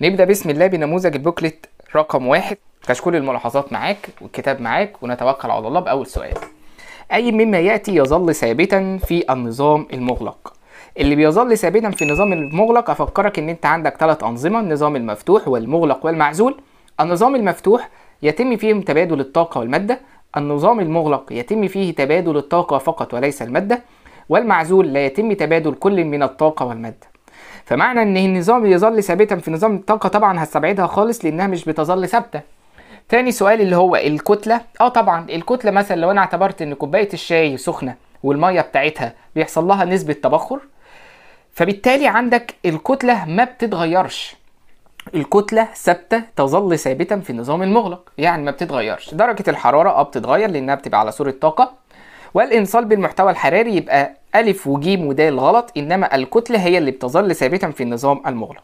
نبدأ بسم الله بنموذج البوكلت رقم واحد كشكول الملاحظات معاك والكتاب معاك ونتوكل على الله بأول سؤال أي مما يأتي يظل ثابتا في النظام المغلق اللي بيظل ثابتا في النظام المغلق أفكرك إن أنت عندك ثلاث أنظمة النظام المفتوح والمغلق والمعزول النظام المفتوح يتم فيه تبادل الطاقة والمادة النظام المغلق يتم فيه تبادل الطاقة فقط وليس المادة والمعزول لا يتم تبادل كل من الطاقة والمادة فمعنى ان النظام يظل ثابتا في نظام الطاقه طبعا هستبعدها خالص لانها مش بتظل ثابته تاني سؤال اللي هو الكتله اه طبعا الكتله مثلا لو انا اعتبرت ان كوبايه الشاي سخنه والميه بتاعتها بيحصل لها نسبه تبخر فبالتالي عندك الكتله ما بتتغيرش الكتلة ثابتة تظل ثابتا في النظام المغلق يعني ما بتتغيرش درجة الحرارة اه بتتغير لأنها بتبقى على صورة طاقة والانصال بالمحتوى الحراري يبقى ألف وجيم ودال غلط إنما الكتلة هي اللي بتظل ثابتا في النظام المغلق.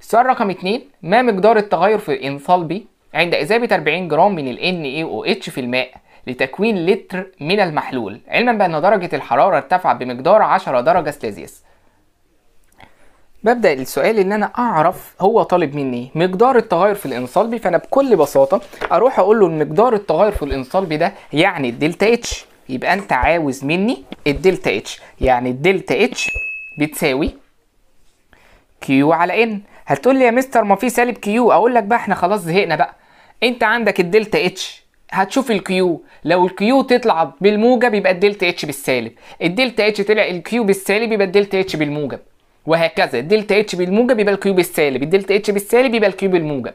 السؤال رقم 2 ما مقدار التغير في الانصال عند إذابة 40 جرام من ال NaOH في الماء لتكوين لتر من المحلول علما بأن درجة الحرارة ارتفعت بمقدار 10 درجة سلازيس ببدأ السؤال إن أنا أعرف هو طالب مني مقدار التغير في الانصالبي فأنا بكل بساطة أروح أقول له مقدار التغير في الانصالبي ده يعني الدلتا اتش يبقى انت عاوز مني الدلتا اتش يعني الدلتا اتش بتساوي كيو على ان هتقول لي يا مستر ما في سالب كيو اقول لك بقى احنا خلاص زهقنا بقى انت عندك الدلتا اتش هتشوف الكيو لو الكيو تطلع بالموجب يبقى الدلتا اتش بالسالب الدلتا اتش طلع الكيو بالسالب يبقى الدلتا اتش بالموجب وهكذا الدلتا اتش بالموجب يبقى الكيو بالسالب الدلتا اتش بالسالب يبقى الكيو بالموجب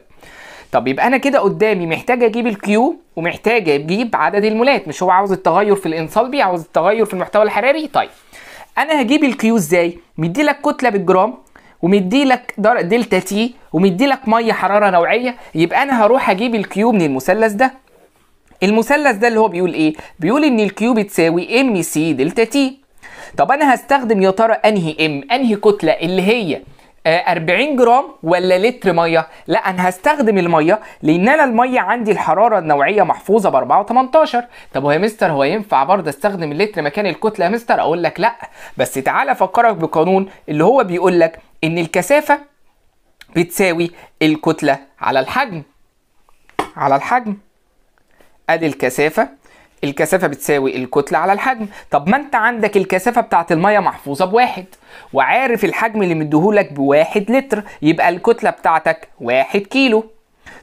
طب يبقى انا كده قدامي محتاج اجيب الكيو ومحتاج اجيب عدد المولات مش هو عاوز التغير في الانصلبي عاوز التغير في المحتوى الحراري طيب انا هجيب الكيو ازاي مدي لك كتله بالجرام ومدي لك دلتا تي ومدي لك ميه حراره نوعيه يبقى انا هروح اجيب الكيو من المثلث ده المثلث ده اللي هو بيقول ايه بيقول ان الكيو بتساوي ام سي دلتا تي طب انا هستخدم يا ترى انهي ام انهي كتله اللي هي 40 آه، جرام ولا لتر ميه لا انا هستخدم الميه لان انا الميه عندي الحراره النوعيه محفوظه ب 4 و18 طب يا مستر هو ينفع برضه استخدم اللتر مكان الكتله يا مستر اقول لك لا بس تعالى افكرك بقانون اللي هو بيقول لك ان الكثافه بتساوي الكتله على الحجم على الحجم ادي الكثافه الكثافة بتساوي الكتلة على الحجم طب ما انت عندك الكثافة بتاعت المية محفوظة بواحد وعارف الحجم اللي مديهولك بواحد لتر يبقى الكتلة بتاعتك واحد كيلو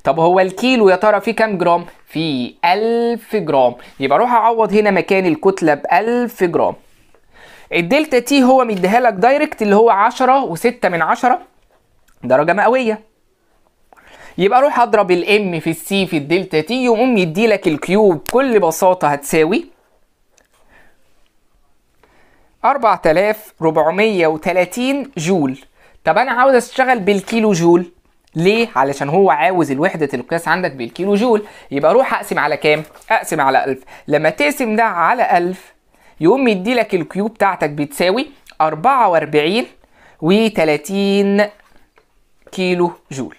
طب هو الكيلو يا ترى فيه كام جرام؟ فيه 1000 جرام يبقى روح اعوض هنا مكان الكتلة بألف 1000 جرام الدلتا تي هو مديها لك دايركت اللي هو 10 و6 من عشرة درجة مئوية يبقى اروح اضرب الام في السي في الدلتا تي يقوم يديلك الكيو بكل بساطه هتساوي 4430 جول طب انا عاوز اشتغل بالكيلو جول ليه؟ علشان هو عاوز الوحدة القياس عندك بالكيلو جول يبقى روح أقسم على كام؟ أقسم على 1000 لما تقسم ده على 1000 يقوم يديلك الكيو بتاعتك بتساوي 44 و 30 كيلو جول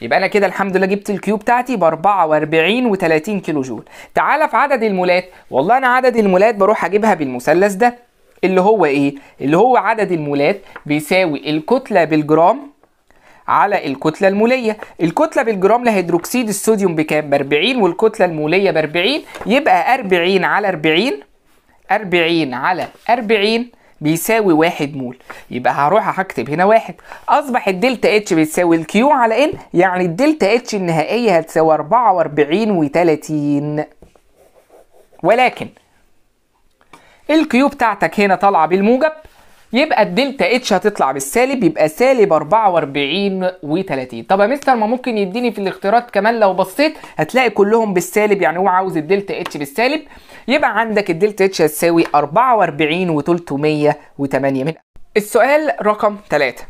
يبقى انا كده الحمد لله جبت الكيو بتاعتي ب 44 و30 كيلو جول تعالى في عدد المولات والله انا عدد المولات بروح اجيبها بالمثلث ده اللي هو ايه اللي هو عدد المولات بيساوي الكتله بالجرام على الكتله الموليه الكتله بالجرام لهيدروكسيد الصوديوم بكام ب 40 والكتله الموليه ب 40 يبقى 40 على 40 40 على 40 بيساوي واحد مول يبقى هروح هكتب هنا واحد اصبح الدلتا اتش بتساوي الكيو على ان يعني الدلتا اتش النهائيه هتساوي 44 و30 ولكن الكيو بتاعتك هنا طالعه بالموجب يبقى الدلتا اتش هتطلع بالسالب يبقى سالب 44 و30 طب يا مستر ما ممكن يديني في الاختيارات كمان لو بصيت هتلاقي كلهم بالسالب يعني هو عاوز الدلتا اتش بالسالب يبقى عندك الدلتا اتش هتساوي 44 و308 من السؤال رقم 3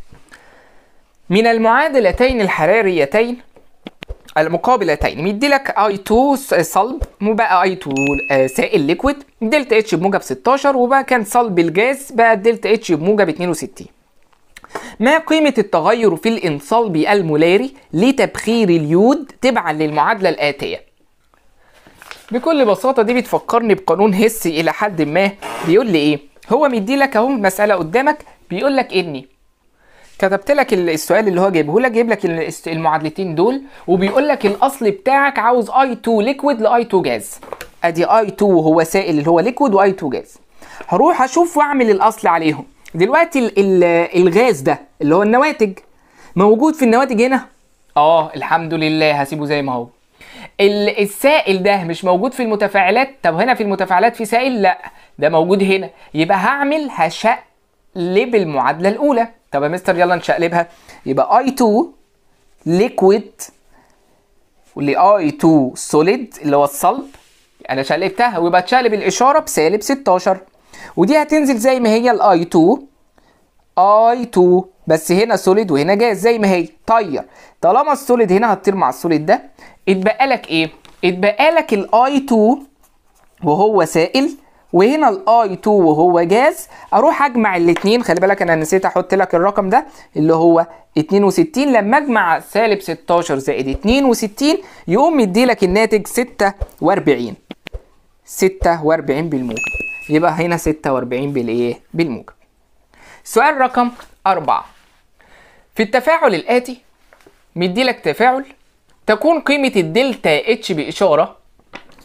من المعادلتين الحراريتين المقابلتين مدي لك اي 2 صلب وبقى اي 2 آه، سائل ليكويد دلتا اتش بموجب 16 وبقى كان صلب الجاز بقى دلتا اتش بموجب 62 ما قيمة التغير في الانصلب المولاري لتبخير اليود تبعا للمعادلة الآتية بكل بساطة دي بتفكرني بقانون هسي إلى حد ما بيقول لي إيه هو مدي لك أهو مسألة قدامك بيقول لك إني كتبت لك السؤال اللي هو جايبه لك جايب لك المعادلتين دول وبيقول لك الاصل بتاعك عاوز اي 2 ليكويد لاي 2 جاز ادي اي 2 هو سائل اللي هو ليكويد واي 2 جاز هروح اشوف واعمل الاصل عليهم دلوقتي الـ الـ الغاز ده اللي هو النواتج موجود في النواتج هنا اه الحمد لله هسيبه زي ما هو السائل ده مش موجود في المتفاعلات طب هنا في المتفاعلات في سائل لا ده موجود هنا يبقى هعمل هشق ليه بالمعادله الاولى طب يا مستر يلا نشقلبها يبقى اي 2 ليكويد واللي اي 2 سوليد اللي هو الصلب انا شقلبتها ويبقى تشقلب الاشاره بسالب 16 ودي هتنزل زي ما هي الاي 2 اي 2 بس هنا سوليد وهنا جاز زي ما هي طير طالما السوليد هنا هتطير مع السوليد ده اتبقى لك ايه اتبقى لك الاي 2 وهو سائل وهنا الاي 2 وهو جاز اروح اجمع الاثنين خلي بالك انا نسيت احط لك الرقم ده اللي هو 62 لما اجمع سالب 16 زائد 62 يقوم مدي لك الناتج 46 46 بالموجب يبقى هنا 46 بالايه بالموجب سؤال رقم 4 في التفاعل الاتي مدي لك تفاعل تكون قيمة الدلتا اتش بإشارة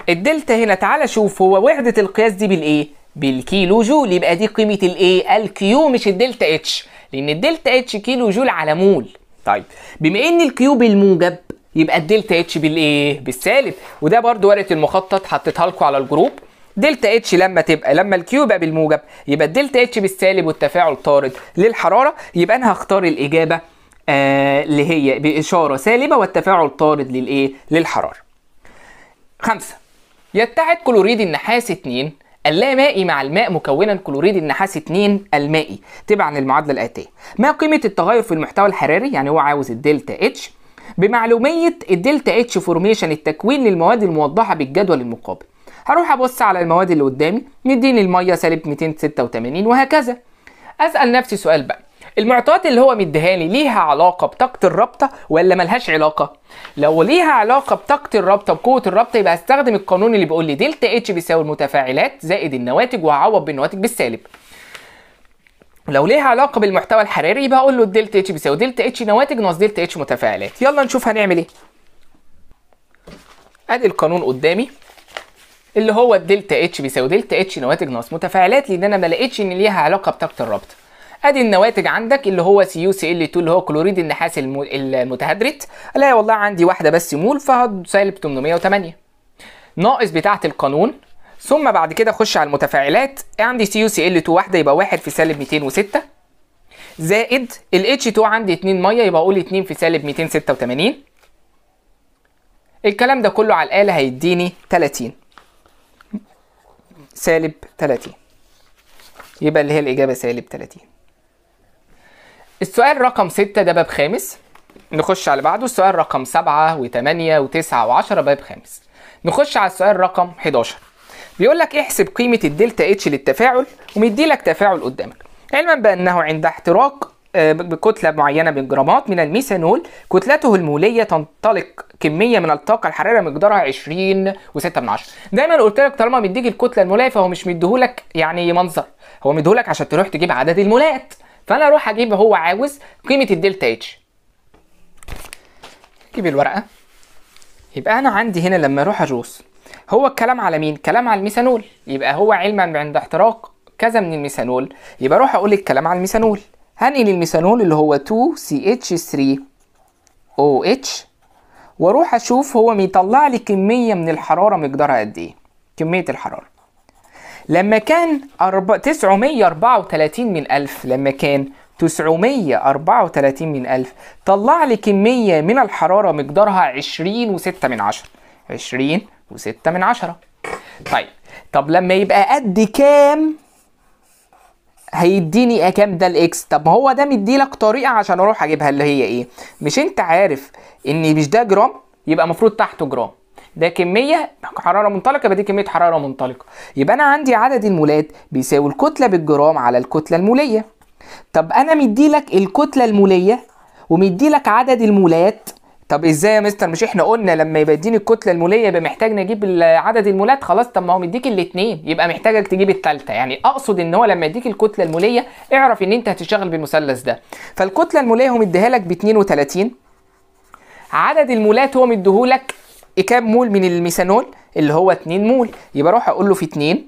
الدلتا هنا تعالى شوف هو وحده القياس دي بالايه بالكيلو جول يبقى دي قيمه الايه الكيو مش الدلتا اتش لان الدلتا اتش كيلو جول على مول طيب بما ان الكيو بالموجب يبقى الدلتا اتش بالايه بالسالب وده برضو ورقه المخطط حطيتها لكم على الجروب دلتا اتش لما تبقى لما الكيو يبقى بالموجب يبقى الدلتا اتش بالسالب والتفاعل طارد للحراره يبقى انا هختار الاجابه آه اللي هي باشاره سالبه والتفاعل طارد للايه للحراره خمسة يتحد كلوريد النحاس 2 اللامائي مع الماء مكونا كلوريد النحاس 2 المائي تبعا للمعادله الاتيه ما قيمه التغير في المحتوى الحراري يعني هو عاوز الدلتا اتش بمعلوميه الدلتا اتش فورميشن التكوين للمواد الموضحه بالجدول المقابل هروح ابص على المواد اللي قدامي مديني الميه سالب 286 وهكذا اسال نفسي سؤال بقى المعطيات اللي هو لي ليها علاقه بطاقه الرابطه ولا ملهاش علاقه لو ليها علاقه بطاقه الرابطه بقوه الرابطه يبقى استخدم القانون اللي بيقول لي دلتا اتش بيساوي المتفاعلات زائد النواتج وهعوض بالنواتج بالسالب لو ليها علاقه بالمحتوى الحراري يبقى اقول له الدلتا اتش بيساوي دلتا اتش نواتج ناقص دلتا اتش متفاعلات يلا نشوف هنعمل ايه ادي القانون قدامي اللي هو الدلتا اتش بيساوي دلتا اتش نواتج ناقص متفاعلات لان انا ما لقيتش ان ليها علاقه بطاقه الرابطه ادي النواتج عندك اللي هو سي يو سي ال 2 اللي هو كلوريد النحاس المتهدرت الاقي والله عندي واحده بس مول فهد سالب 808 ناقص بتاعه القانون ثم بعد كده اخش على المتفاعلات عندي سي يو سي ال 2 واحده يبقى 1 في سالب 206 زائد ال 2 عندي 2 ميه يبقى اقول 2 في سالب 286 الكلام ده كله على الآلة هيديني 30 سالب 30 يبقى اللي هي الإجابة سالب 30 السؤال رقم 6 ده باب خامس نخش على بعده السؤال رقم 7 و8 و9 و10 باب خامس نخش على السؤال رقم 11 بيقول لك احسب قيمة الدلتا اتش للتفاعل ومدي لك تفاعل قدامك علما بأنه عند احتراق آه، بكتلة معينة من جرامات من الميثانول كتلته المولية تنطلق كمية من الطاقة الحرارية مقدارها 20 و6 من 10 دايما قلت لك طالما مديك الكتلة المولية فهو مش مديهولك يعني منظر هو مديهولك عشان تروح تجيب عدد المولات فانا اروح اجيب هو عاوز قيمه الدلتا اتش جيب الورقه يبقى انا عندي هنا لما اروح اجوز هو الكلام على مين كلام على الميثانول يبقى هو علما عند احتراق كذا من الميثانول يبقى اروح اقول الكلام على الميثانول هنقل الميثانول اللي هو 2CH3OH واروح اشوف هو بيطلع لي كميه من الحراره مقدارها قد ايه كميه الحراره لما كان 934 من ألف لما كان 934 من ألف طلع لي كمية من الحرارة مقدارها 20 و6 من 10 20 و6 من 10 طيب طب لما يبقى قد كام هيديني كام ده الاكس طب هو ده مديلك طريقه عشان اروح اجيبها اللي هي ايه مش انت عارف ان مش ده جرام يبقى المفروض تحته جرام ده كميه حراره منطلقه يبقى دي كميه حراره منطلقه يبقى انا عندي عدد المولات بيساوي الكتله بالجرام على الكتله الموليه طب انا مديلك الكتله الموليه ومديلك عدد المولات طب ازاي يا مستر مش احنا قلنا لما يبقى يديني الكتله الموليه يبقى محتاج نجيب عدد المولات خلاص طب ما هو مديك الاثنين يبقى محتاجك تجيب الثالثه يعني اقصد ان هو لما يديك الكتله الموليه اعرف ان انت هتشتغل بالمثلث ده فالكتله الموليه هو مديها لك ب 32 عدد المولات هو مديهولك إيه كام مول من الميثانول اللي هو 2 مول يبقى اروح اقول له في 2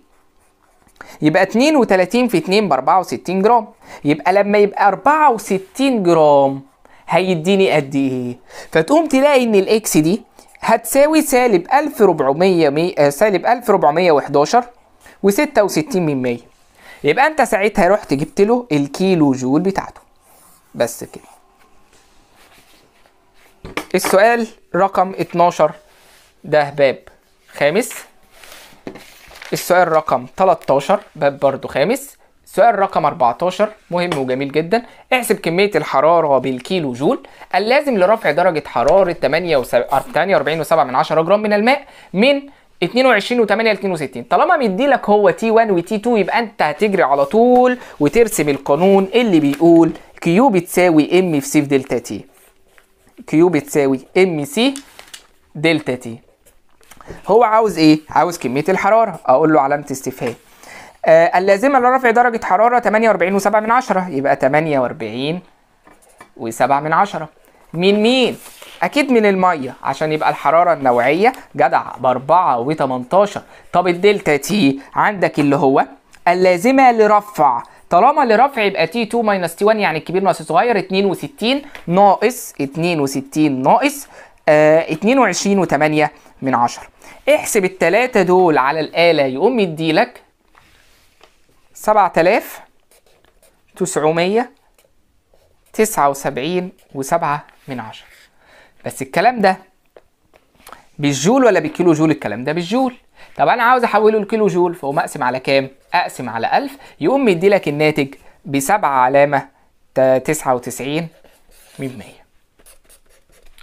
يبقى 32 في 2 ب 64 جرام يبقى لما يبقى 64 جرام هيديني قد ايه فتقوم تلاقي ان الاكس دي هتساوي سالب 1400 آه، سالب 1411 و66 من 100 يبقى انت ساعتها رحت جبت له الكيلو جول بتاعته بس كده السؤال رقم 12 ده باب خامس السؤال رقم 13 باب برضو خامس سؤال رقم 14 مهم وجميل جدا احسب كمية الحرارة بالكيلو جول اللازم لرفع درجة حرارة 48.7 آه، جرام من الماء من 22 و8 ل 62 طالما مدي لك هو تي 1 وتي 2 يبقى انت هتجري على طول وترسم القانون اللي بيقول كيو بتساوي ام في سي في دلتا تي كيو بتساوي ام سي دلتا تي هو عاوز ايه عاوز كميه الحراره اقول له علامه استفهام آه اللازمه لرفع درجه حراره 48 و7 من عشرة يبقى 48 و7 من عشرة من مين اكيد من الميه عشان يبقى الحراره النوعيه جدع ب 4 و18 طب الدلتا تي عندك اللي هو اللازمه لرفع طالما لرفع يبقى تي 2 ماينس تي 1 يعني الكبير ناقص الصغير 62 ناقص 62 ناقص آه 22 و8 من 10 احسب التلاتة دول على الآلة يقوم يديلك سبعة آلاف تسعمية تسعة وسبعين وسبعة من عشرة بس الكلام ده بالجول ولا بالكيلو جول الكلام ده بالجول طب انا عاوز احوله لكيلو جول فاقوم اقسم على كام اقسم على 1000 يقوم مديلك الناتج بسبعة علامة 99 من مية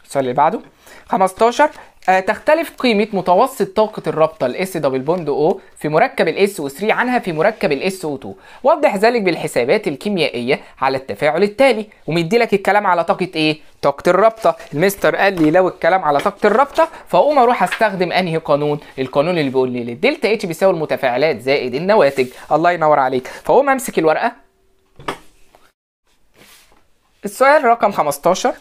السؤال اللي بعده 15 آه، تختلف قيمة متوسط طاقة الرابطة الاس دبل بوند او في مركب الاس SO3 عنها في مركب الاس SO2 وضح ذلك بالحسابات الكيميائية على التفاعل التالي ومدي لك الكلام على طاقة ايه؟ طاقة الرابطة المستر قال لي لو الكلام على طاقة الرابطة فاقوم اروح استخدم انهي قانون؟ القانون اللي بيقول لي الدلتا اتش بيساوي المتفاعلات زائد النواتج الله ينور عليك فاقوم امسك الورقة السؤال رقم 15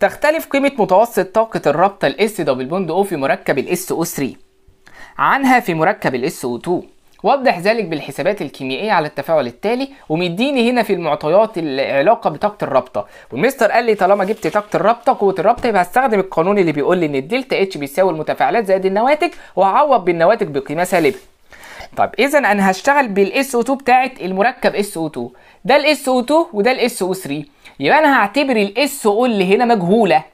تختلف قيمة متوسط طاقة الرابطة S دبل بوند O في مركب الاس so 3 عنها في مركب الاس so 2 وضح ذلك بالحسابات الكيميائية على التفاعل التالي ومديني هنا في المعطيات العلاقة بطاقة الرابطة والمستر قال لي طالما جبت طاقة الرابطة قوة الرابطة يبقى هستخدم القانون اللي بيقول لي ان الدلتا اتش بيساوي المتفاعلات زائد النواتج وهعوض بالنواتج بقيمة سالبة طيب اذا انا هشتغل بالاس او 2 بتاعه المركب اس او 2 ده الاس او 2 وده الاس او 3 يبقى انا هعتبر الاس او اللي هنا مجهوله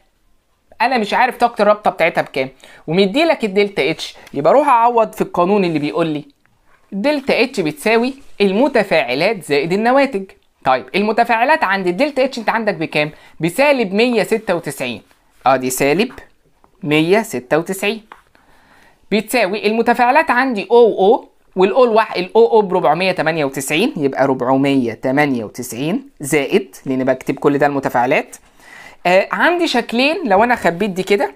انا مش عارف طاقه الرابطه بتاعتها بكام ومدي لك الدلتا اتش يبقى اروح اعوض في القانون اللي بيقول لي دلتا اتش بتساوي المتفاعلات زائد النواتج طيب المتفاعلات عند الدلتا اتش انت عندك بكام بسالب 196 ادي آه، سالب 196 بتساوي المتفاعلات عندي او او والاول واحد الاو او ب 498 يبقى 498 زائد لان بكتب كل ده المتفاعلات آه عندي شكلين لو انا خبيت دي كده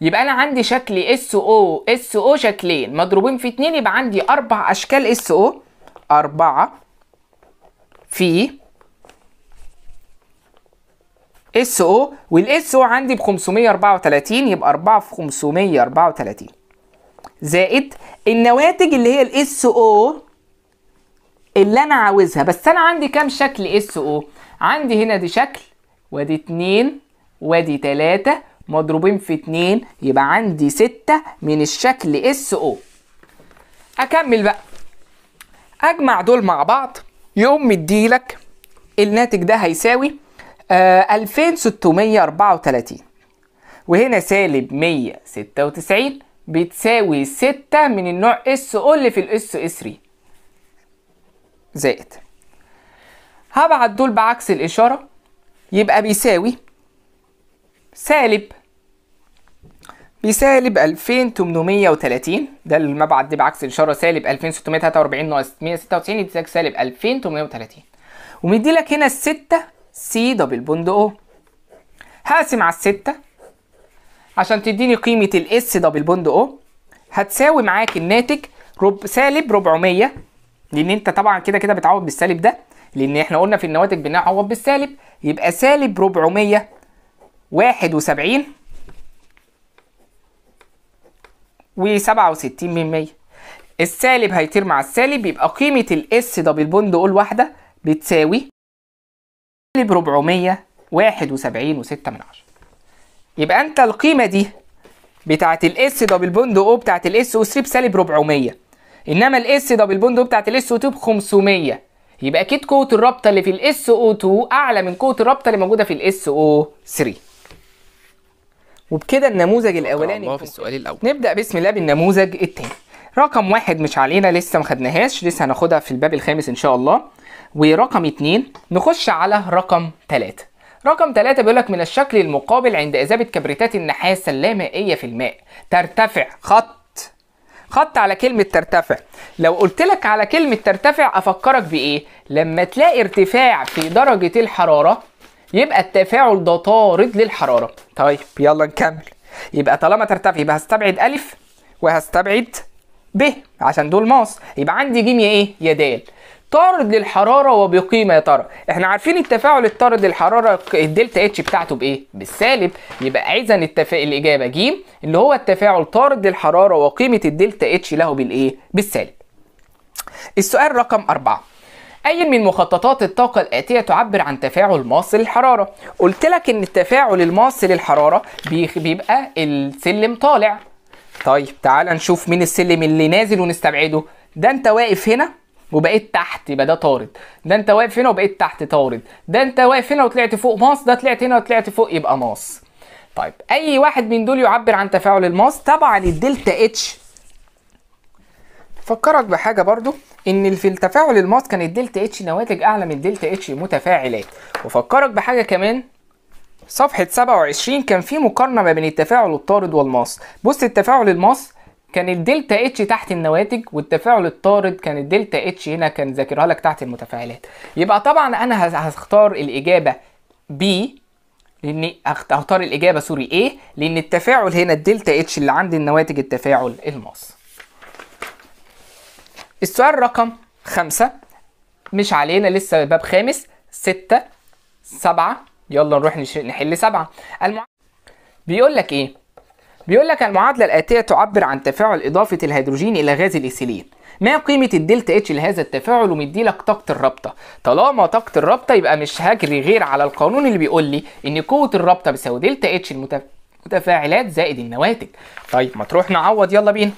يبقى انا عندي شكل اس او اس او شكلين مضروبين في 2 يبقى عندي اربع اشكال اس او 4 في اس او والاس او عندي ب 534 يبقى 4 في 534 زائد النواتج اللي هي الاس او اللي انا عاوزها بس انا عندي كام شكل اس او عندي هنا دي شكل وادي اتنين وادي تلاتة مضروبين في اتنين يبقى عندي ستة من الشكل اس او اكمل بقى اجمع دول مع بعض يقوم مديلك الناتج ده هيساوي آه 2634 وهنا سالب 196 بتساوي 6 من النوع اس اللي في الاس اس 3 زائد هبعت دول بعكس الاشاره يبقى بيساوي سالب بسالب 2830 ده المبعد ده بعكس الاشاره سالب 2643 ناقص 196 يديك سالب 2830 ومدي لك هنا الستة سي دبل بوند او هقسم على الستة عشان تديني قيمه الاس دبل بوند او هتساوي معاك الناتج رب سالب 400 لان انت طبعا كده كده بتعوض بالسالب ده لان احنا قلنا في النواتج بنعوض بالسالب يبقى سالب 400 71 و67 من 100 السالب هيطير مع السالب يبقى قيمة الاس دبل بوند او الواحدة بتساوي سالب 471 و6 من 10 يبقى انت القيمه دي بتاعت الاس دبل بوند او بتاعت الاس او 3 بسالب 400 انما الاس دبل بوند او بتاعت الاس او 2 ب 500 يبقى اكيد قوه الرابطه اللي في الاس او 2 اعلى من قوه الرابطه اللي موجوده في الاس او 3 وبكده النموذج الاولاني في السؤال الاول نبدا بسم الله بالنموذج الثاني رقم واحد مش علينا لسه ما خدناهاش لسه هناخدها في الباب الخامس ان شاء الله ورقم اتنين نخش على رقم ثلاثة رقم 3 بيقول لك من الشكل المقابل عند إذابة كبريتات النحاس اللامائية في الماء ترتفع خط خط على كلمة ترتفع لو قلت لك على كلمة ترتفع أفكرك بإيه؟ لما تلاقي ارتفاع في درجة الحرارة يبقى التفاعل ده طارد للحرارة طيب يلا نكمل يبقى طالما ترتفع يبقى هستبعد ألف وهستبعد ب عشان دول ماس يبقى عندي ج يا إيه؟ يا دال طارد للحراره وبقيمه يا ترى احنا عارفين التفاعل الطارد للحراره الدلتا اتش بتاعته بايه بالسالب يبقى اذا التفا... الاجابه ج اللي هو التفاعل طارد للحراره وقيمه الدلتا اتش له بالايه بالسالب السؤال رقم أربعة أي من مخططات الطاقة الآتية تعبر عن تفاعل ماس للحرارة؟ قلت لك إن التفاعل الماس للحرارة بيبقى السلم طالع. طيب تعال نشوف مين السلم اللي نازل ونستبعده. ده أنت واقف هنا وبقيت تحت يبقى ده طارد ده انت واقف هنا وبقيت تحت طارد ده انت واقف هنا وطلعت فوق ماص ده طلعت هنا وطلعت فوق يبقى ماص طيب اي واحد من دول يعبر عن تفاعل الماس طبعا الدلتا اتش فكرك بحاجه برضو ان في التفاعل الماس كان الدلتا اتش نواتج اعلى من الدلتا اتش متفاعلات وفكرك بحاجه كمان صفحة 27 كان في مقارنة ما بين التفاعل الطارد والماس بص التفاعل الماس كان الدلتا اتش تحت النواتج والتفاعل الطارد كان الدلتا اتش هنا كان ذاكرها لك تحت المتفاعلات يبقى طبعا انا هختار الاجابه بي لان هختار الاجابه سوري ايه لان التفاعل هنا الدلتا اتش اللي عند النواتج التفاعل الماس السؤال رقم خمسة مش علينا لسه باب خامس ستة سبعة يلا نروح نحل سبعة المع... بيقول لك ايه بيقول لك المعادلة الآتية تعبر عن تفاعل إضافة الهيدروجين إلى غاز الإيثيلين ما قيمة الدلتا اتش لهذا التفاعل ومدي لك طاقة الرابطة طالما طاقة الرابطة يبقى مش هجري غير على القانون اللي بيقول لي إن قوة الرابطة بتساوي دلتا اتش المتفاعلات زائد النواتج طيب ما تروح نعوض يلا بينا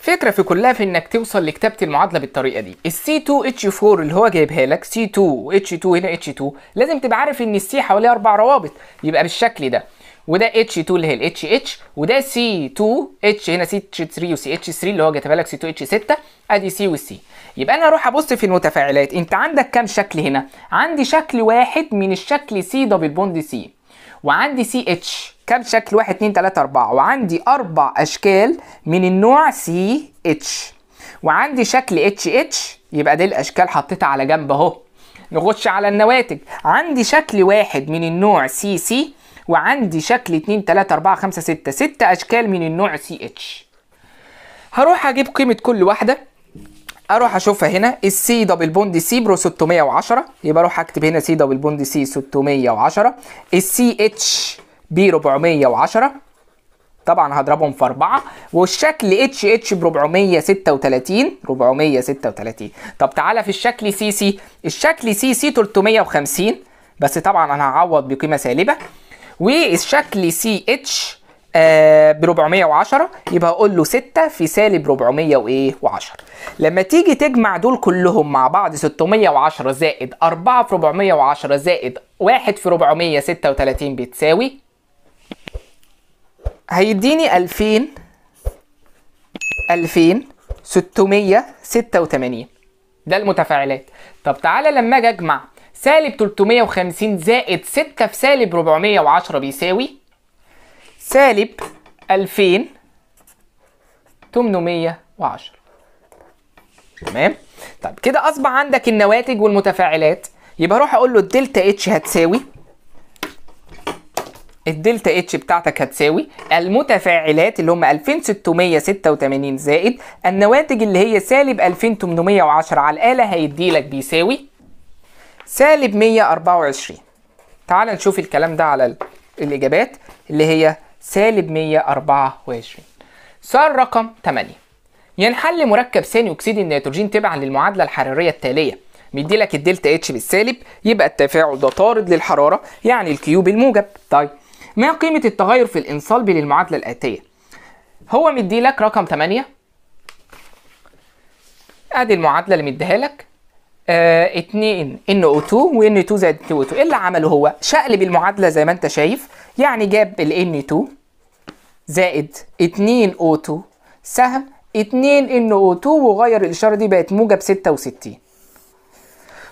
فكرة في كلها في انك توصل لكتابة المعادلة بالطريقة دي c 2 h 4 اللي هو جايبها لك c 2 h 2 هنا h 2 لازم تبقى عارف ان السي حواليه اربع روابط يبقى بالشكل ده وده اتش 2 اللي هي الاتش اتش وده سي 2 اتش هنا اتش 3 وسي اتش 3 اللي هو جاتبها لك سي 2 اتش 6 ادي سي وسي يبقى انا اروح ابص في المتفاعلات انت عندك كام شكل هنا عندي شكل واحد من الشكل سي دبل بوند سي وعندي سي اتش كام شكل 1 2 3 4 وعندي اربع اشكال من النوع سي اتش وعندي شكل اتش اتش يبقى دي الاشكال حطيتها على جنب اهو نخش على النواتج عندي شكل واحد من النوع سي سي وعندي شكل 2 3 4 5 6 6 اشكال من النوع سي اتش هروح اجيب قيمه كل واحده اروح اشوفها هنا السي دبل بوند سي برو 610 يبقى اروح اكتب هنا سي دبل بوند سي 610 السي اتش بي 410 طبعا هضربهم في 4 والشكل اتش اتش ب 436 436 طب تعالى في الشكل سي سي الشكل سي سي 350 بس طبعا انا هعوض بقيمه سالبه والشكل سي اتش ب 410 يبقى اقول له 6 في سالب 410 لما تيجي تجمع دول كلهم مع بعض 610 زائد 4 في 410 زائد 1 في 436 بتساوي هيديني 2000 2686 ده المتفاعلات طب تعالى لما اجي اجمع سالب 350 زائد 6 في سالب 410 بيساوي سالب 2810 تمام طب كده اصبح عندك النواتج والمتفاعلات يبقى اروح اقول له الدلتا اتش هتساوي الدلتا اتش بتاعتك هتساوي المتفاعلات اللي هم 2686 زائد النواتج اللي هي سالب 2810 على الاله هيدي لك بيساوي سالب 124 تعال نشوف الكلام ده على الإجابات اللي هي سالب 124 سؤال رقم 8 ينحل مركب ثاني أكسيد النيتروجين تبعا للمعادلة الحرارية التالية مدي لك الدلتا اتش بالسالب يبقى التفاعل ده طارد للحرارة يعني الكيوب الموجب طيب ما قيمة التغير في الانصلب للمعادلة الآتية هو مدي لك رقم 8 ادي المعادلة اللي مديها لك آه 2 NO2 و N2 زائد 2 ايه اللي عمله هو؟ شقلب المعادلة زي ما انت شايف يعني جاب ال N2 زائد 2O2 سهم 2 NO2 وغير الإشارة دي بقت موجب 66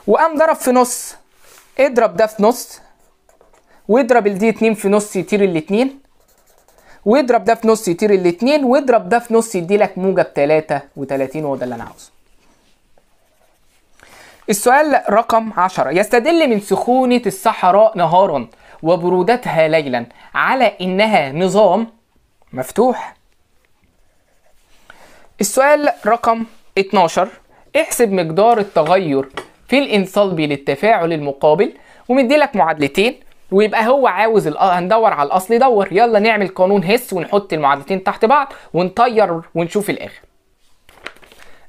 وقام ضرب في نص اضرب ده في نص واضرب دي 2 في نص يطير الاثنين واضرب ده في نص يطير الاثنين واضرب ده في نص يديلك موجب 33 وده ده اللي انا عاوزه السؤال رقم 10 يستدل من سخونة الصحراء نهارا وبرودتها ليلا على إنها نظام مفتوح السؤال رقم 12 احسب مقدار التغير في الانصلبي للتفاعل المقابل ومديلك معادلتين ويبقى هو عاوز آه، هندور على الاصل يدور يلا نعمل قانون هس ونحط المعادلتين تحت بعض ونطير ونشوف الاخر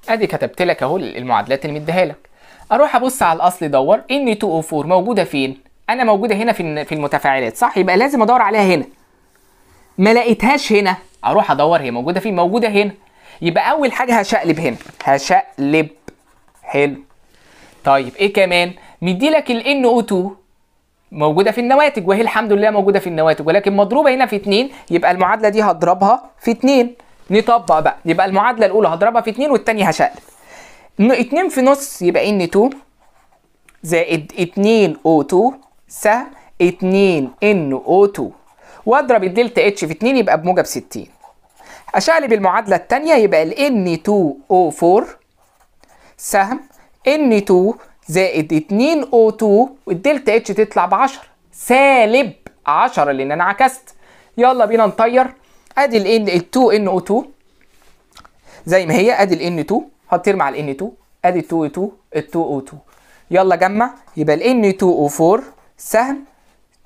ادي كتبت لك اهو المعادلات اللي مديها لك اروح ابص على الاصل ادور ان 204 موجوده فين انا موجوده هنا في في المتفاعلات صح يبقى لازم ادور عليها هنا ما لقيتهاش هنا اروح ادور هي موجوده فين موجوده هنا يبقى اول حاجه هشقلب هنا هشقلب حلو طيب ايه كمان مديلك ال NO2 موجوده في النواتج وهي الحمد لله موجوده في النواتج ولكن مضروبه هنا في 2 يبقى المعادله دي هضربها في 2 نطبق بقى يبقى المعادله الاولى هضربها في 2 والثانيه هشقلب اتنين في نص يبقى ان 2 زائد 2 او 2 س 2 ان او 2 واضرب الدلتا اتش في 2 يبقى بموجب 60 اشقلب المعادله الثانيه يبقى ال ان 2 او 4 سهم ان 2 زائد 2 او 2 والدلتا اتش تطلع ب 10 سالب 10 لان انا عكست يلا بينا نطير ادي ال 2 ان او 2 زي ما هي ادي ال ان 2 هتطير مع ال N2 e ادي 2 و2 e ال 2 O2 يلا جمع يبقى ال N2O4 e سهم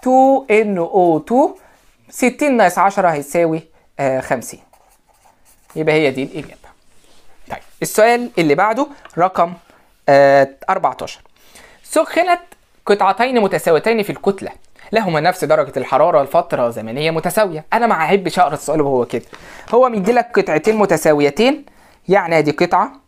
2NO2 60 ناقص 10 هيساوي 50 يبقى هي دي الإجابة طيب السؤال اللي بعده رقم 14 آه، سخنت قطعتين متساويتين في الكتلة لهما نفس درجة الحرارة لفترة زمنية متساوية أنا ما أحبش أقرأ السؤال وهو كده هو مديلك قطعتين متساويتين يعني ادي قطعة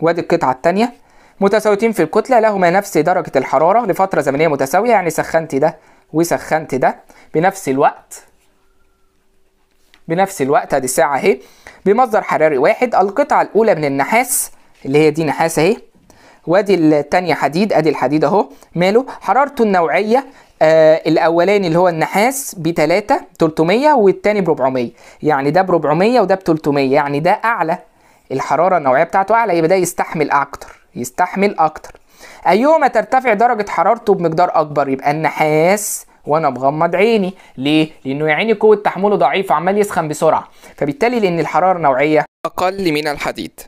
وادي القطعة التانية متساويتين في الكتلة لهما نفس درجة الحرارة لفترة زمنية متساوية يعني سخنت ده وسخنت ده بنفس الوقت بنفس الوقت ادي ساعة اهي بمصدر حراري واحد القطعة الأولى من النحاس اللي هي دي نحاس اهي وادي التانية حديد ادي الحديد اهو ماله حرارته النوعية آه الاولاني اللي هو النحاس ب 3 300 والتاني ب 400 يعني ده ب 400 وده ب 300 يعني ده اعلى الحراره النوعيه بتاعته اعلى يبقى ده يستحمل اكتر يستحمل اكتر ايهما ترتفع درجه حرارته بمقدار اكبر يبقى النحاس وانا بغمض عيني ليه لانه يا عيني قوه تحمله ضعيفه عمال يسخن بسرعه فبالتالي لان الحراره نوعيه اقل من الحديد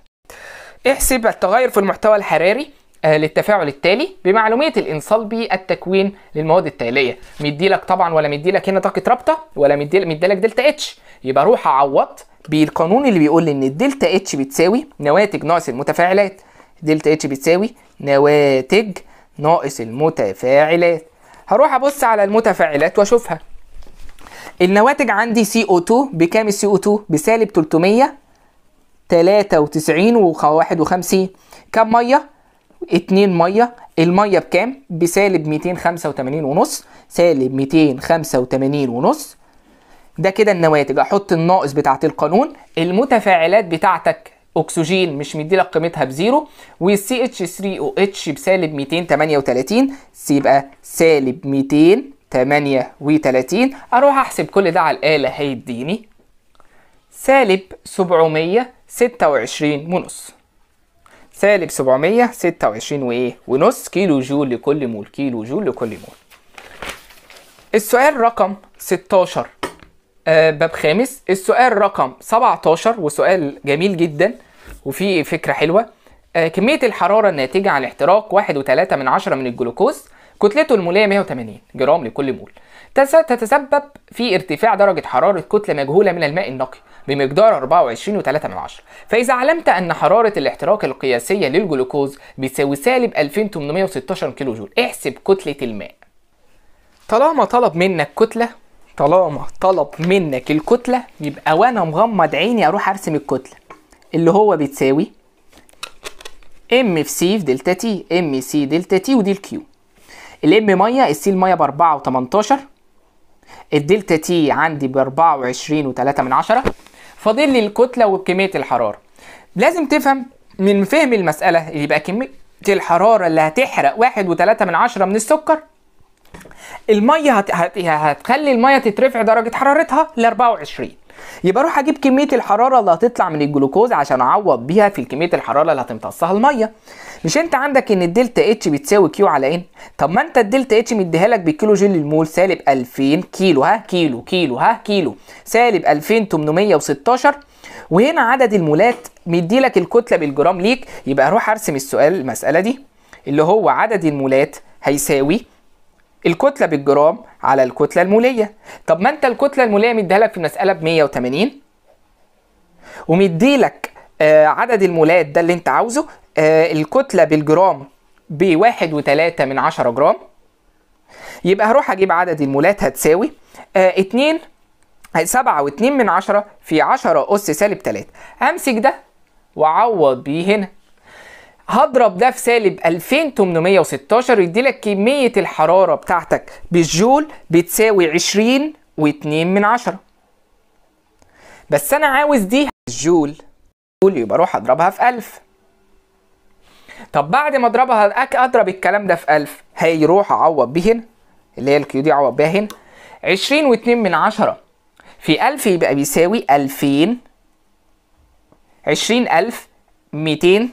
احسب التغير في المحتوى الحراري آه، للتفاعل التالي بمعلوميه الانصال التكوين للمواد التاليه مديلك طبعا ولا مديلك هنا طاقه رابطه ولا مديلك دلتا اتش يبقى روح اعوض بالقانون اللي بيقول ان الدلتا اتش بتساوي نواتج ناقص المتفاعلات دلتا اتش بتساوي نواتج ناقص المتفاعلات هروح ابص على المتفاعلات واشوفها النواتج عندي سي او 2 بكام ال او 2 بسالب 393 و51 كم ميه 2 ميه الميه بكام بسالب 285 ونص سالب 285 ونص ده كده النواتج احط الناقص بتاعت القانون المتفاعلات بتاعتك اكسجين مش مديلك قيمتها بزيرو والسي اتش 3 او اتش بسالب 238 سي يبقى سالب 238 اروح احسب كل ده على الاله هيديني سالب 726 ونص سالب 726 وايه ونص كيلو جول لكل مول كيلو جول لكل مول السؤال رقم 16 آه، باب خامس السؤال رقم 17 وسؤال جميل جدا وفيه فكره حلوه آه، كميه الحراره الناتجه عن احتراق 1.3 من 10 من الجلوكوز كتلته الموليه 180 جرام لكل مول تتسبب في ارتفاع درجة حرارة كتلة مجهولة من الماء النقي بمقدار 24.3 من فإذا علمت أن حرارة الاحتراق القياسية للجلوكوز بتساوي سالب 2816 كيلو جول احسب كتلة الماء طالما طلب منك كتلة طالما طلب منك الكتله يبقى وانا مغمض عيني اروح ارسم الكتله اللي هو بتساوي ام في سي في دلتا تي ام سي دلتا تي ودي الكيو الام ميه السي الميه ب وتمنتاشر الدلتا تي عندي ب 24 و3 من عشرة فاضل لي الكتله وكميه الحراره لازم تفهم من فهم المساله يبقى كميه الحراره اللي هتحرق واحد وتلاتة من عشرة من السكر الميه هت... هت... هتخلي الميه تترفع درجه حرارتها ل 24 يبقى اروح اجيب كميه الحراره اللي هتطلع من الجلوكوز عشان اعوض بيها في كميه الحراره اللي هتمتصها الميه مش انت عندك ان الدلتا اتش بتساوي كيو على ان طب ما انت الدلتا اتش مديها لك بالكيلو جيل المول سالب 2000 كيلو ها كيلو كيلو ها كيلو سالب 2816 وهنا عدد المولات مدي لك الكتله بالجرام ليك يبقى اروح ارسم السؤال المساله دي اللي هو عدد المولات هيساوي الكتله بالجرام على الكتله الموليه طب ما انت الكتله الموليه مديها لك في المساله ب 180 ومدي آه عدد المولات ده اللي انت عاوزه آه الكتله بالجرام ب 1.3 من 10 جرام يبقى هروح اجيب عدد المولات هتساوي 2 7 و2 من 10 في 10 اس سالب 3 امسك ده واعوض بيه هنا هضرب ده في سالب 2816 يدي لك كمية الحرارة بتاعتك بالجول بتساوي 20 و2 من عشرة بس أنا عاوز دي الجول يبقى أروح أضربها في 1000 طب بعد ما أضربها أضرب الكلام ده في 1000 هيروح أعوض بيه هنا اللي هي الكيو دي أعوض بيها هنا 20 و2 من عشرة في 1000 يبقى بيساوي 2000 200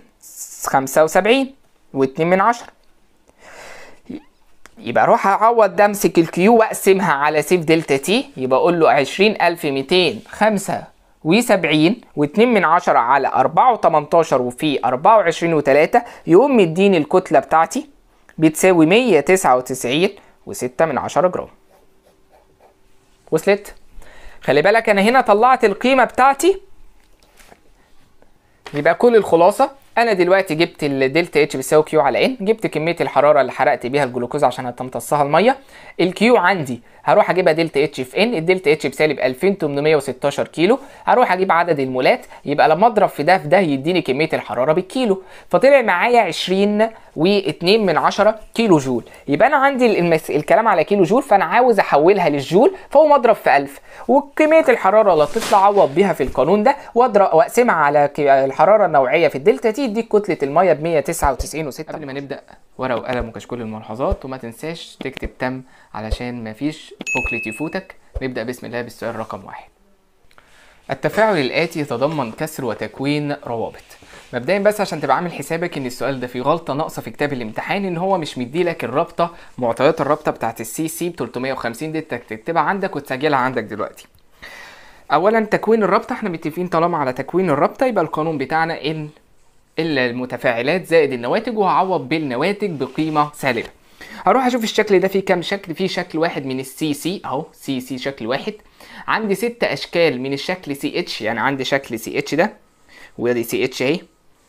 خمسة وسبعين واتنين من عشرة يبقى اروح اعوض ده امسك الكيو واقسمها على سيف دلتا تي يبقى اقول له عشرين الف ميتين خمسة وسبعين واتنين من عشرة على اربعة وتمنتاشر وفي اربعة وعشرين وتلاتة يقوم مديني الكتلة بتاعتي بتساوي مية تسعة وتسعين وستة من عشرة جرام وصلت خلي بالك انا هنا طلعت القيمة بتاعتي يبقى كل الخلاصة انا دلوقتي جبت الدلتا اتش بيساوي كيو على ان جبت كميه الحراره اللي حرقت بيها الجلوكوز عشان هتمتصها الميه الكيو عندي هروح اجيبها دلتا اتش في ان الدلتا اتش بسالب 2816 كيلو هروح اجيب عدد المولات يبقى لما اضرب في ده في ده يديني كميه الحراره بالكيلو فطلع معايا 20 من عشرة كيلو جول يبقى انا عندي المس... الكلام على كيلو جول فانا عاوز احولها للجول فاقوم اضرب في 1000 وكميه الحراره اللي هتطلع اعوض بيها في القانون ده واضرب واقسمها على الحراره النوعيه في الدلتا تي تديك كتله الميه ب 199 و6 قبل ما نبدا ورقه وقلم وكشكول الملاحظات وما تنساش تكتب تم علشان ما فيش بوكلت يفوتك نبدا بسم الله بالسؤال رقم واحد التفاعل الاتي يتضمن كسر وتكوين روابط مبدئيا بس عشان تبقى عامل حسابك ان السؤال ده فيه غلطه ناقصه في كتاب الامتحان ان هو مش مديلك الرابطه معطيات الرابطه بتاعه السي سي ب 350 دي تكتبها عندك وتسجلها عندك دلوقتي اولا تكوين الرابطه احنا متفقين طالما على تكوين الرابطه يبقى القانون بتاعنا ان المتفاعلات زائد النواتج وهعوض بالنواتج بقيمه سالبه هروح اشوف الشكل ده فيه كام شكل فيه شكل واحد من السي سي اهو سي سي شكل واحد عندي ست اشكال من الشكل سي اتش يعني عندي شكل سي اتش ده ودي سي اتش اهي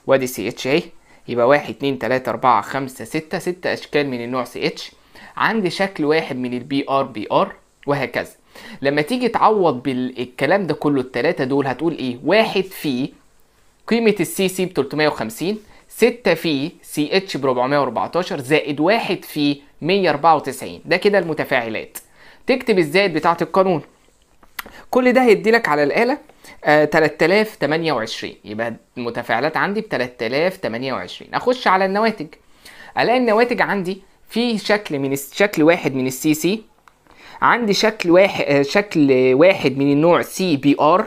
وادي سي اتش اهي يبقى واحد اتنين تلاتة اربعة خمسة ستة ستة اشكال من النوع سي اتش عندي شكل واحد من البي ار بي ار وهكذا لما تيجي تعوض بالكلام ده كله التلاتة دول هتقول ايه واحد في قيمة السي سي ب 350 ستة في سي اتش ب 414 زائد واحد في 194 ده كده المتفاعلات تكتب الزائد بتاعة القانون كل ده هيدي لك على الآلة آه 3028 يبقى المتفاعلات عندي ب 3028 اخش على النواتج الاقي النواتج عندي في شكل من شكل واحد من السي سي عندي شكل واحد آه، شكل واحد من النوع سي بي ار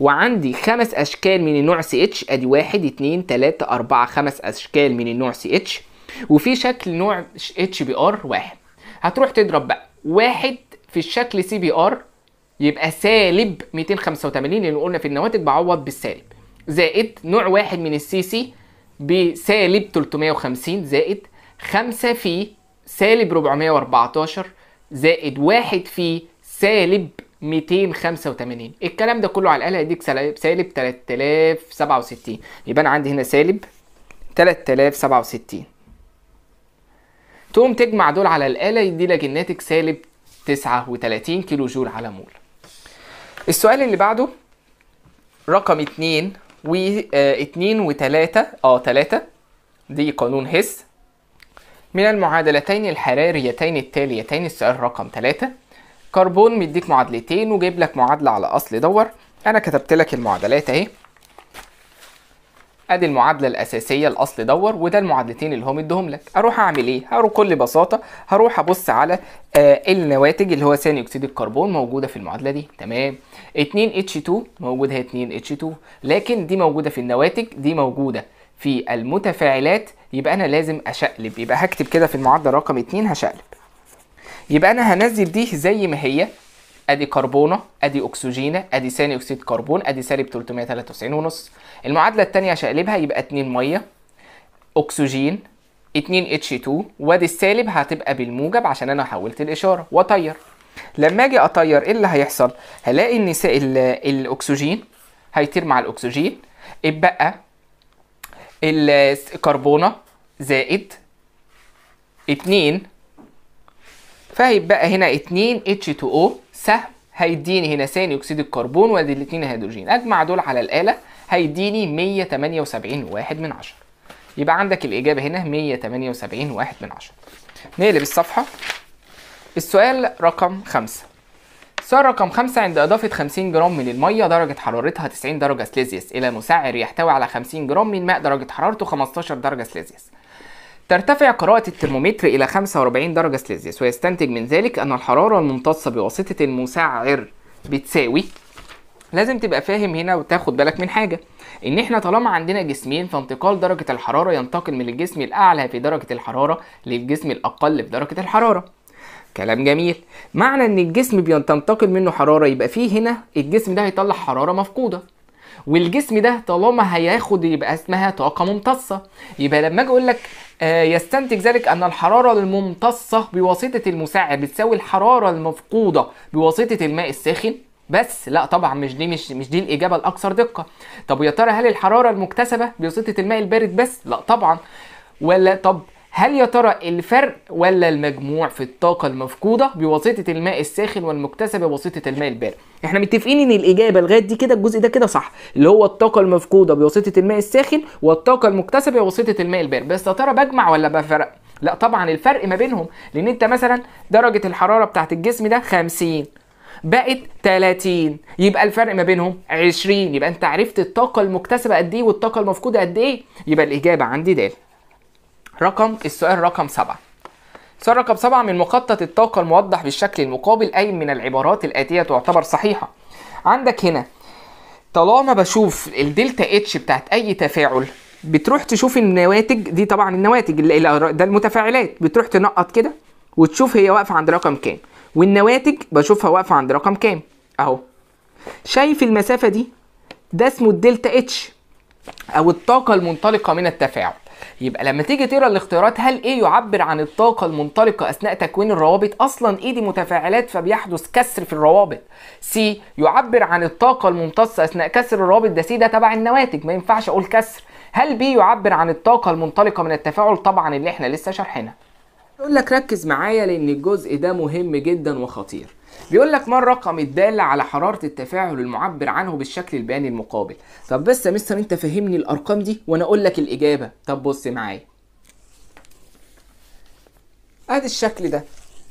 وعندي خمس اشكال من النوع سي اتش ادي واحد اتنين تلاتة اربعة خمس اشكال من النوع سي اتش وفي شكل نوع اتش بي ار واحد هتروح تضرب بقى واحد في الشكل سي بي ار يبقى سالب 285 لان يعني قلنا في النواتج بعوض بالسالب زائد نوع واحد من السي سي بسالب 350 زائد 5 في سالب 414 زائد 1 في سالب 285 الكلام ده كله على الاقل هيديك سالب 3067 يبقى انا عندي هنا سالب 3067 تقوم تجمع دول على الآلة يدي لك الناتج سالب 39 كيلو جول على مول السؤال اللي بعده رقم اتنين و آه، اتنين وتلاتة اه تلاتة دي قانون هس من المعادلتين الحراريتين التاليتين السؤال رقم تلاتة كربون مديك معادلتين وجيب لك معادلة على أصل دور أنا كتبت لك المعادلات أهي ادي المعادله الاساسيه الاصل دور وده المعادلتين اللي هم ادوهم لك اروح اعمل ايه هروح بكل بساطه هروح ابص على آه النواتج اللي هو ثاني اكسيد الكربون موجوده في المعادله دي تمام 2 H2 موجودة هي 2 H2 لكن دي موجوده في النواتج دي موجوده في المتفاعلات يبقى انا لازم اشقلب يبقى هكتب كده في المعادله رقم 2 هشقلب يبقى انا هنزل دي زي ما هي ادي كربونه ادي اكسجينه ادي ثاني اكسيد كربون ادي سالب 393 ونص المعادله الثانيه هشقلبها يبقى 2 ميه اكسجين 2 H2 وادي السالب هتبقى بالموجب عشان انا حولت الاشاره واطير لما اجي اطير ايه اللي هيحصل هلاقي ان الاكسجين هيطير مع الاكسجين اتبقى الكربونه زائد 2 فهيبقى هنا 2 H2O سهم هيديني هنا ثاني اكسيد الكربون وادي الاثنين هيدروجين اجمع دول على الاله هيديني 178 واحد من يبقى عندك الاجابه هنا 178 واحد من نقلب الصفحه السؤال رقم خمسة السؤال رقم خمسة عند إضافة 50 جرام من المية درجة حرارتها 90 درجة سليزيوس إلى مسعر يحتوي على 50 جرام من ماء درجة حرارته 15 درجة سليزيوس ترتفع قراءة الترمومتر إلى 45 درجة سلسيوس ويستنتج من ذلك أن الحرارة الممتصة بواسطة المسعر بتساوي لازم تبقى فاهم هنا وتاخد بالك من حاجه ان احنا طالما عندنا جسمين فانتقال درجه الحراره ينتقل من الجسم الاعلى في درجه الحراره للجسم الاقل في درجه الحراره كلام جميل معنى ان الجسم بينتقل منه حراره يبقى فيه هنا الجسم ده هيطلع حراره مفقوده والجسم ده طالما هياخد يبقى اسمها طاقه ممتصه يبقى لما اجي اقول لك آه، يستنتج ذلك أن الحرارة الممتصة بواسطة المساعد بتساوي الحرارة المفقودة بواسطة الماء الساخن بس لا طبعا مش دي مش مش دي الاجابه الاكثر دقه طب يا ترى هل الحراره المكتسبه بواسطه الماء البارد بس لا طبعا ولا طب هل يا ترى الفرق ولا المجموع في الطاقة المفقودة بواسطة الماء الساخن والمكتسبة بواسطة الماء البارد؟ احنا متفقين ان الإجابة لغاية دي كده الجزء ده كده صح، اللي هو الطاقة المفقودة بواسطة الماء الساخن والطاقة المكتسبة بواسطة الماء البارد، بس يا ترى بجمع ولا بفرق؟ لا طبعا الفرق ما بينهم لأن أنت مثلا درجة الحرارة بتاعت الجسم ده 50 بقت 30 يبقى الفرق ما بينهم 20 يبقى انت عرفت الطاقه المكتسبه قد ايه والطاقه المفقوده قد ايه يبقى الاجابه عندي د رقم السؤال رقم 7 السؤال رقم 7 من مخطط الطاقة الموضح بالشكل المقابل أي من العبارات الآتية تعتبر صحيحة عندك هنا طالما بشوف الدلتا اتش بتاعت أي تفاعل بتروح تشوف النواتج دي طبعا النواتج ده المتفاعلات بتروح تنقط كده وتشوف هي واقفة عند رقم كام والنواتج بشوفها واقفة عند رقم كام أهو شايف المسافة دي ده اسمه الدلتا اتش أو الطاقة المنطلقة من التفاعل يبقى لما تيجي تقرا الاختيارات هل ايه يعبر عن الطاقه المنطلقه اثناء تكوين الروابط اصلا ايه دي متفاعلات فبيحدث كسر في الروابط سي يعبر عن الطاقه الممتصه اثناء كسر الروابط ده سي ده تبع النواتج ما ينفعش اقول كسر هل بي يعبر عن الطاقه المنطلقه من التفاعل طبعا اللي احنا لسه شارحينها يقول لك ركز معايا لان الجزء ده مهم جدا وخطير بيقول لك ما الرقم الدال على حراره التفاعل المعبر عنه بالشكل البياني المقابل طب بس يا مستر انت فهمني الارقام دي وانا اقول لك الاجابه طب بص معايا ادي الشكل ده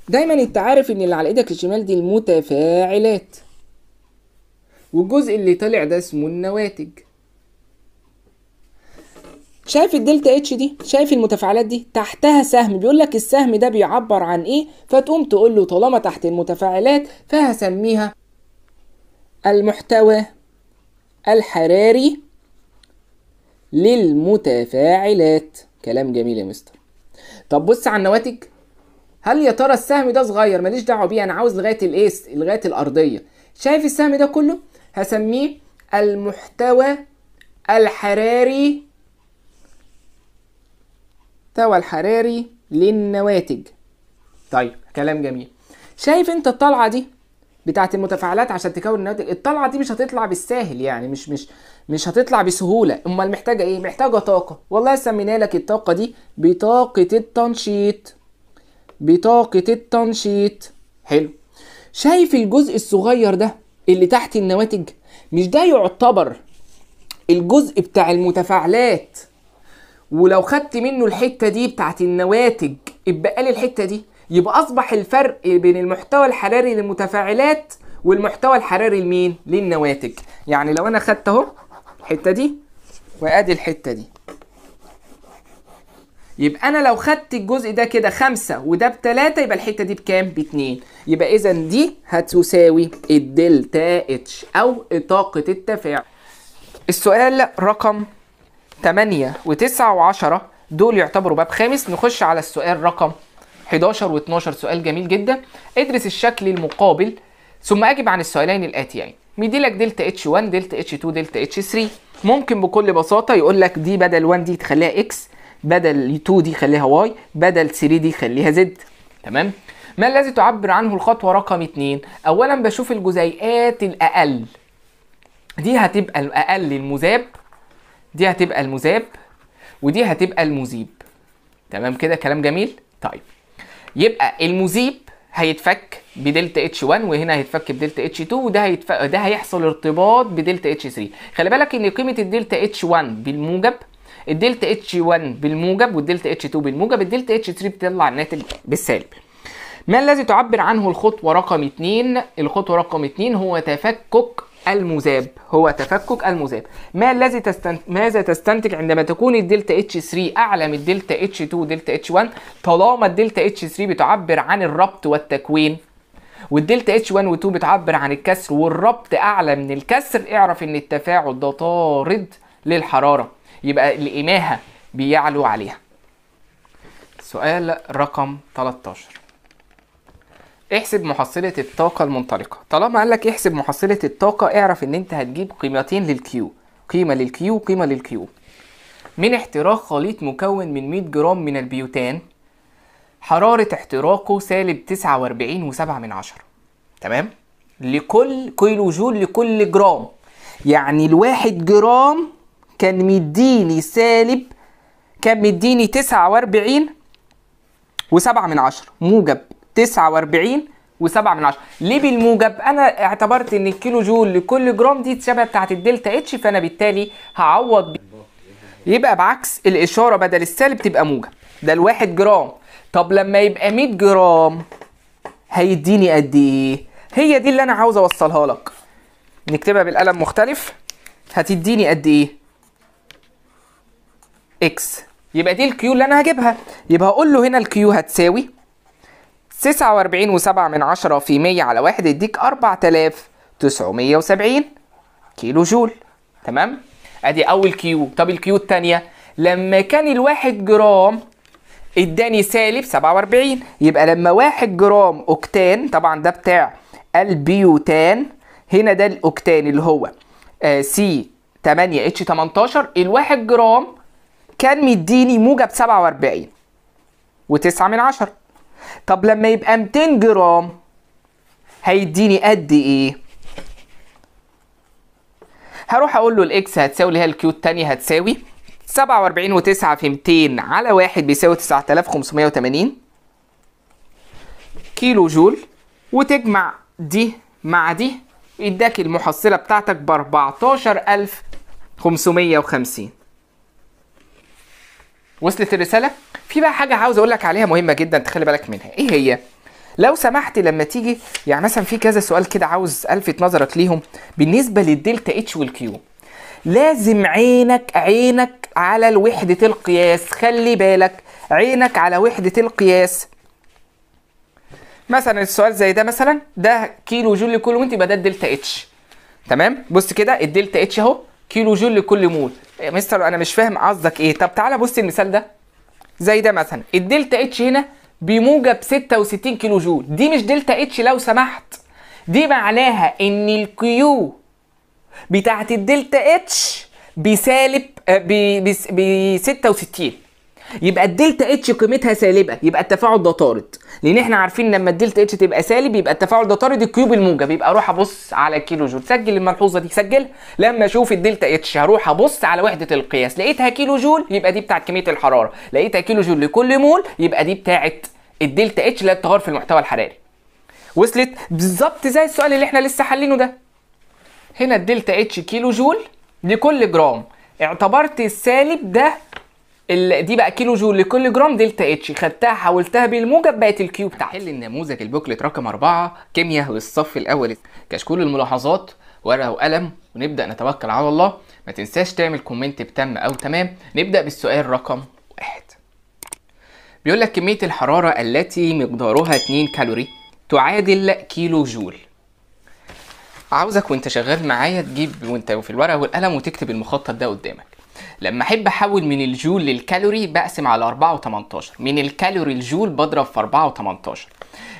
دايما انت عارف ان اللي على ايدك الشمال دي المتفاعلات والجزء اللي طلع ده اسمه النواتج شايف الدلتا اتش دي شايف المتفاعلات دي تحتها سهم بيقول لك السهم ده بيعبر عن ايه فتقوم تقول له طالما تحت المتفاعلات فهسميها المحتوى الحراري للمتفاعلات كلام جميل يا مستر طب بص على النواتج هل يا ترى السهم ده صغير ماليش دعوه بيه انا عاوز لغايه الايه لغايه الارضيه شايف السهم ده كله هسميه المحتوى الحراري المحتوى الحراري للنواتج طيب كلام جميل شايف انت الطلعه دي بتاعت المتفاعلات عشان تكون النواتج الطلعه دي مش هتطلع بالساهل يعني مش مش مش هتطلع بسهوله امال محتاجه ايه محتاجه طاقه والله سمينا لك الطاقه دي بطاقه التنشيط بطاقه التنشيط حلو شايف الجزء الصغير ده اللي تحت النواتج مش ده يعتبر الجزء بتاع المتفاعلات ولو خدت منه الحته دي بتاعت النواتج اتبقى لي الحته دي يبقى اصبح الفرق بين المحتوى الحراري للمتفاعلات والمحتوى الحراري لمين للنواتج يعني لو انا خدت اهو الحته دي وادي الحته دي يبقى انا لو خدت الجزء ده كده خمسة وده بتلاتة يبقى الحته دي بكام باتنين يبقى اذا دي هتساوي الدلتا اتش او طاقه التفاعل السؤال رقم 8 و9 و10 دول يعتبروا باب خامس نخش على السؤال رقم 11 و12 سؤال جميل جدا ادرس الشكل المقابل ثم اجب عن السؤالين الاتيين يعني. مدي لك دلتا اتش 1 دلتا اتش 2 دلتا اتش 3 ممكن بكل بساطه يقول لك دي بدل 1 دي تخليها اكس بدل 2 دي خليها واي بدل 3 دي خليها زد تمام ما الذي تعبر عنه الخطوه رقم 2 اولا بشوف الجزيئات الاقل دي هتبقى الاقل المذاب دي هتبقى المذاب ودي هتبقى المذيب تمام كده كلام جميل طيب يبقى المذيب هيتفك بدلتا اتش 1 وهنا هيتفك بدلتا اتش 2 وده هيتف... ده هيحصل ارتباط بدلتا اتش 3 خلي بالك ان قيمه الدلتا اتش 1 بالموجب الدلتا اتش 1 بالموجب والدلتا اتش 2 بالموجب الدلتا اتش 3 بتطلع الناتج بالسالب ما الذي تعبر عنه الخطوه رقم 2 الخطوه رقم 2 هو تفكك المذاب هو تفكك المذاب ما الذي تستنت... ماذا تستنتج عندما تكون الدلتا اتش 3 اعلى من الدلتا اتش 2 دلتا اتش 1 طالما الدلتا اتش 3 بتعبر عن الربط والتكوين والدلتا اتش 1 و2 بتعبر عن الكسر والربط اعلى من الكسر اعرف ان التفاعل ده طارد للحراره يبقى الإماهة بيعلو عليها سؤال رقم 13 احسب محصلة الطاقة المنطلقة طالما قال لك احسب محصلة الطاقة اعرف ان انت هتجيب قيمتين للكيو قيمة للكيو وقيمة للكيو من احتراق خليط مكون من 100 جرام من البيوتان حرارة احتراقه سالب 49.7 من عشرة تمام لكل كيلو جول لكل جرام يعني الواحد جرام كان مديني سالب كان مديني 49 وسبعة من عشرة موجب 49 و7 من 10 ليه بالموجب انا اعتبرت ان الكيلو جول لكل جرام دي تشابه بتاعت الدلتا اتش فانا بالتالي هعوض يبقى بعكس الاشاره بدل السالب تبقى موجب ده الواحد جرام طب لما يبقى 100 جرام هيديني قد ايه هي دي اللي انا عاوز اوصلها لك نكتبها بالقلم مختلف هتديني قد ايه اكس يبقى دي الكيو اللي انا هجيبها يبقى هقول له هنا الكيو هتساوي 49.7 في 100 على 1 يديك 4970 كيلو جول تمام ادي اول كيو طب الكيو الثانيه لما كان الواحد جرام اداني سالب 47 يبقى لما واحد جرام اوكتان طبعا ده بتاع البيوتان هنا ده الاوكتان اللي هو آه، سي 8 اتش 18 الواحد جرام كان مديني موجب 47 و9 من 10 طب لما يبقى 200 جرام هيديني قد ايه هروح اقول له الاكس هتساوي اللي هي الكيو الثانيه هتساوي 47 و9 في 200 على 1 بيساوي 9580 كيلو جول وتجمع دي مع دي يداك المحصله بتاعتك ب 14550 وصلت الرساله في بقى حاجه عاوز اقول لك عليها مهمه جدا تخلي بالك منها ايه هي لو سمحت لما تيجي يعني مثلا في كذا سؤال كده عاوز الفت نظرك ليهم بالنسبه للدلتا اتش والكيو لازم عينك عينك على وحده القياس خلي بالك عينك على وحده القياس مثلا السؤال زي ده مثلا ده كيلو جول لكل وانت يبقى ده الدلتا اتش تمام بص كده الدلتا اتش اهو كيلو جول لكل مول يا إيه، مستر انا مش فاهم قصدك ايه طب تعالى بص المثال ده زي ده مثلا الدلتا اتش هنا بموجب 66 كيلو جول دي مش دلتا اتش لو سمحت دي معناها ان الكيو بتاعت الدلتا اتش بسالب ب 66 يبقى الدلتا اتش قيمتها سالبه يبقى التفاعل ده طارد لان احنا عارفين لما الدلتا اتش تبقى سالب يبقى التفاعل ده طارد الكيوب الموجب يبقى اروح ابص على كيلو جول سجل الملحوظه دي سجل لما اشوف الدلتا اتش هروح ابص على وحده القياس لقيتها كيلو جول يبقى دي بتاعه كميه الحراره لقيتها كيلو جول لكل مول يبقى دي بتاعه الدلتا اتش اللي التغير في المحتوى الحراري وصلت بالظبط زي السؤال اللي احنا لسه حلينه ده هنا الدلتا اتش كيلو جول لكل جرام اعتبرت السالب ده دي بقى كيلو جول لكل جرام دلتا اتش خدتها حولتها بالموجب بقت الكيو بتاعها حل النموذج البوكلت رقم أربعة كيمياء للصف الاول كشكول الملاحظات ورقه وقلم ونبدا نتوكل على الله ما تنساش تعمل كومنت بتم او تمام نبدا بالسؤال رقم واحد بيقول لك كميه الحراره التي مقدارها 2 كالوري تعادل كيلو جول عاوزك وانت شغال معايا تجيب وانت في الورقه والقلم وتكتب المخطط ده قدامك لما احب احول من الجول للكالوري بقسم على 4 و18 من الكالوري الجول بضرب في 4 و18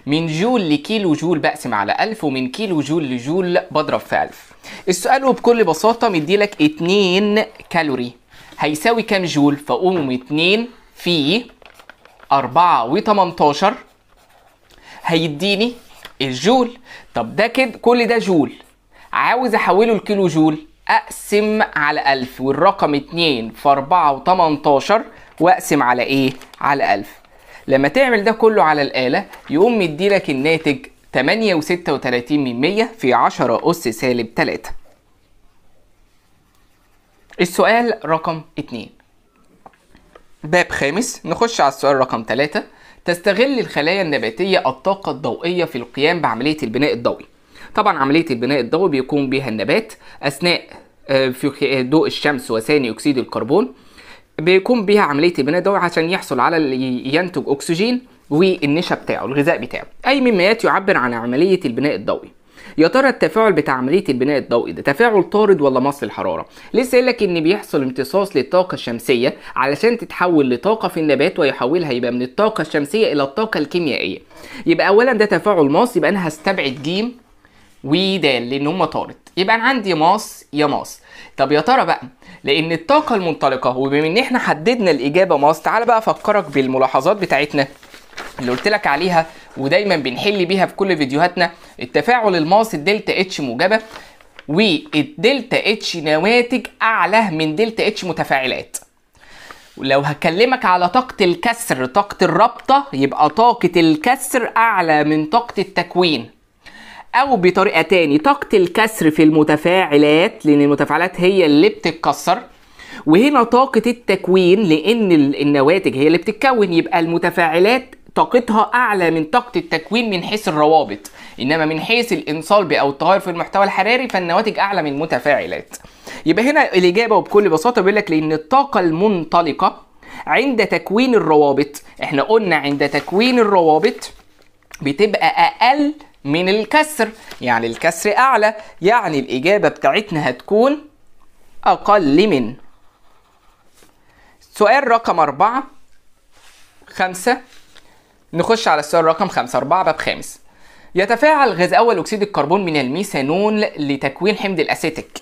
من جول لكيلو جول بقسم على 1000 ومن كيلو جول لجول بضرب في 1000 السؤال وبكل بساطه مديلك 2 كالوري هيساوي كام جول فقوم 2 في 4 و18 هيديني الجول طب ده كده كل ده جول عاوز احوله لكيلو جول اقسم على 1000 والرقم 2 في 4 و18 واقسم على ايه على 1000 لما تعمل ده كله على الآلة يقوم مديلك الناتج 8.36 من مية في 10 أس سالب 3 السؤال رقم 2 باب خامس نخش على السؤال رقم 3 تستغل الخلايا النباتية الطاقة الضوئية في القيام بعملية البناء الضوئي طبعا عملية البناء الضوئي بيقوم بها النبات أثناء آه، في آه، ضوء الشمس وثاني اكسيد الكربون بيقوم بيها عمليه البناء الضوئي عشان يحصل على ينتج اكسجين والنشا بتاعه الغذاء بتاعه اي مما يعبر عن عمليه البناء الضوئي يا ترى التفاعل بتاع عمليه البناء الضوئي ده تفاعل طارد ولا مصل الحراره لسه قايل لك ان بيحصل امتصاص للطاقه الشمسيه علشان تتحول لطاقه في النبات ويحولها يبقى من الطاقه الشمسيه الى الطاقه الكيميائيه يبقى اولا ده تفاعل ماس يبقى انا هستبعد ج ودال لان هم طارد يبقى انا عندي ماس يا ماس طب يا ترى بقى لان الطاقه المنطلقه وبما ان احنا حددنا الاجابه ماس تعال بقى افكرك بالملاحظات بتاعتنا اللي قلت لك عليها ودايما بنحل بيها في كل فيديوهاتنا التفاعل الماس الدلتا اتش موجبه والدلتا اتش نواتج اعلى من دلتا اتش متفاعلات ولو هكلمك على طاقة الكسر طاقة الرابطة يبقى طاقة الكسر أعلى من طاقة التكوين او بطريقه تاني طاقه الكسر في المتفاعلات لان المتفاعلات هي اللي بتتكسر وهنا طاقه التكوين لان النواتج هي اللي بتتكون يبقى المتفاعلات طاقتها اعلى من طاقه التكوين من حيث الروابط انما من حيث الانصالب او التغير في المحتوى الحراري فالنواتج اعلى من المتفاعلات يبقى هنا الاجابه وبكل بساطه بيقول لك لان الطاقه المنطلقه عند تكوين الروابط احنا قلنا عند تكوين الروابط بتبقى اقل من الكسر يعني الكسر أعلى يعني الإجابة بتاعتنا هتكون أقل من سؤال رقم أربعة خمسة نخش على السؤال رقم خمسة أربعة باب خامس يتفاعل غاز أول أكسيد الكربون من الميثانول لتكوين حمض الأسيتيك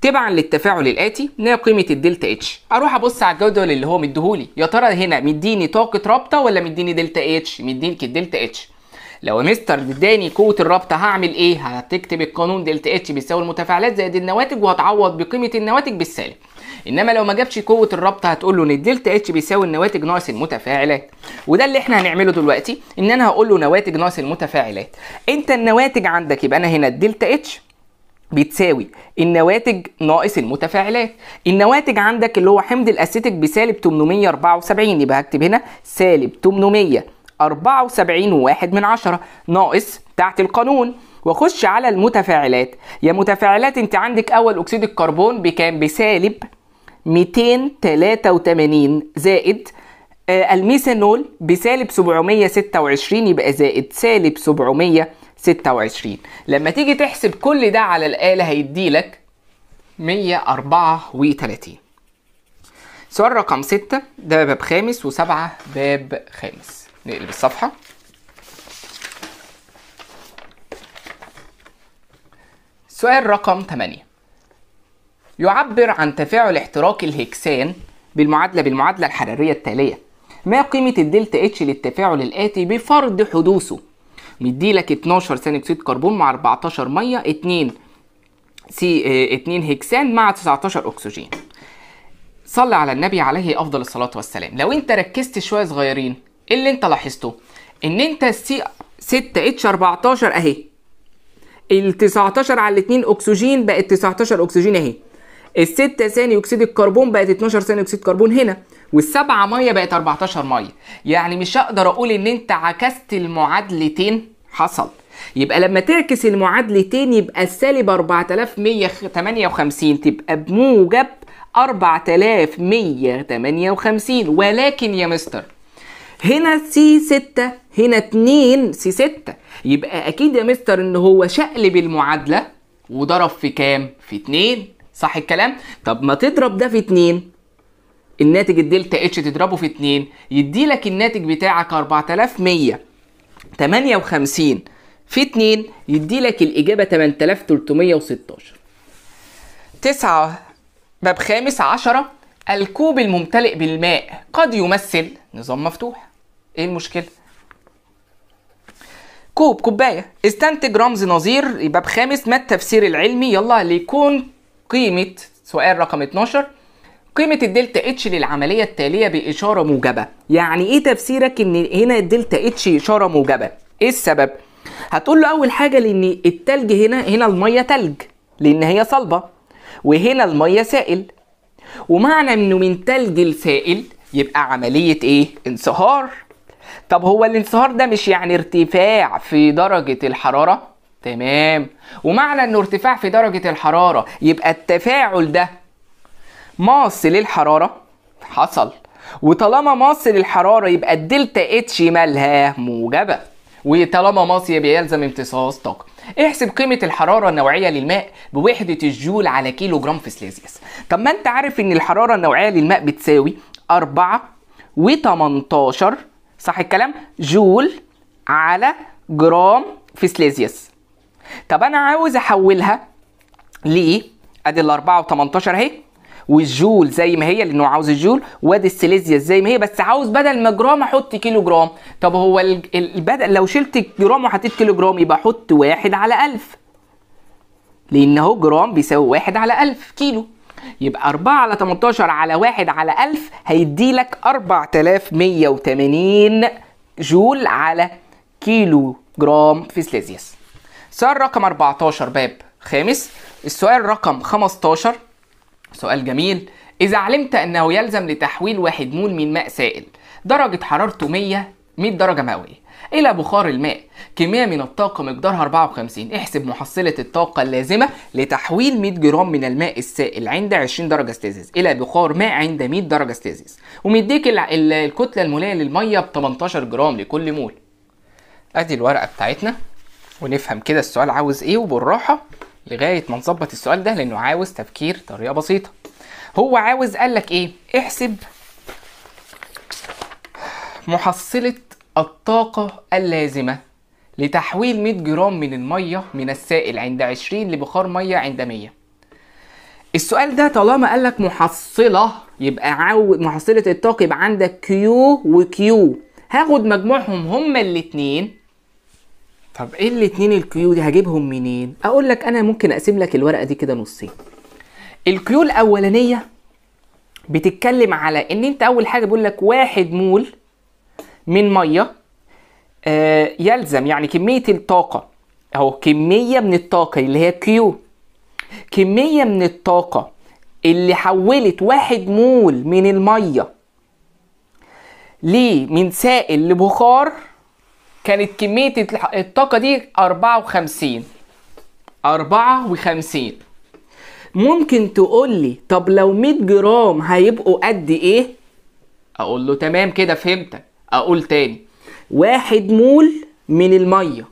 تبعا للتفاعل الآتي نلاقي قيمة الدلتا اتش أروح أبص على الجدول اللي هو مديهولي يا ترى هنا مديني طاقة رابطة ولا مديني دلتا اتش مديني الدلتا اتش لو مستر اداني قوه الرابطه هعمل ايه هتكتب القانون دلتا اتش بيساوي المتفاعلات زائد النواتج وهتعوض بقيمه النواتج بالسالب انما لو ما جابش قوه الرابطه هتقول له ان الدلتا اتش بيساوي النواتج ناقص المتفاعلات وده اللي احنا هنعمله دلوقتي ان انا هقول له نواتج ناقص المتفاعلات انت النواتج عندك يبقى انا هنا الدلتا اتش بتساوي النواتج ناقص المتفاعلات النواتج عندك اللي هو حمض الاسيتيك بسالب 874 يبقى هكتب هنا سالب 800 74.1 من عشرة ناقص تحت القانون واخش على المتفاعلات يا متفاعلات انت عندك اول اكسيد الكربون بكام بسالب 283 زائد آه، الميثانول بسالب 726 يبقى زائد سالب 726 لما تيجي تحسب كل ده على الآلة هيدي لك 134 سؤال رقم 6 ده باب خامس وسبعة باب خامس نقلب الصفحة سؤال رقم 8 يعبر عن تفاعل احتراق الهكسان بالمعادلة بالمعادلة الحرارية التالية ما قيمة الدلتا اتش للتفاعل الآتي بفرض حدوثه مديلك 12 ثاني اكسيد كربون مع 14 ميه 2 سي 2 آه، هكسان مع 19 اكسجين صلى على النبي عليه افضل الصلاه والسلام لو انت ركزت شويه صغيرين اللي انت لاحظته ان انت السي 6 اتش 14 اهي ال 19 على 2 اكسجين بقت 19 اكسجين اهي ال 6 ثاني اكسيد الكربون بقت 12 ثاني اكسيد كربون هنا والسبعة مية بقت 14 مية يعني مش هقدر اقول ان انت عكست المعادلتين حصل يبقى لما تعكس المعادلتين يبقى السالب 4158 تبقى بموجب 4158 ولكن يا مستر هنا سي 6 هنا 2 سي 6 يبقى اكيد يا مستر ان هو شقلب المعادله وضرب في كام في 2 صح الكلام طب ما تضرب ده في 2 الناتج الدلتا اتش تضربه في 2 يدي لك الناتج بتاعك 4158 في 2 يدي لك الاجابه 8316 9 باب خامس 10 الكوب الممتلئ بالماء قد يمثل نظام مفتوح ايه المشكله كوب كوبايه استنتج رمز نظير يبقى بخامس ما التفسير العلمي يلا ليكون قيمه سؤال رقم 12 قيمة الدلتا اتش للعملية التالية بإشارة موجبة يعني إيه تفسيرك إن هنا الدلتا اتش إشارة موجبة إيه السبب؟ هتقول له أول حاجة لأن التلج هنا هنا المية تلج لأن هي صلبة وهنا المية سائل ومعنى إنه من تلج لسائل يبقى عملية إيه؟ انصهار طب هو الانصهار ده مش يعني ارتفاع في درجة الحرارة تمام ومعنى انه ارتفاع في درجة الحرارة يبقى التفاعل ده ماص للحرارة حصل وطالما ماص للحرارة يبقى الدلتا اتش مالها موجبة وطالما ماص يبقى يلزم امتصاص طاقة احسب قيمة الحرارة النوعية للماء بوحدة الجول على كيلو جرام في سليزيوس طب ما انت عارف ان الحرارة النوعية للماء بتساوي 4 و18 صح الكلام جول على جرام في سليزيوس طب انا عاوز احولها ل ادي ال 4 و18 اهي والجول زي ما هي لانه عاوز الجول وادي السليزيوس زي ما هي بس عاوز بدل ما جرام احط كيلو جرام طب هو البدل لو شلت جرام وحطيت كيلو جرام يبقى احط واحد على 1000 لان اهو جرام بيساوي واحد على 1000 كيلو يبقى 4 على 18 على 1 على 1000 هيديلك 4180 جول على كيلو جرام في سليزيوس سؤال رقم 14 باب خامس السؤال رقم 15 سؤال جميل إذا علمت أنه يلزم لتحويل واحد مول من ماء سائل درجة حرارته 100 100 درجة مئوية إلى بخار الماء كمية من الطاقة مقدارها 54 احسب محصلة الطاقة اللازمة لتحويل 100 جرام من الماء السائل عند 20 درجة استاذيز إلى بخار ماء عند 100 درجة استاذيز ومديك الكتلة المولية للمية ب 18 جرام لكل مول أدي الورقة بتاعتنا ونفهم كده السؤال عاوز إيه وبالراحة لغاية ما نظبط السؤال ده لأنه عاوز تفكير طريقة بسيطة هو عاوز قالك إيه؟ احسب محصلة الطاقة اللازمة لتحويل 100 جرام من المية من السائل عند 20 لبخار مية عند 100 السؤال ده طالما قال لك محصلة يبقى عاو محصلة الطاقة يبقى عندك كيو وكيو هاخد مجموعهم هما الاتنين طب ايه الاتنين الكيو دي هجيبهم منين؟ اقول لك انا ممكن اقسم لك الورقة دي كده نصين الكيو الاولانية بتتكلم على ان انت اول حاجة بيقول لك واحد مول من ميه آه، يلزم يعني كميه الطاقه اهو كميه من الطاقه اللي هي كيو كميه من الطاقه اللي حولت واحد مول من الميه ليه من سائل لبخار كانت كمية الطاقة دي 54 54 ممكن تقول لي طب لو 100 جرام هيبقوا قد ايه؟ اقول له تمام كده فهمتك اقول تاني واحد مول من الميه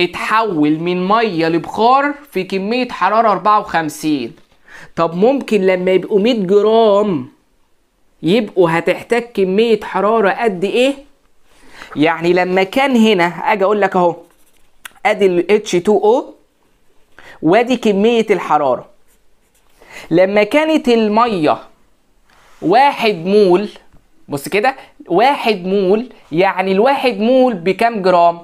اتحول من ميه لبخار في كميه حراره 54 طب ممكن لما يبقوا 100 جرام يبقوا هتحتاج كميه حراره قد ايه يعني لما كان هنا اجي اقول لك اهو ادي ال H2O وادي كميه الحراره لما كانت الميه واحد مول بص كده واحد مول يعني الواحد مول بكام جرام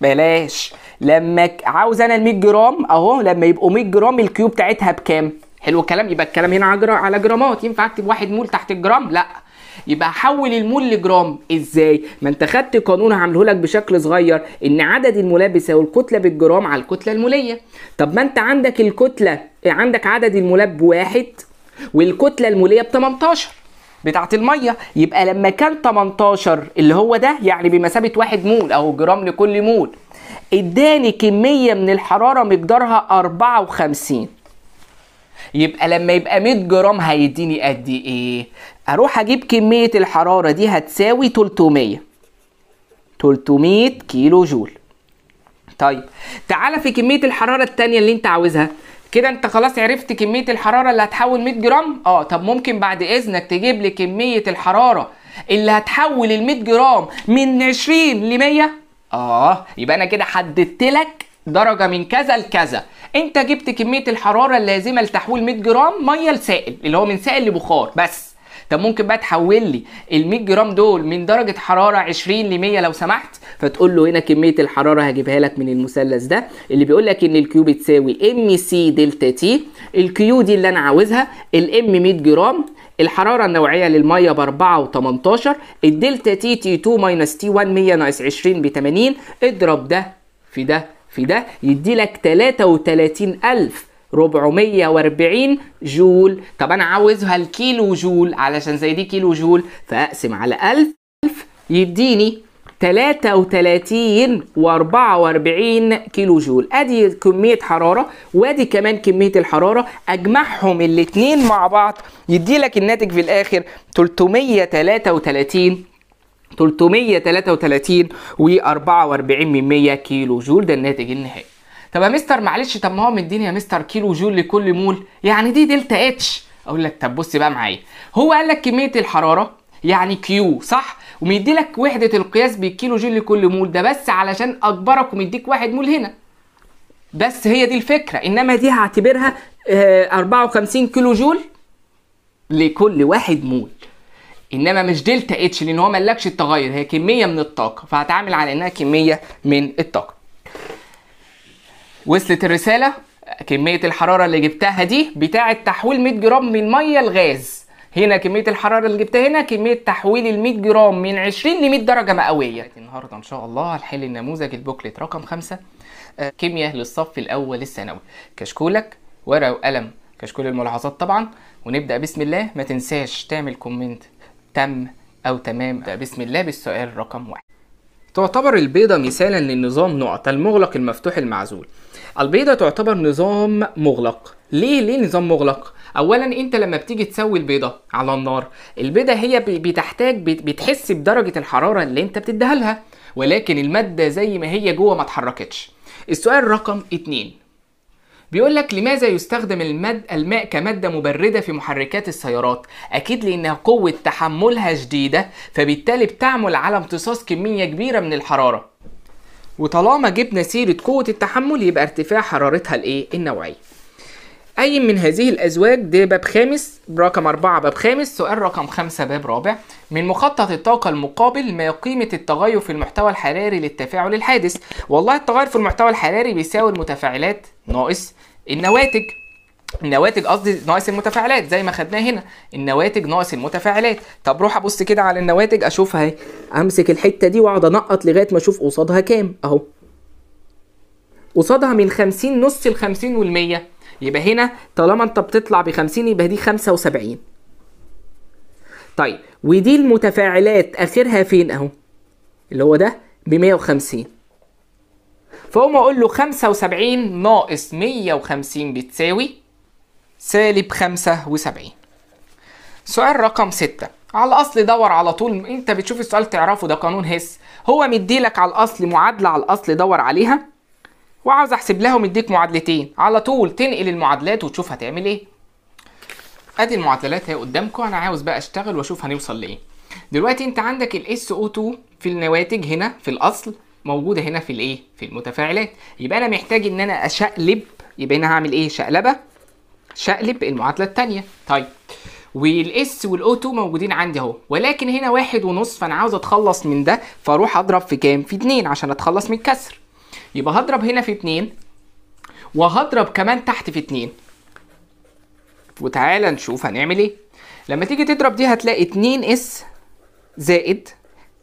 بلاش لما عاوز انا ال 100 جرام اهو لما يبقوا 100 جرام الكيو بتاعتها بكام حلو الكلام يبقى الكلام هنا على على جرامات ينفع اكتب واحد مول تحت الجرام لا يبقى حول المول لجرام ازاي ما انت خدت قانون هعمله لك بشكل صغير ان عدد المولات بيساوي الكتله بالجرام على الكتله الموليه طب ما انت عندك الكتله عندك عدد المولات بواحد والكتله الموليه ب 18 بتاعه الميه يبقى لما كان 18 اللي هو ده يعني بمثابه 1 مول او جرام لكل مول اداني كميه من الحراره مقدارها 54 يبقى لما يبقى 100 جرام هيديني قد ايه اروح اجيب كميه الحراره دي هتساوي 300 300 كيلو جول طيب تعالى في كميه الحراره الثانيه اللي انت عاوزها كده انت خلاص عرفت كميه الحراره اللي هتحول 100 جرام اه طب ممكن بعد اذنك تجيب لي كميه الحراره اللي هتحول ال 100 جرام من 20 ل 100 اه يبقى انا كده حددت لك درجه من كذا لكذا انت جبت كميه الحراره اللازمه لتحويل 100 جرام ميه لسائل اللي هو من سائل لبخار بس طب ممكن بقى تحول لي ال 100 جرام دول من درجه حراره 20 ل 100 لو سمحت فتقول له هنا كميه الحراره هجيبها لك من المثلث ده اللي بيقول لك ان الكيو بتساوي ام سي دلتا تي الكيو دي اللي انا عاوزها الام 100 جرام الحرارة النوعية للمية ب 4 و18 الدلتا تي تي 2 ماينس تي 1 100 ناقص 20 ب 80 اضرب ده في ده في ده يدي لك 33000 440 جول طب انا عاوزها الكيلو جول علشان زي دي كيلو جول فاقسم على 1000 1000 يديني 33 و44 كيلو جول ادي كميه حراره وادي كمان كميه الحراره اجمعهم الاثنين مع بعض يدي لك الناتج في الاخر 333 333 و44 من 100 كيلو جول ده الناتج النهائي طب يا مستر معلش طب ما هو مديني يا مستر كيلو جول لكل مول يعني دي دلتا اتش اقول لك طب بص بقى معايا هو قال لك كميه الحراره يعني كيو صح ومدي لك وحده القياس بالكيلو جول لكل مول ده بس علشان اجبرك ومديك واحد مول هنا بس هي دي الفكره انما دي هعتبرها 54 آه، كيلو جول لكل واحد مول انما مش دلتا اتش لان هو ملكش التغير هي كميه من الطاقه فهتعامل على انها كميه من الطاقه وصلت الرساله كميه الحراره اللي جبتها دي بتاعه تحويل 100 جرام من ميه لغاز هنا كميه الحراره اللي جبتها هنا كميه تحويل ال 100 جرام من 20 ل 100 درجه مئويه النهارده ان شاء الله هنحل النموذج البوكلت رقم خمسة آه، كيمياء للصف الاول الثانوي كشكولك ورقه وقلم كشكول الملاحظات طبعا ونبدا بسم الله ما تنساش تعمل كومنت تم او تمام بسم الله بالسؤال رقم واحد تعتبر البيضة مثالا للنظام نقط المغلق المفتوح المعزول البيضة تعتبر نظام مغلق ليه ليه نظام مغلق اولا انت لما بتيجي تسوي البيضه على النار البيضه هي بتحتاج بتحس بدرجه الحراره اللي انت بتديها لها ولكن الماده زي ما هي جوه ما اتحركتش السؤال رقم اتنين بيقول لك لماذا يستخدم المد... الماء كمادة مبردة في محركات السيارات؟ أكيد لأن قوة تحملها شديدة فبالتالي بتعمل على امتصاص كمية كبيرة من الحرارة وطالما جبنا سيرة قوة التحمل يبقى ارتفاع حرارتها الايه النوعية أي من هذه الأزواج ده باب خامس رقم أربعة باب خامس سؤال رقم خمسة باب رابع من مخطط الطاقة المقابل ما قيمة التغير في المحتوى الحراري للتفاعل الحادث والله التغير في المحتوى الحراري بيساوي المتفاعلات ناقص النواتج النواتج قصدي ناقص المتفاعلات زي ما خدناه هنا النواتج ناقص المتفاعلات طب روح ابص كده على النواتج اشوف اهي امسك الحته دي واقعد انقط لغايه ما اشوف قصادها كام اهو قصادها من 50 نص ال 50 وال 100 يبقى هنا طالما انت بتطلع ب 50 يبقى دي 75 طيب ودي المتفاعلات اخرها فين اهو اللي هو ده ب 150 فاقوم اقول له 75 ناقص 150 بتساوي سالب خمسة وسبعين سؤال رقم ستة على الاصل دور على طول انت بتشوف السؤال تعرفه ده قانون هس هو مديلك على الاصل معادله على الاصل دور عليها وعاوز احسب لها ومديك معادلتين على طول تنقل المعادلات وتشوف هتعمل ايه ادي المعادلات هي قدامكم انا عاوز بقى اشتغل واشوف هنوصل لايه دلوقتي انت عندك الاس او 2 في النواتج هنا في الاصل موجوده هنا في الايه في المتفاعلات يبقى انا محتاج ان انا اشقلب يبقى هنا هعمل ايه شقلبه شقلب المعادله التانية طيب والاس والاو2 موجودين عندي اهو ولكن هنا واحد ونص فانا عاوز اتخلص من ده فاروح اضرب في كام في 2 عشان اتخلص من الكسر يبقى هضرب هنا في 2 وهضرب كمان تحت في 2 وتعالى نشوف هنعمل ايه لما تيجي تضرب دي هتلاقي 2 اس زائد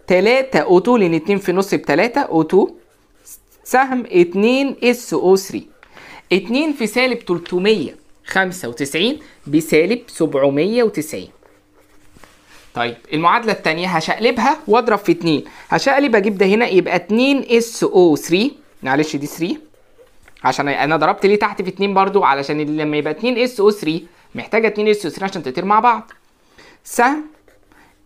3 او 2 لان 2 في نص بتلاتة او 2 سهم 2 اس او 3 2 في سالب 300 95 بسالب 790 طيب المعادلة التانية هشقلبها واضرب في 2 هشقلب اجيب ده هنا يبقى 2 اس او 3 معلش دي 3 عشان انا ضربت ليه تحت في 2 برضو علشان لما يبقى 2 اس او 3 محتاجة 2 اس او 3 عشان تطير مع بعض سهم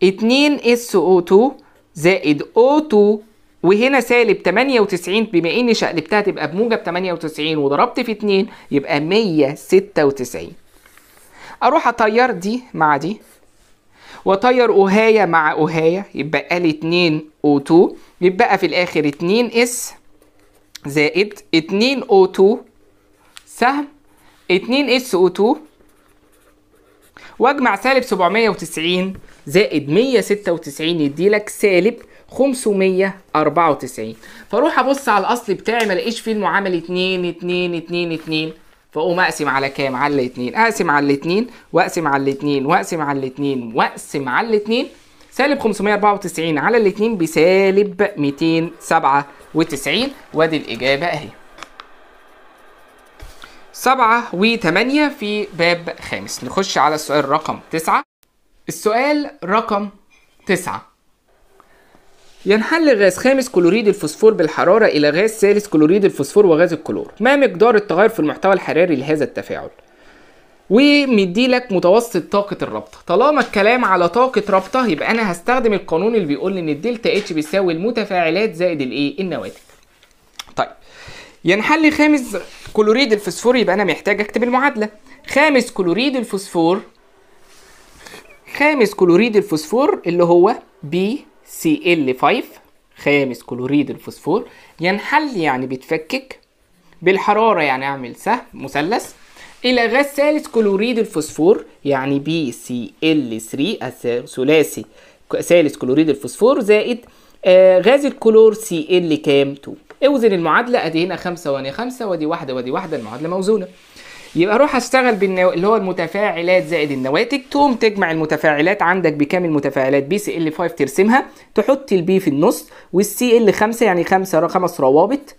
2 اس او 2 زائد او 2 وهنا سالب 98 بما ان شقلبتها تبقى بموجب 98 وضربت في 2 يبقى 196 اروح اطير دي مع دي واطير اوهايا مع اوهايا يبقى لي 2 او 2 يبقى في الاخر 2 اس زائد 2 او 2 سهم 2 اس او 2 واجمع سالب 790 زائد 196 يديلك سالب 594 فاروح ابص على الاصل بتاعي ما الاقيش فيه المعامل 2 2 2 2 فاقوم اقسم على كام على الاثنين اقسم على الاثنين واقسم على الاثنين واقسم على الاثنين واقسم على الاثنين سالب 594 على الاثنين بسالب 297 وادي الاجابه اهي 7 و8 في باب خامس نخش على السؤال رقم 9 السؤال رقم 9 ينحل غاز خامس كلوريد الفوسفور بالحرارة إلى غاز ثالث كلوريد الفوسفور وغاز الكلور ما مقدار التغير في المحتوى الحراري لهذا التفاعل ومديلك متوسط طاقة الرابطة طالما الكلام على طاقة رابطة يبقى أنا هستخدم القانون اللي بيقول لي إن الدلتا اتش بيساوي المتفاعلات زائد الإيه النواتج طيب ينحل خامس كلوريد الفوسفور يبقى أنا محتاج أكتب المعادلة خامس كلوريد الفوسفور خامس كلوريد الفوسفور اللي هو بي CL5 خامس كلوريد الفوسفور ينحل يعني بيتفكك بالحرارة يعني أعمل سهم مثلث إلى غاز ثالث كلوريد الفوسفور يعني بي 3 آه، ثلاثي ثالث كلوريد الفوسفور زائد آه، غاز الكلور CL كام 2 اوزن إيه المعادلة أدي هنا 5 وأدي 5 وأدي واحدة وأدي واحدة المعادلة موزونة يبقى روح اشتغل بالنو... اللي هو المتفاعلات زائد النواتج تقوم تجمع المتفاعلات عندك بكام المتفاعلات بي سي ال 5 ترسمها تحط البي في النص والسي ال 5 يعني خمسه خمس روابط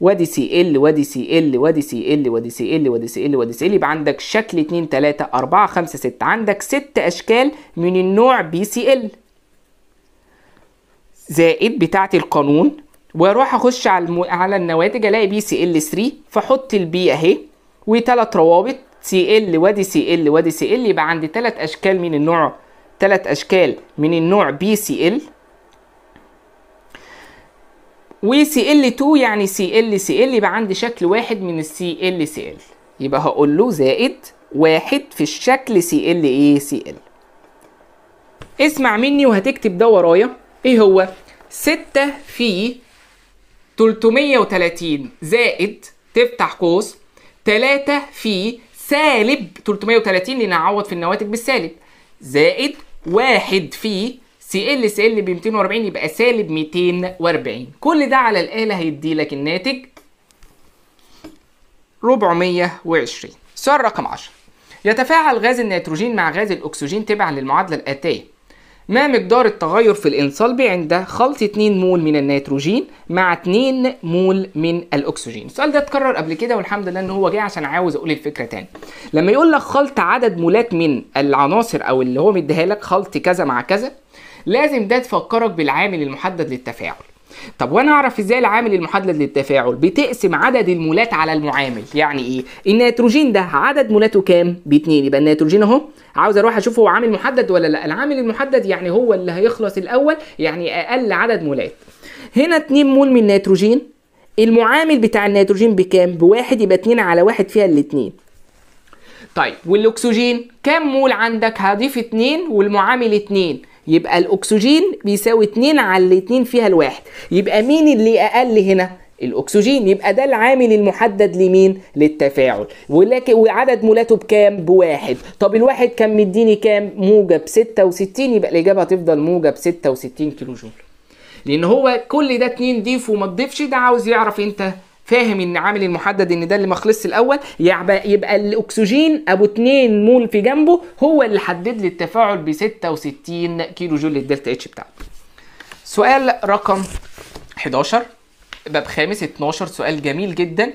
وادي سي ال وادي سي ال وادي سي ال وادي سي ال وادي سي ال وادي سي ال يبقى عندك شكل 2 3 4 5 6 عندك ست اشكال من النوع بي سي ال زائد بتاعه القانون واروح اخش على المو... على النواتج الاقي بي سي ال 3 فاحط البي اهي وثلاث روابط سي ال وادي سي ال وادي سي ال يبقى عندي ثلاث اشكال من النوع ثلاث اشكال من النوع بي سي ال وسي ال 2 يعني سي ال سي ال يبقى عندي شكل واحد من السي ال سي ال يبقى هقول له زائد واحد في الشكل سي ال ايه سي ال اسمع مني وهتكتب ده ورايا ايه هو 6 في 330 زائد تفتح قوس 3 في سالب 330 لنعوض في النواتج بالسالب زائد 1 في سي ال سي ال ب 240 يبقى سالب 240 كل ده على الاله هيدي لك الناتج 420 سؤال رقم 10 يتفاعل غاز النيتروجين مع غاز الاكسجين تبعا للمعادله الاتيه ما مقدار التغير في الانصلب عند خلط 2 مول من النيتروجين مع 2 مول من الاكسجين السؤال ده اتكرر قبل كده والحمد لله ان هو جه عشان عاوز اقول الفكره تاني لما يقول لك خلط عدد مولات من العناصر او اللي هو مديها لك خلط كذا مع كذا لازم ده تفكرك بالعامل المحدد للتفاعل طب وانا اعرف ازاي العامل المحدد للتفاعل بتقسم عدد المولات على المعامل يعني ايه النيتروجين ده عدد مولاته كام ب2 يبقى النيتروجين اهو عاوز اروح اشوف هو عامل محدد ولا لا العامل المحدد يعني هو اللي هيخلص الاول يعني اقل عدد مولات هنا 2 مول من النيتروجين المعامل بتاع النيتروجين بكام بواحد يبقى 2 على واحد فيها الاثنين طيب والاكسجين كام مول عندك هضيف 2 والمعامل 2 يبقى الاكسجين بيساوي 2 على 2 فيها الواحد يبقى مين اللي اقل هنا الاكسجين يبقى ده العامل المحدد لمين للتفاعل ولكن وعدد مولاته بكام بواحد طب الواحد كان مديني كام موجب 66 يبقى الاجابه هتفضل موجب 66 كيلو جول لان هو كل ده 2 ضيف وما تضيفش ده عاوز يعرف انت فاهم ان عامل المحدد ان ده اللي ما خلصش الاول يبقى يبقى الاكسجين ابو 2 مول في جنبه هو اللي حدد لي التفاعل ب 66 كيلو جول للدلتا اتش بتاعته. سؤال رقم 11 باب خامس 12 سؤال جميل جدا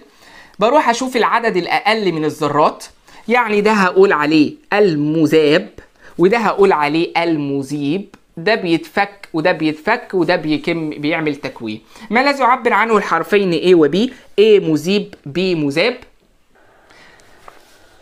بروح اشوف العدد الاقل من الذرات يعني ده هقول عليه المذاب وده هقول عليه المذيب ده بيتفك وده بيتفك وده بيكم بيعمل تكوين ما الذي يعبر عنه الحرفين A و B A مذيب B مذاب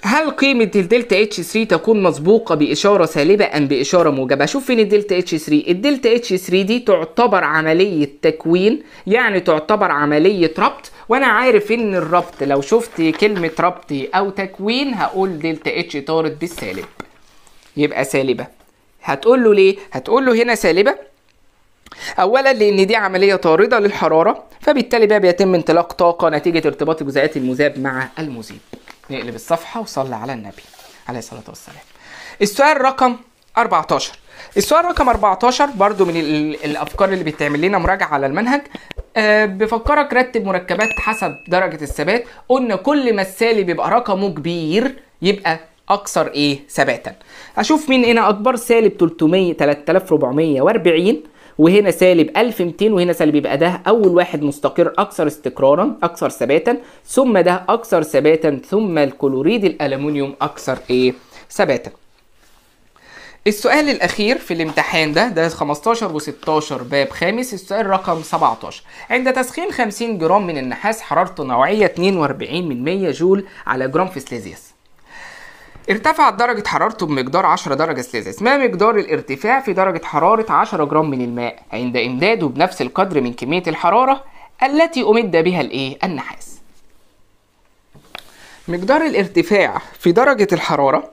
هل قيمة الدلتا اتش 3 تكون مسبوقة بإشارة سالبة أم بإشارة موجبة؟ شوف فين الدلتا اتش 3 الدلتا اتش 3 دي تعتبر عملية تكوين يعني تعتبر عملية ربط وأنا عارف إن الربط لو شفت كلمة ربط أو تكوين هقول دلتا اتش طارت بالسالب يبقى سالبة هتقول له ليه هتقول له هنا سالبه اولا لان دي عمليه طارده للحراره فبالتالي بقى بيتم انطلاق طاقه نتيجه ارتباط الجزيئات المذاب مع المذيب نقلب الصفحه وصلي على النبي عليه الصلاه والسلام السؤال رقم 14 السؤال رقم 14 برضو من الافكار اللي بتعمل لنا مراجعه على المنهج آه، بفكرك رتب مركبات حسب درجه الثبات قلنا كل ما السالب يبقى رقمه كبير يبقى اكثر ايه ثباتا اشوف مين هنا اكبر سالب 300 3440 وهنا سالب 1200 وهنا سالب يبقى ده اول واحد مستقر اكثر استقرارا اكثر ثباتا ثم ده اكثر ثباتا ثم الكلوريد الالومنيوم اكثر ايه ثباتا السؤال الاخير في الامتحان ده ده 15 و16 باب خامس السؤال رقم 17 عند تسخين 50 جرام من النحاس حرارته نوعيه 42 من 100 جول على جرام في سليزيوس ارتفعت درجة حرارته بمقدار 10 درجة سيلسيوس ما مقدار الارتفاع في درجة حرارة 10 جرام من الماء عند إمداده بنفس القدر من كمية الحرارة التي أمد بها الإيه النحاس مقدار الارتفاع في درجة الحرارة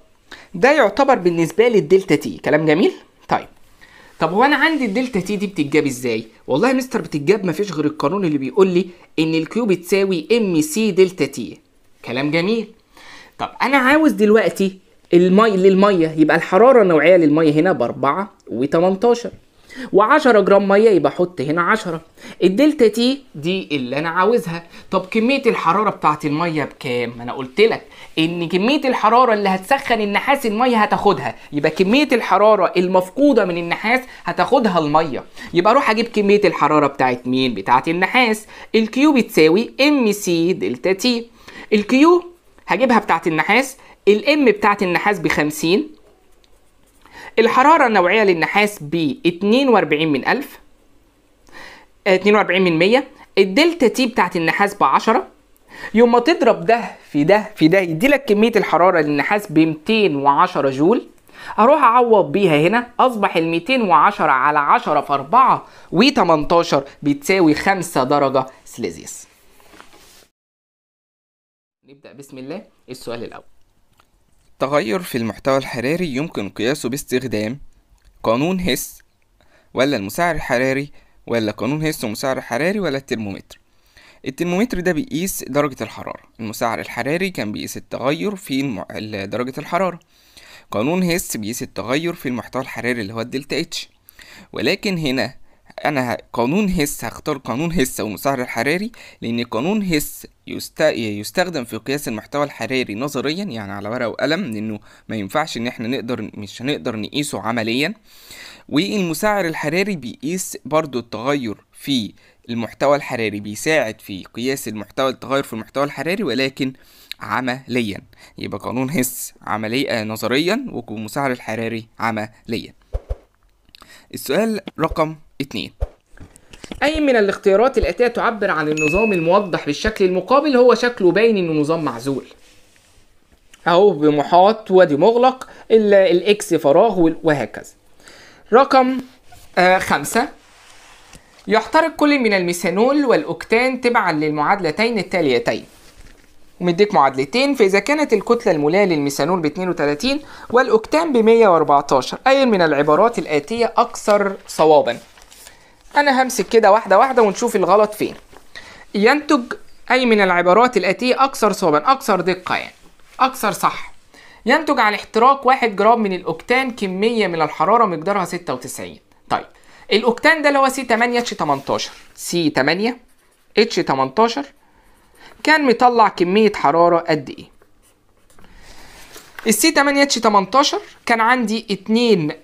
ده يعتبر بالنسبة للدلتا تي كلام جميل؟ طيب طب هو انا عندي الدلتا تي دي بتتجاب ازاي؟ والله يا مستر بتتجاب مفيش غير القانون اللي بيقول لي ان الكيو بتساوي ام سي دلتا تي كلام جميل طب انا عاوز دلوقتي المي للميه يبقى الحراره النوعيه للميه هنا ب 4 و18 و10 جرام ميه يبقى احط هنا 10 الدلتا تي دي اللي انا عاوزها طب كميه الحراره بتاعت الميه بكام ما انا قلت لك ان كميه الحراره اللي هتسخن النحاس الميه هتاخدها يبقى كميه الحراره المفقوده من النحاس هتاخدها الميه يبقى اروح اجيب كميه الحراره بتاعت مين بتاعت النحاس الكيو بتساوي ام سي دلتا تي الكيو هجيبها بتاعه النحاس الام بتاعه النحاس ب 50 الحراره النوعيه للنحاس ب 42 من 1000 42 من 100 الدلتا تي بتاعه النحاس ب 10 يوم ما تضرب ده في ده في ده يدي لك كميه الحراره للنحاس ب 210 جول اروح اعوض بيها هنا اصبح ال 210 على 10 في 4 و 18 بتساوي 5 درجه سليزيوس نبدا بسم الله السؤال الأول التغير في المحتوى الحراري يمكن قياسه باستخدام قانون هس ولا المسعر الحراري ولا قانون هس ومسعر حراري ولا الترمومتر الترمومتر ده بيقيس درجة الحرارة المسعر الحراري كان بيقيس التغير في درجة الحرارة قانون هس بيقيس التغير في المحتوى الحراري اللي هو الدلتا اتش ولكن هنا انا قانون هس هختار قانون هس والمسعر الحراري لان قانون هس يست... يستخدم في قياس المحتوى الحراري نظريا يعني على ورقه وقلم لانه ما ينفعش ان احنا نقدر مش هنقدر نقيسه عمليا والمسعر الحراري بيقيس برضو التغير في المحتوى الحراري بيساعد في قياس المحتوى التغير في المحتوى الحراري ولكن عمليا يبقى قانون هس عملي آه، نظريا والمسعر الحراري عمليا السؤال رقم 2 أي من الاختيارات الآتية تعبر عن النظام الموضح بالشكل المقابل هو شكله باين إنه نظام معزول أهو بمحاط وادي مغلق إلا الإكس فراغ وهكذا رقم آه خمسة يحترق كل من الميثانول والأوكتان تبعا للمعادلتين التاليتين ومديك معادلتين فإذا كانت الكتلة الملاية للميثانول ب 32 والأوكتان ب 114 أي من العبارات الآتية أكثر صوابا انا همسك كده واحده واحده ونشوف الغلط فين ينتج اي من العبارات الاتيه اكثر صوابا اكثر دقه يعني اكثر صح ينتج عن احتراق 1 جرام من الأكتان كميه من الحراره مقدارها 96 طيب الأكتان ده اللي هو سي 8 اتش 18 سي 8 اتش 18 كان مطلع كميه حراره قد ايه السي 8 اتش 18 كان عندي 2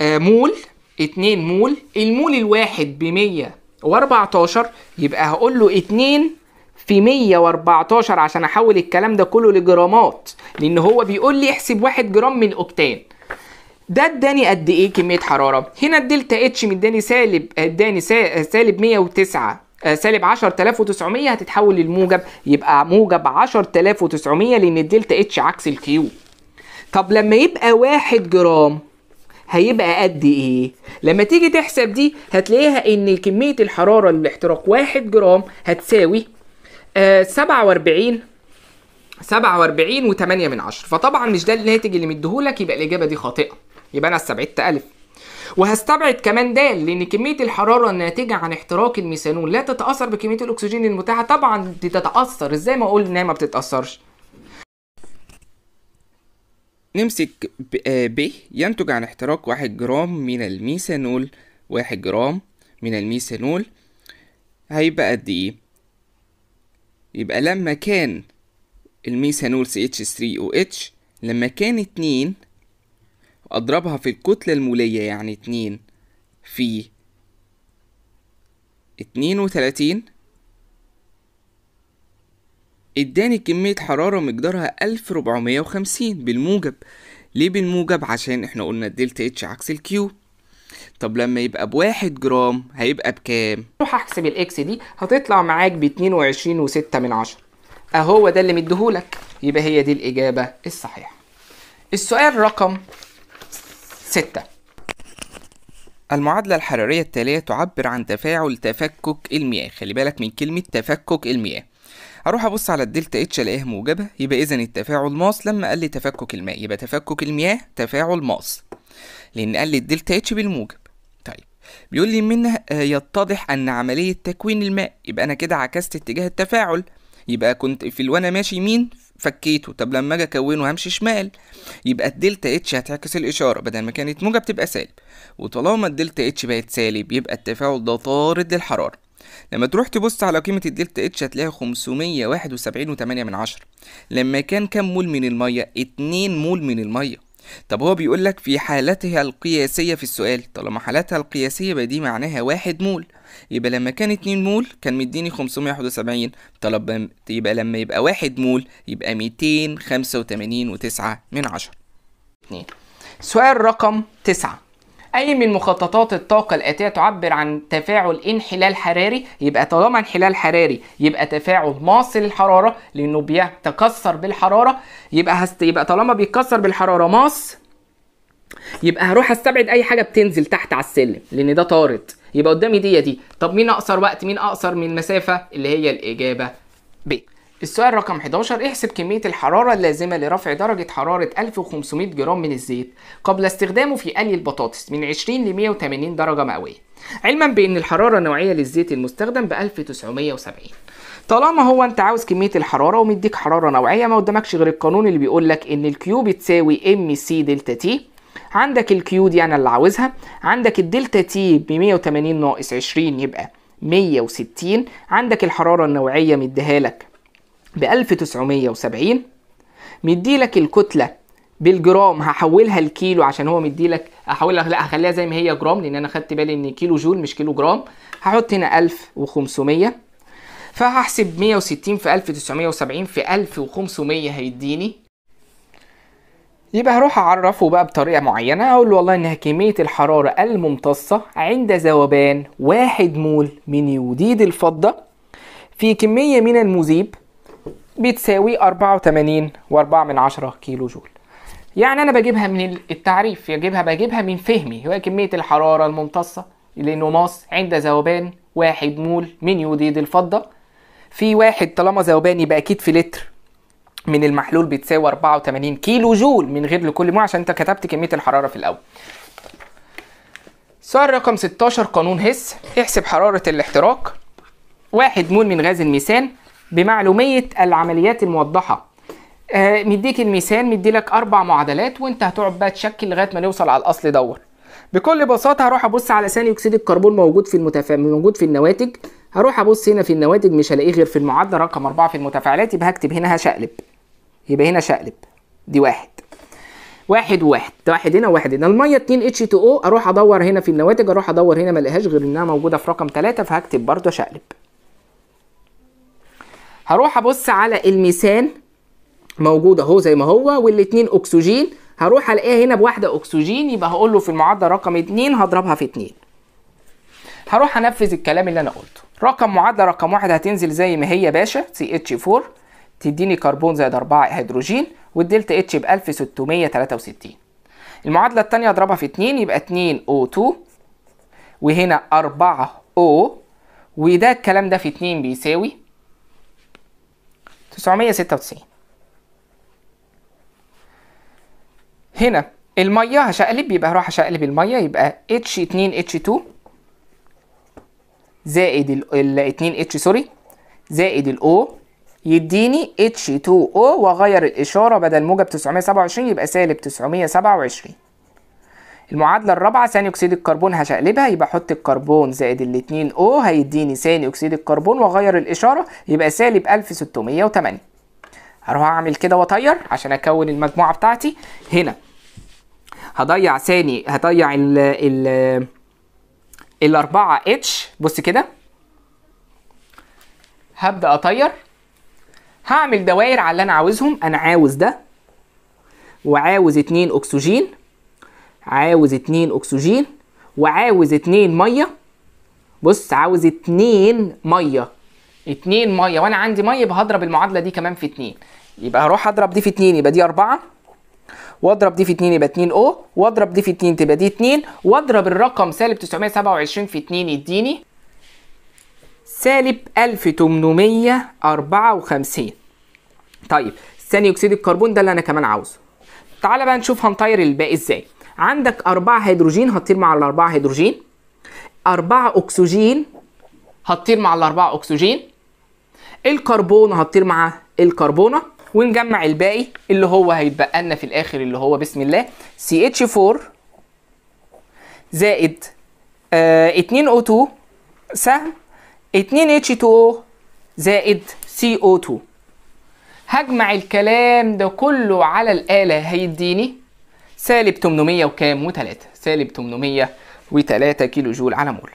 آه، مول 2 مول المول الواحد ب 114 يبقى هقول له 2 في 114 عشان احول الكلام ده كله لجرامات لان هو بيقول لي احسب 1 جرام من اوكتان ده اداني قد ايه كميه حراره هنا الدلتا اتش مداني سالب اداني سالب 109 آه، سالب 10900 هتتحول للموجب يبقى موجب 10900 لان الدلتا اتش عكس الكيو طب لما يبقى 1 جرام هيبقى قد ايه لما تيجي تحسب دي هتلاقيها ان كميه الحراره للاحتراق 1 جرام هتساوي 47 47 و8 من 10 فطبعا مش ده الناتج اللي مديهولك يبقى الاجابه دي خاطئه يبقى انا استبعدت الف وهستبعد كمان ده لان كميه الحراره الناتجه عن احتراق الميثانول لا تتاثر بكميه الاكسجين المتاحه طبعا دي تتاثر ازاي ما اقول انها ما بتتاثرش نمسك ب آه، ينتج عن احتراق واحد جرام من الميثانول واحد جرام من الميثانول هيبقى قد ايه يبقى لما كان الميثانول CH3OH لما كان اتنين أضربها في الكتلة المولية يعني اتنين في اتنين وتلاتين اداني كمية حرارة مقدارها 1450 بالموجب ليه بالموجب عشان احنا قلنا الدلتا اتش عكس الكيو طب لما يبقى بواحد جرام هيبقى بكام؟ روح احسب الاكس دي هتطلع معاك ب 22.6 وستة من عشر اهو ده اللي مديهولك يبقى هي دي الاجابة الصحيحة السؤال رقم ستة المعادلة الحرارية التالية تعبر عن تفاعل تفكك المياه خلي بالك من كلمة تفكك المياه اروح ابص على الدلتا اتش الاقيها موجبه يبقى اذا التفاعل ماس لما قال لي تفكك الماء يبقى تفكك المياه تفاعل ماس لان قال لي الدلتا اتش بالموجب طيب بيقول لي منه آه، يتضح ان عمليه تكوين الماء يبقى انا كده عكست اتجاه التفاعل يبقى كنت في وانا ماشي يمين فكيته طب لما اجي اكونه همشي شمال يبقى الدلتا اتش هتعكس الاشاره بدل ما كانت موجب تبقى سالب وطالما الدلتا اتش بقت سالب يبقى التفاعل ده طارد للحراره لما تروح تبص على قيمة الدلتا اتش هتلاقيها خمسمية واحد وسبعين وتمانية من عشرة لما كان كام مول من المية اتنين مول من المية طب هو بيقول لك في حالتها القياسية في السؤال طالما حالتها القياسية بدي دي معناها واحد مول يبقى لما كان اتنين مول كان مديني خمسمية واحد وسبعين طلب يبقى لما يبقى واحد مول يبقى ميتين خمسة وتمانين وتسعة من عشرة اتنين سؤال رقم تسعة أي من مخططات الطاقة الآتية تعبر عن تفاعل انحلال حراري يبقى طالما انحلال حراري يبقى تفاعل ماصل الحرارة لأنه بيتكسر بالحرارة يبقى هست... يبقى طالما بيتكسر بالحرارة ماص يبقى هروح استبعد أي حاجة بتنزل تحت على السلم لأن ده طارد يبقى قدامي دي دي طب مين أقصر وقت مين أقصر من المسافة اللي هي الإجابة ب السؤال رقم 11 احسب كمية الحرارة اللازمة لرفع درجة حرارة 1500 جرام من الزيت قبل استخدامه في قلي البطاطس من 20 ل 180 درجة مئوية علما بأن الحرارة النوعية للزيت المستخدم ب 1970 طالما هو انت عاوز كمية الحرارة ومديك حرارة نوعية ما قدامكش غير القانون اللي بيقول لك ان الكيو بتساوي ام سي دلتا تي عندك الكيو دي انا اللي عاوزها عندك الدلتا تي ب 180 ناقص 20 يبقى 160 عندك الحرارة النوعية مديها لك ب 1970 مديلك الكتله بالجرام هحولها لكيلو عشان هو مديلك هحولها لا هخليها زي ما هي جرام لان انا خدت بالي ان كيلو جول مش كيلو جرام هحط هنا 1500 فهحسب 160 في 1970 في 1500 هيديني يبقى هروح اعرفه بقى بطريقه معينه اقول له والله انها كميه الحراره الممتصه عند ذوبان واحد مول من يوديد الفضه في كميه من المذيب بتساوي 84.4 كيلو جول يعني انا بجيبها من التعريف يجيبها بجيبها من فهمي هو كميه الحراره الممتصه للنماص عند ذوبان واحد مول من يوديد الفضه في واحد طالما ذوبان يبقى اكيد في لتر من المحلول بتساوي 84 كيلو جول من غير لكل مول عشان انت كتبت كميه الحراره في الاول سؤال رقم 16 قانون هس احسب حراره الاحتراق واحد مول من غاز الميثان بمعلوميه العمليات الموضحه آه مديك المثال لك اربع معادلات وانت هتقعد بقى تشكل لغايه ما نوصل على الاصل دور بكل بساطه هروح ابص على ثاني اكسيد الكربون موجود في المتفا... موجود في النواتج هروح ابص هنا في النواتج مش هلاقيه غير في المعادله رقم اربعة في المتفاعلات يبقى هكتب هنا هشقلب يبقى هنا شقلب دي واحد واحد وواحد واحد هنا وواحد هنا الميه 2 اتش 2 او اروح ادور هنا في النواتج اروح ادور هنا ما لقاهاش غير انها موجوده في رقم 3 فهكتب برده شقلب هروح ابص على الميثان موجود اهو زي ما هو والاثنين اكسجين هروح الاقيها هنا بواحده اكسجين يبقى هقول له في المعادله رقم 2 هضربها في 2 هروح انفذ الكلام اللي انا قلته رقم معادله رقم واحد هتنزل زي ما هي باشا سي اتش 4 تديني كربون زائد 4 هيدروجين والدلتا اتش ب 1663 المعادله الثانيه اضربها في 2 يبقى 2 O2 وهنا 4 O وده الكلام ده في 2 بيساوي 996 هنا الميه هشقلب يبقى هروح اشقلب الميه يبقى H2H2 زائد ال 2 H سوري زائد ال O يديني H2O واغير الاشاره بدل موجب 927 يبقى سالب 927 المعادلة الرابعة ثاني أكسيد الكربون هشقلبها يبقى أحط الكربون زائد الاتنين أو هيديني ثاني أكسيد الكربون وأغير الإشارة يبقى سالب 1608 هروح أعمل كده وأطير عشان أكون المجموعة بتاعتي هنا هضيع ثاني هضيع ال ال 4 اتش بص كده هبدأ أطير هعمل دوائر على اللي أنا عاوزهم أنا عاوز ده وعاوز اتنين أكسجين عاوز اتنين اكسجين وعاوز اتنين ميه بص عاوز اتنين ميه اتنين ميه وانا عندي ميه بهضرب المعادله دي كمان في اتنين يبقى هروح اضرب دي في اتنين يبقى دي اربعه واضرب دي في 2 يبقى 2 او واضرب دي في 2 تبقى دي 2 واضرب الرقم سالب 927 في 2 يديني سالب 1854 طيب ثاني اكسيد الكربون ده اللي انا كمان عاوزه تعالى بقى نشوف هنطير الباقي ازاي عندك أربعة هيدروجين هتطير مع الأربعة هيدروجين أربعة أكسجين هتطير مع الأربعة أكسجين الكربون هتطير مع الكربونة ونجمع الباقي اللي هو هيتبقى لنا في الآخر اللي هو بسم الله CH4 زائد آه 2O2 سهم 2H2O زائد CO2 هجمع الكلام ده كله على الآلة هيديني سالب 800 وكام و3 سالب 803 كيلو جول على مول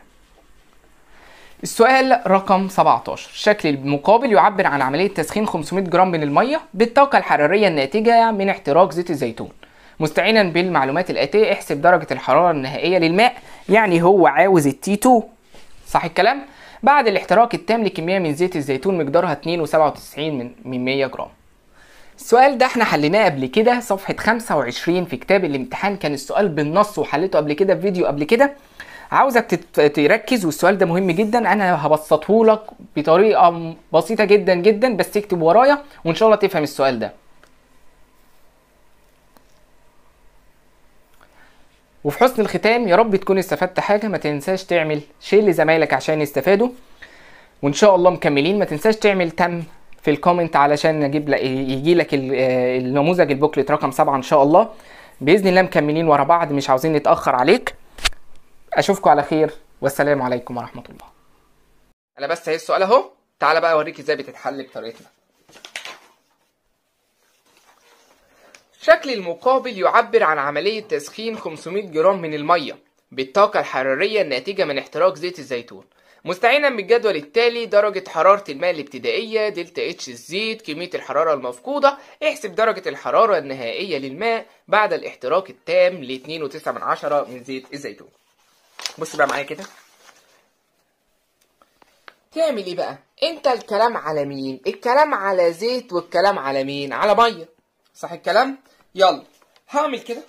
السؤال رقم 17 شكل المقابل يعبر عن عملية تسخين 500 جرام من المية بالطاقة الحرارية الناتجة من احتراق زيت الزيتون مستعينا بالمعلومات الآتية احسب درجة الحرارة النهائية للماء يعني هو عاوز التي 2 صح الكلام؟ بعد الاحتراق التام لكمية من زيت الزيتون مقدارها 2.97 من 100 جرام السؤال ده احنا حليناه قبل كده صفحة 25 في كتاب الامتحان كان السؤال بالنص وحليته قبل كده في فيديو قبل كده عاوزك تركز والسؤال ده مهم جدا انا هبسطه لك بطريقة بسيطة جدا جدا بس اكتب ورايا وان شاء الله تفهم السؤال ده وفي حسن الختام يا رب تكون استفدت حاجة ما تنساش تعمل شير لزمايلك عشان يستفادوا وان شاء الله مكملين ما تنساش تعمل تم في الكومنت علشان نجيب لك يجي لك آه، النموذج البوكلت رقم 7 ان شاء الله باذن الله مكملين ورا بعض مش عاوزين نتاخر عليك اشوفكم على خير والسلام عليكم ورحمه الله انا بس اهي السؤال اهو تعالى بقى اوريك ازاي بتتحل بطريقتنا شكل المقابل يعبر عن عملية تسخين 500 جرام من المية بالطاقة الحرارية الناتجة من احتراق زيت الزيتون مستعينا بالجدول التالي درجة حرارة الماء الابتدائية دلتا اتش الزيت كمية الحرارة المفقودة احسب درجة الحرارة النهائية للماء بعد الاحتراق التام ل 2.9 من من زيت الزيتون بص بقى معايا كده تعمل ايه بقى انت الكلام على مين الكلام على زيت والكلام على مين على ميه صح الكلام يلا هعمل كده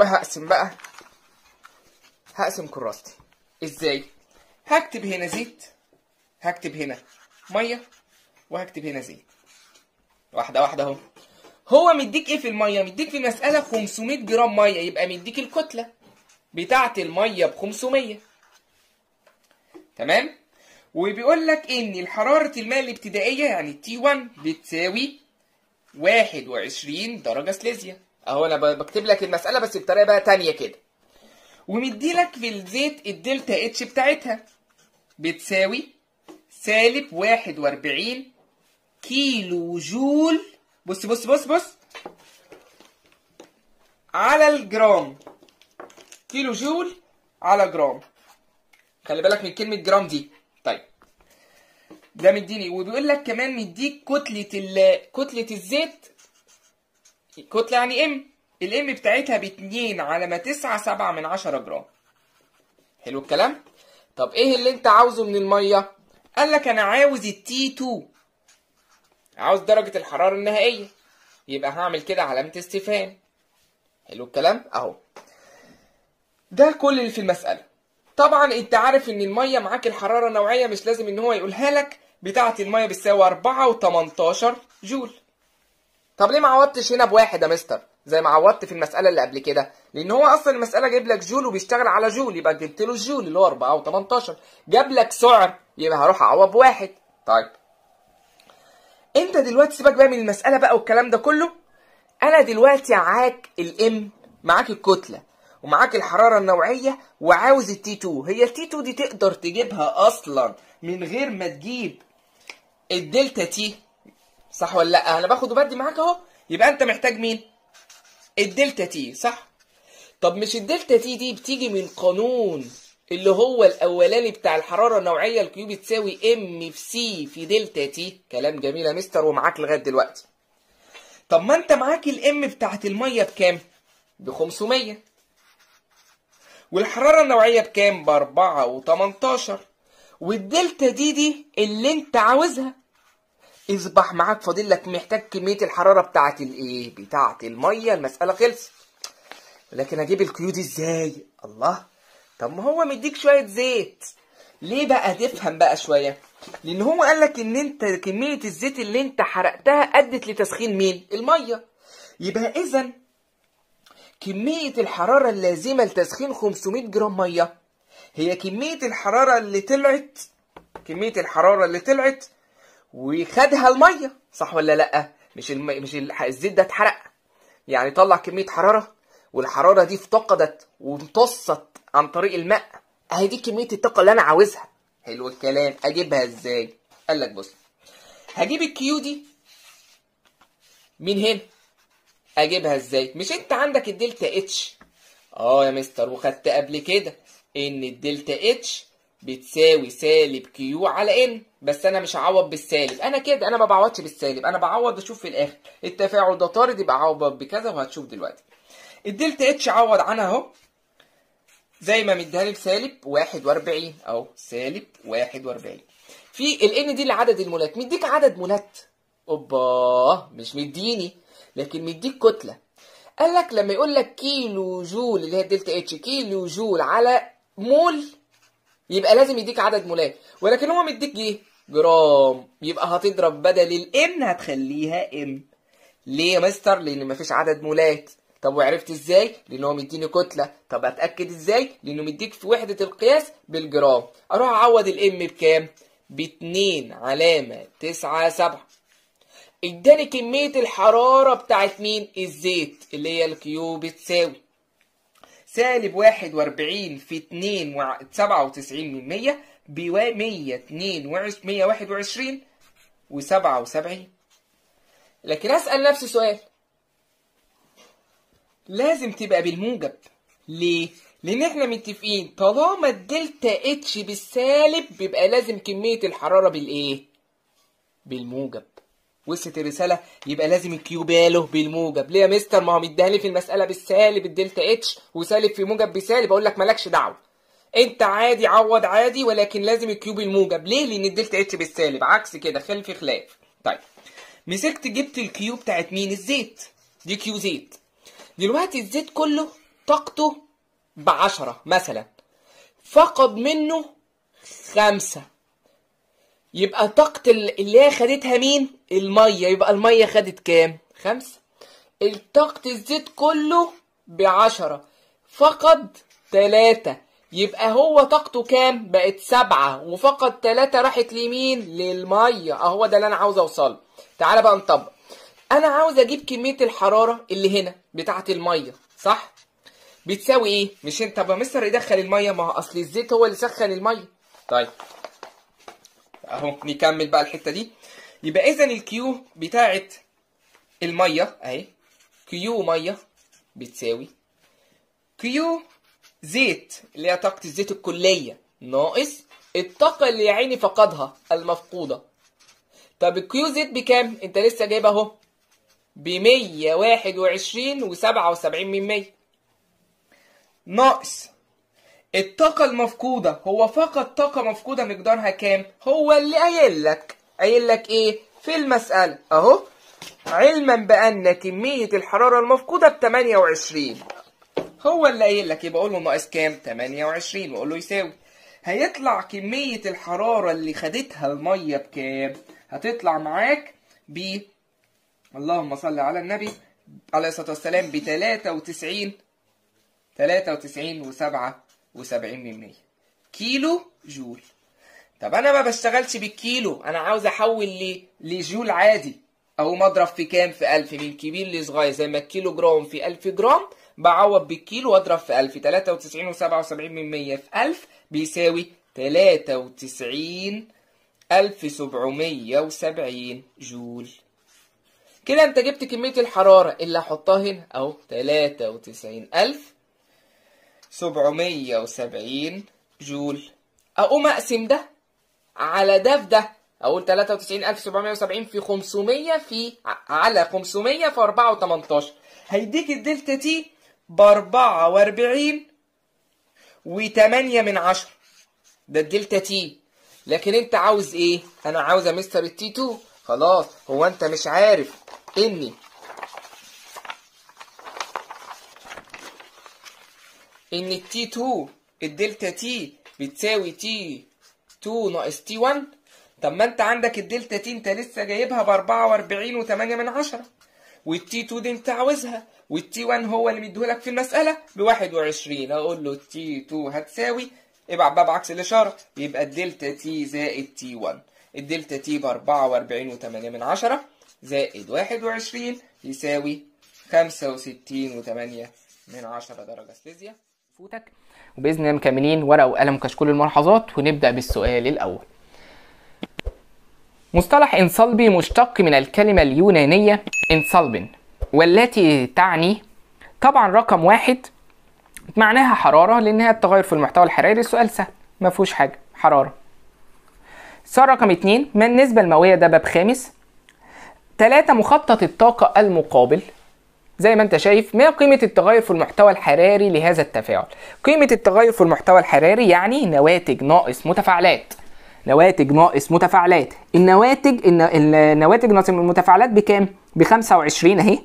وهقسم بقى هقسم كراستي ازاي هكتب هنا زيت هكتب هنا ميه وهكتب هنا زيت واحده واحده اهو هو مديك ايه في الميه مديك في المساله 500 جرام ميه يبقى مديك الكتله بتاعه الميه ب 500 تمام وبيقول لك ان حراره الماء الابتدائيه يعني تي 1 بتساوي 21 درجه سليزيا اهو انا بكتب لك المساله بس بطريقه بقى ثانيه كده ومديلك في الزيت الدلتا اتش بتاعتها بتساوي سالب واحد واربعين كيلو جول بص بص بص بص على الجرام كيلو جول على جرام خلي بالك من كلمة جرام دي طيب ده مديني وبيقول لك كمان مديك كتلة ال... كتلة الزيت كتلة يعني ام الام بتاعتها ب 2 على ما 9 7 من 10 جرام حلو الكلام طب ايه اللي انت عاوزه من الميه قال لك انا عاوز التي 2 عاوز درجه الحراره النهائيه يبقى هعمل كده علامه استفهام حلو الكلام اهو ده كل اللي في المساله طبعا انت عارف ان الميه معاك الحراره النوعيه مش لازم ان هو يقولها لك بتاعه الميه بتساوي 4 و18 جول طب ليه ما عوضتش هنا بواحد يا مستر زي ما عوضت في المساله اللي قبل كده لان هو اصلا المساله جايب لك جول وبيشتغل على جول يبقى جبت له الجول اللي هو 4 و18 جاب لك سعر يبقى هروح اعوض بواحد طيب انت دلوقتي سيبك بقى من المساله بقى والكلام ده كله انا دلوقتي معاك الام معاك الكتله ومعاك الحراره النوعيه وعاوز التي 2 هي التي 2 دي تقدر تجيبها اصلا من غير ما تجيب الدلتا تي صح ولا لا انا باخد وبدي معاك اهو يبقى انت محتاج مين الدلتا تي صح طب مش الدلتا تي دي بتيجي من قانون اللي هو الاولاني بتاع الحراره النوعيه الكيو بتساوي ام في سي في دلتا تي كلام جميل يا مستر ومعاك لغايه دلوقتي طب ما انت معاك الام بتاعت الميه بكام ب 500 والحراره النوعيه بكام ب 4 و18 والدلتا دي دي اللي انت عاوزها اصبح معاك فاضل لك محتاج كميه الحراره بتاعه الايه بتاعه الميه المساله خلصت لكن اجيب الكيو دي ازاي الله طب ما هو مديك شويه زيت ليه بقى تفهم بقى شويه لان هو قال لك ان انت كميه الزيت اللي انت حرقتها ادت لتسخين مين الميه يبقى اذا كميه الحراره اللازمه لتسخين 500 جرام ميه هي كميه الحراره اللي طلعت كميه الحراره اللي طلعت وخدها الميه صح ولا لا مش الم... مش الزيت ده اتحرق يعني طلع كميه حراره والحراره دي افتقدت وامتصت عن طريق الماء اهي دي كميه الطاقه اللي انا عاوزها حلو الكلام اجيبها ازاي قال لك بص هجيب الكيو دي من هنا اجيبها ازاي مش انت عندك الدلتا اتش اه يا مستر وخدت قبل كده ان الدلتا اتش بتساوي سالب كيو على ان بس انا مش هعوض بالسالب انا كده انا ما بعوضش بالسالب انا بعوض اشوف في الاخر التفاعل ده طارد يبقى عوض بكذا وهتشوف دلوقتي الدلتا اتش عوض عنها اهو زي ما مديها لي بسالب 41 اهو سالب 41 في الان دي لعدد المولات مديك عدد مولات اوبا مش مديني لكن مديك كتله قال لك لما يقول لك كيلو جول اللي هي الدلتا اتش كيلو جول على مول يبقى لازم يديك عدد مولات ولكن هو مديك ايه جرام يبقى هتضرب بدل الام هتخليها ام ليه يا مستر لان مفيش عدد مولات طب وعرفت ازاي لان هو مديني كتله طب اتاكد ازاي لانه مديك في وحده القياس بالجرام اروح اعوض الام بكام ب 2 علامه 9 7 اداني كميه الحراره بتاعت مين الزيت اللي هي الكيو بتساوي سالب 41 في 2 97 من 100 بيوازي 122 و77 لكن اسال نفسي سؤال لازم تبقى بالموجب ليه؟ لان احنا متفقين طالما الدلتا اتش بالسالب بيبقى لازم كميه الحراره بالايه؟ بالموجب وصلت الرساله يبقى لازم الكيو باله بالموجب ليه يا مستر ما هو مديهالي في المساله بالسالب الدلتا اتش وسالب في موجب بسالب اقول لك مالكش دعوه انت عادي عوض عادي ولكن لازم الكيو بالموجب ليه لان الدلتا اتش بالسالب عكس كده خلف خلاف طيب مسكت جبت الكيو بتاعت مين الزيت دي كيو زيت دلوقتي الزيت كله طاقته ب 10 مثلا فقد منه خمسة يبقى طاقة اللي هي خدتها مين المية يبقى المية خدت كام؟ خمسة الطاقة الزيت كله بعشرة فقد تلاتة يبقى هو طاقته كام؟ بقت سبعة وفقد تلاتة راحت لمين؟ للمية اهو ده اللي انا عاوز اوصله تعالى بقى نطبق انا عاوز اجيب كمية الحرارة اللي هنا بتاعة المية صح؟ بتساوي ايه؟ مش انت يا مستر يدخل المية ما هو اصل الزيت هو اللي سخن المية طيب اهو نكمل بقى الحتة دي يبقى اذا الكيو بتاعه الميه اهي كيو ميه بتساوي كيو زيت اللي هي طاقه الزيت الكليه ناقص الطاقه اللي يا عيني فقدها المفقوده طب الكيو زيت بكام انت لسه جايب اهو ب 121 و77 من 100 ناقص الطاقة المفقودة هو فقط طاقة مفقودة مقدارها كام؟ هو اللي قايل لك قايل لك ايه في المسألة اهو علما بأن كمية الحرارة المفقودة ب 28 هو اللي قايل لك يبقى اقول له ناقص كام 28 واقول له يساوي هيطلع كمية الحرارة اللي خدتها المية بكام هتطلع معاك ب اللهم صل على النبي عليه الصلاة والسلام ب 93 93 و7 و70 من 100 كيلو جول طب انا ما بشتغلش بالكيلو انا عاوز احول لجول عادي اهو مضرب في كام في 1000 من كبير لصغير زي ما الكيلو جرام في 1000 جرام بعوض بالكيلو واضرب في 1000 93 و77 من 100 في 1000 بيساوي 93 1770 جول كده انت جبت كمية الحرارة اللي هحطها هنا اهو 93770 جول اقوم اقسم ده على ده في ده اقول 93770 في 500 في على 500 في 4 و18 هيديك الدلتا تي ب 44 و8 من 10 ده الدلتا تي لكن انت عاوز ايه انا عاوز يا مستر التي 2 خلاص هو انت مش عارف ان ان التي 2 الدلتا تي بتساوي تي 2 ناقص تي 1 طب ما انت عندك الدلتا تي انت لسه جايبها ب 44 و8 من 10 والتي 2 دي انت عاوزها والتي 1 هو اللي مديهولك في المسألة ب 21 اقول له تي 2 هتساوي ابعت بقى بعكس الإشارة يبقى الدلتا تي زائد تي 1 الدلتا تي ب 44 و8 من 10 زائد 21 يساوي 65 و8 من 10 درجة سليزيا فوتك وباذن الله مكملين ورقه وقلم كشكول الملاحظات ونبدا بالسؤال الاول مصطلح انصلبي مشتق من الكلمه اليونانيه انصلبن والتي تعني طبعا رقم واحد معناها حراره لانها التغير في المحتوى الحراري السؤال سهل ما فيهوش حاجه حراره السؤال رقم اتنين ما النسبه المئويه ده باب خامس تلاتة مخطط الطاقة المقابل زي ما انت شايف ما قيمة التغير في المحتوى الحراري لهذا التفاعل قيمة التغير في المحتوى الحراري يعني نواتج ناقص متفاعلات نواتج ناقص متفاعلات النواتج النواتج ناقص المتفاعلات بكام ب 25 اهي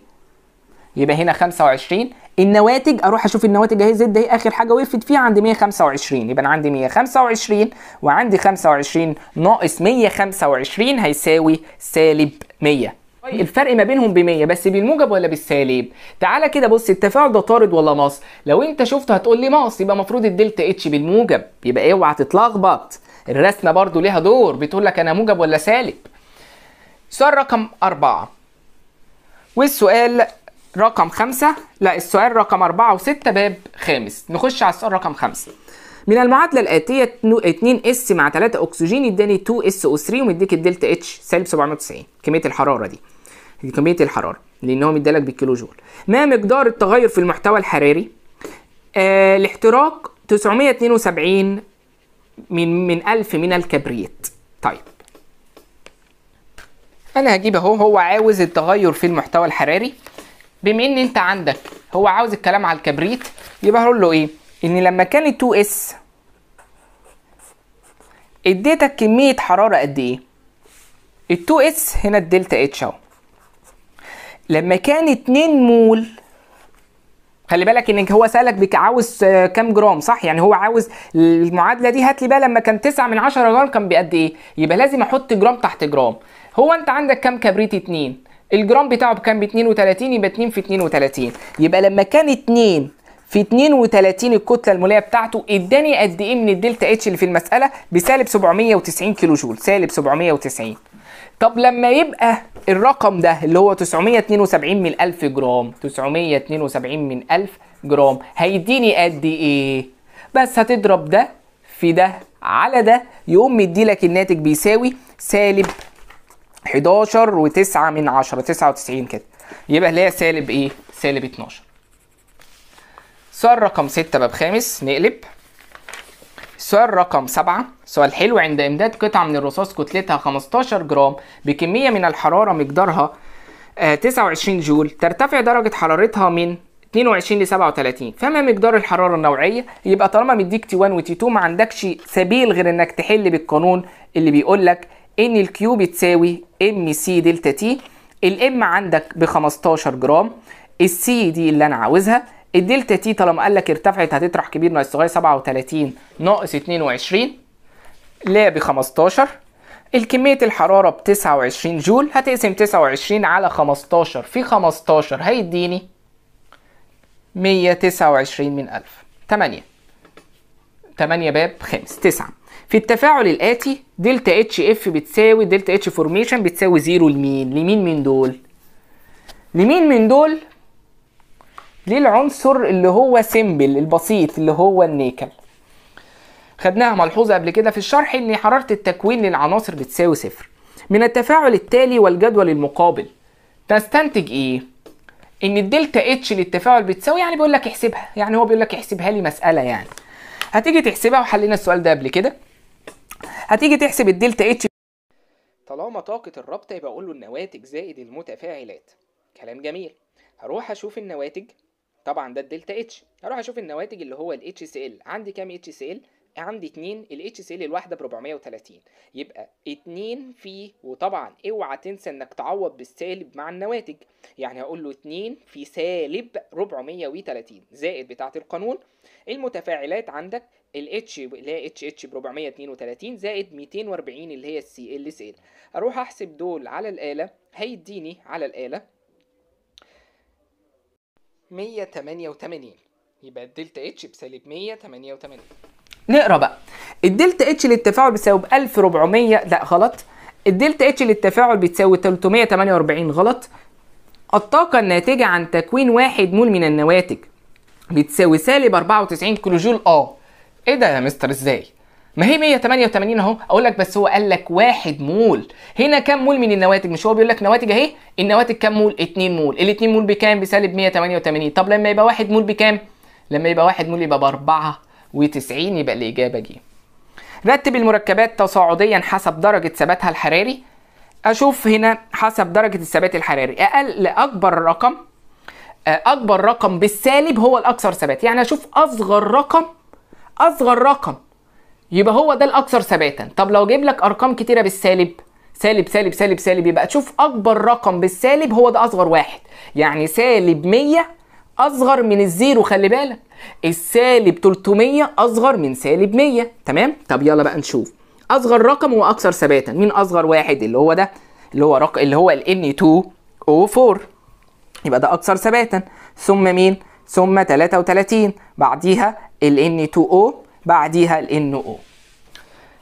يبقى هنا 25 النواتج اروح اشوف النواتج اهي زد اهي اخر حاجه وقفت فيها عند 125 يبقى انا عندي 125 وعندي 25 ناقص 125 هيساوي سالب 100 طيب. الفرق ما بينهم ب 100 بس بالموجب ولا بالسالب تعالى كده بص التفاعل ده طارد ولا مص لو انت شفته هتقول لي مص يبقى المفروض الدلتا اتش بالموجب يبقى اوعى تتلخبط الرسمه برضو ليها دور بتقول لك انا موجب ولا سالب سؤال رقم أربعة والسؤال رقم خمسة لا السؤال رقم أربعة وستة باب خامس نخش على السؤال رقم خمسة من المعادلة الآتية 2 اس مع 3 أكسجين اداني 2 اس أو 3 ومديك الدلتا اتش سالب 790 كمية الحرارة دي كميه الحراره لان هو مديلك بالكيلو جول ما مقدار التغير في المحتوى الحراري آه الاحتراق 972 من من 1000 من الكبريت طيب انا هجيب اهو هو عاوز التغير في المحتوى الحراري بما ان انت عندك هو عاوز الكلام على الكبريت يبقى هقول له ايه ان لما كانت 2 اس اديتك كميه حراره قد ايه ال 2 اس هنا الدلتا اتش اهو لما كان 2 مول خلي بالك ان هو سالك بك عاوز آه، كام جرام صح يعني هو عاوز المعادله دي هات لي بقى لما كان 9 من 10 جرام كان بقد ايه يبقى لازم احط جرام تحت جرام هو انت عندك كام كبريت 2 الجرام بتاعه بكام ب 32 يبقى 2 في 32 يبقى لما كان 2 في 32 الكتله الموليه بتاعته اداني قد ايه من الدلتا اتش اللي في المساله بسالب 790 كيلو جول سالب 790 طب لما يبقى الرقم ده اللي هو 972 من 1000 جرام 972 من 1000 جرام هيديني قد ايه بس هتضرب ده في ده على ده يقوم مديلك الناتج بيساوي سالب 11 و9 من 10 99 كده يبقى اللي هي سالب ايه سالب 12 صار رقم 6 باب خامس نقلب سؤال رقم 7 سؤال حلو عند إمداد قطعة من الرصاص كتلتها 15 جرام بكمية من الحرارة مقدارها 29 آه، جول ترتفع درجة حرارتها من 22 ل 37 فما مقدار الحراره النوعيه يبقى طالما مديك تي 1 وتي 2 ما عندكش سبيل غير انك تحل بالقانون اللي بيقول لك ان الكيو بتساوي ام سي دلتا تي الام عندك ب 15 جرام السي دي اللي انا عاوزها الدلتا تي طالما قال لك ارتفعت هتطرح كبير ناقص صغير 37 ناقص 22 لا ب 15 الكمية الحرارة ب 29 جول هتقسم 29 على 15 في 15 هيديني 129 من 1000 8 8 باب 5 9 في التفاعل الآتي دلتا اتش اف بتساوي دلتا اتش فورميشن بتساوي زيرو لمين؟ لمين من دول؟ لمين من دول للعنصر اللي هو سيمبل البسيط اللي هو النيكل خدناها ملحوظة قبل كده في الشرح ان حرارة التكوين للعناصر بتساوي صفر من التفاعل التالي والجدول المقابل تستنتج ايه ان الدلتا اتش للتفاعل بتساوي يعني بيقول لك احسبها يعني هو بيقول لك احسبها لي مسألة يعني هتيجي تحسبها وحلينا السؤال ده قبل كده هتيجي تحسب الدلتا اتش طالما طاقة الربط يبقى اقول له النواتج زائد المتفاعلات كلام جميل هروح اشوف النواتج طبعا ده الدلتا اتش هروح اشوف النواتج اللي هو الاتش سي ال عندي كام اتش سي ال عندي 2 الاتش سي ال الواحده ب 430 يبقى 2 في وطبعا اوعى تنسى انك تعوض بالسالب مع النواتج يعني هقول له 2 في سالب 430 زائد بتاعه القانون المتفاعلات عندك الاتش اللي هي اتش اتش ب 432 زائد 240 اللي هي السي ال سي ال اروح احسب دول على الاله هيديني على الاله 188 يبقى الدلتا اتش بسالب 188 نقرا بقى الدلتا اتش للتفاعل بتساوي 1400 لا غلط الدلتا اتش للتفاعل بتساوي 348 غلط الطاقة الناتجة عن تكوين واحد مول من النواتج بتساوي سالب 94 كيلو جول اه ايه ده يا مستر ازاي؟ ما هي 188 اهو اقول لك بس هو قال لك 1 مول هنا كم مول من النواتج مش هو بيقول لك نواتج اهي النواتج كم مول 2 مول ال2 مول بكام بسالب 188 طب لما يبقى 1 مول بكام لما يبقى 1 مول يبقى ب 94 يبقى الاجابه دي رتب المركبات تصاعديا حسب درجه ثباتها الحراري اشوف هنا حسب درجه الثبات الحراري اقل اكبر رقم آه، اكبر رقم بالسالب هو الاكثر ثبات يعني اشوف اصغر رقم اصغر رقم يبقى هو ده الاكثر ثباتا طب لو اجيب لك ارقام كتيره بالسالب سالب سالب سالب سالب يبقى تشوف اكبر رقم بالسالب هو ده اصغر واحد يعني سالب 100 اصغر من الزيرو خلي بالك السالب 300 اصغر من سالب 100 تمام طب يلا بقى نشوف اصغر رقم هو اكثر ثباتا مين اصغر واحد اللي هو ده اللي هو رقم اللي هو ال N2O4 يبقى ده اكثر ثباتا ثم مين ثم 33 بعديها ال N2O بعديها ال NO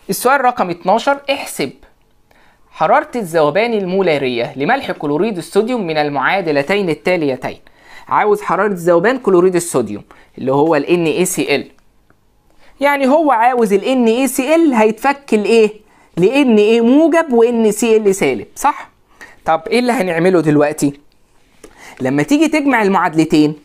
السؤال رقم 12 احسب حرارة الذوبان المولارية لملح كلوريد الصوديوم من المعادلتين التاليتين عاوز حرارة ذوبان كلوريد الصوديوم اللي هو ال NaCl يعني هو عاوز ال NaCl هيتفك لإيه؟ ل إيه؟ A موجب و L سالب صح؟ طب إيه اللي هنعمله دلوقتي؟ لما تيجي تجمع المعادلتين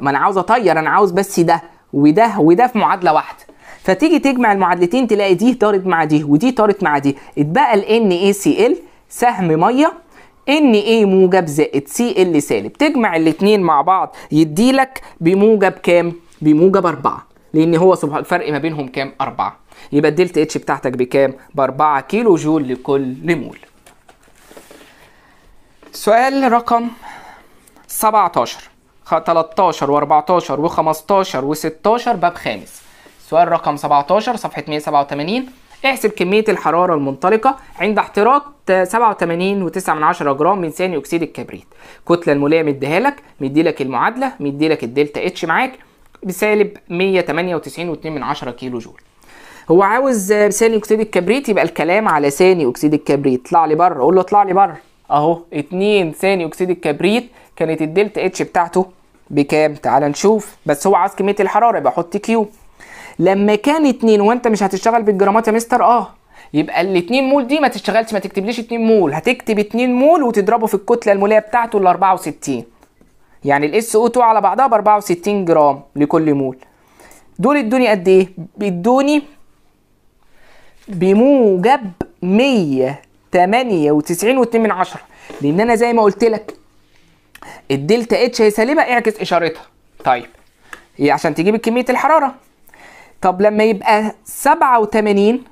ما أنا عاوز أطير أنا عاوز بس ده وده وده في معادلة واحدة فتيجي تجمع المعادلتين تلاقي دي طارت مع دي ودي طارت مع دي اتبقى ال NaCl سهم ميه NA موجب زائد CL سالب تجمع الاتنين مع بعض يديلك بموجب كام؟ بموجب 4 لان هو سبحان الفرق ما بينهم كام؟ 4 يبقى الدلتا اتش بتاعتك بكام؟ ب 4 كيلو جول لكل مول. سؤال رقم 17 13 و14 و15 و16 باب خامس سؤال رقم 17 صفحة 187 احسب كمية الحرارة المنطلقة عند احتراق 87.9 جرام من ثاني أكسيد الكبريت الكتلة المولية مديها لك مديلك المعادلة مديلك الدلتا اتش معاك بسالب 198.2 كيلو جول هو عاوز ثاني أكسيد الكبريت يبقى الكلام على ثاني أكسيد الكبريت اطلع لي بره أقول له اطلع لي بره أهو 2 ثاني أكسيد الكبريت كانت الدلتا اتش بتاعته بكام تعال نشوف بس هو عاوز كمية الحرارة يبقى حط كيو لما كان 2 وانت مش هتشتغل بالجرامات يا مستر اه يبقى ال 2 مول دي ما تشتغلش ما تكتبليش 2 مول هتكتب 2 مول وتضربه في الكتله الموليه بتاعته ال 64 يعني الاس او 2 على بعضها ب 64 جرام لكل مول دول ادوني قد ايه بيدوني بموجب 198.2 لان انا زي ما قلت لك الدلتا اتش هي سالبه اعكس اشارتها طيب إيه عشان تجيب كميه الحراره طب لما يبقى 87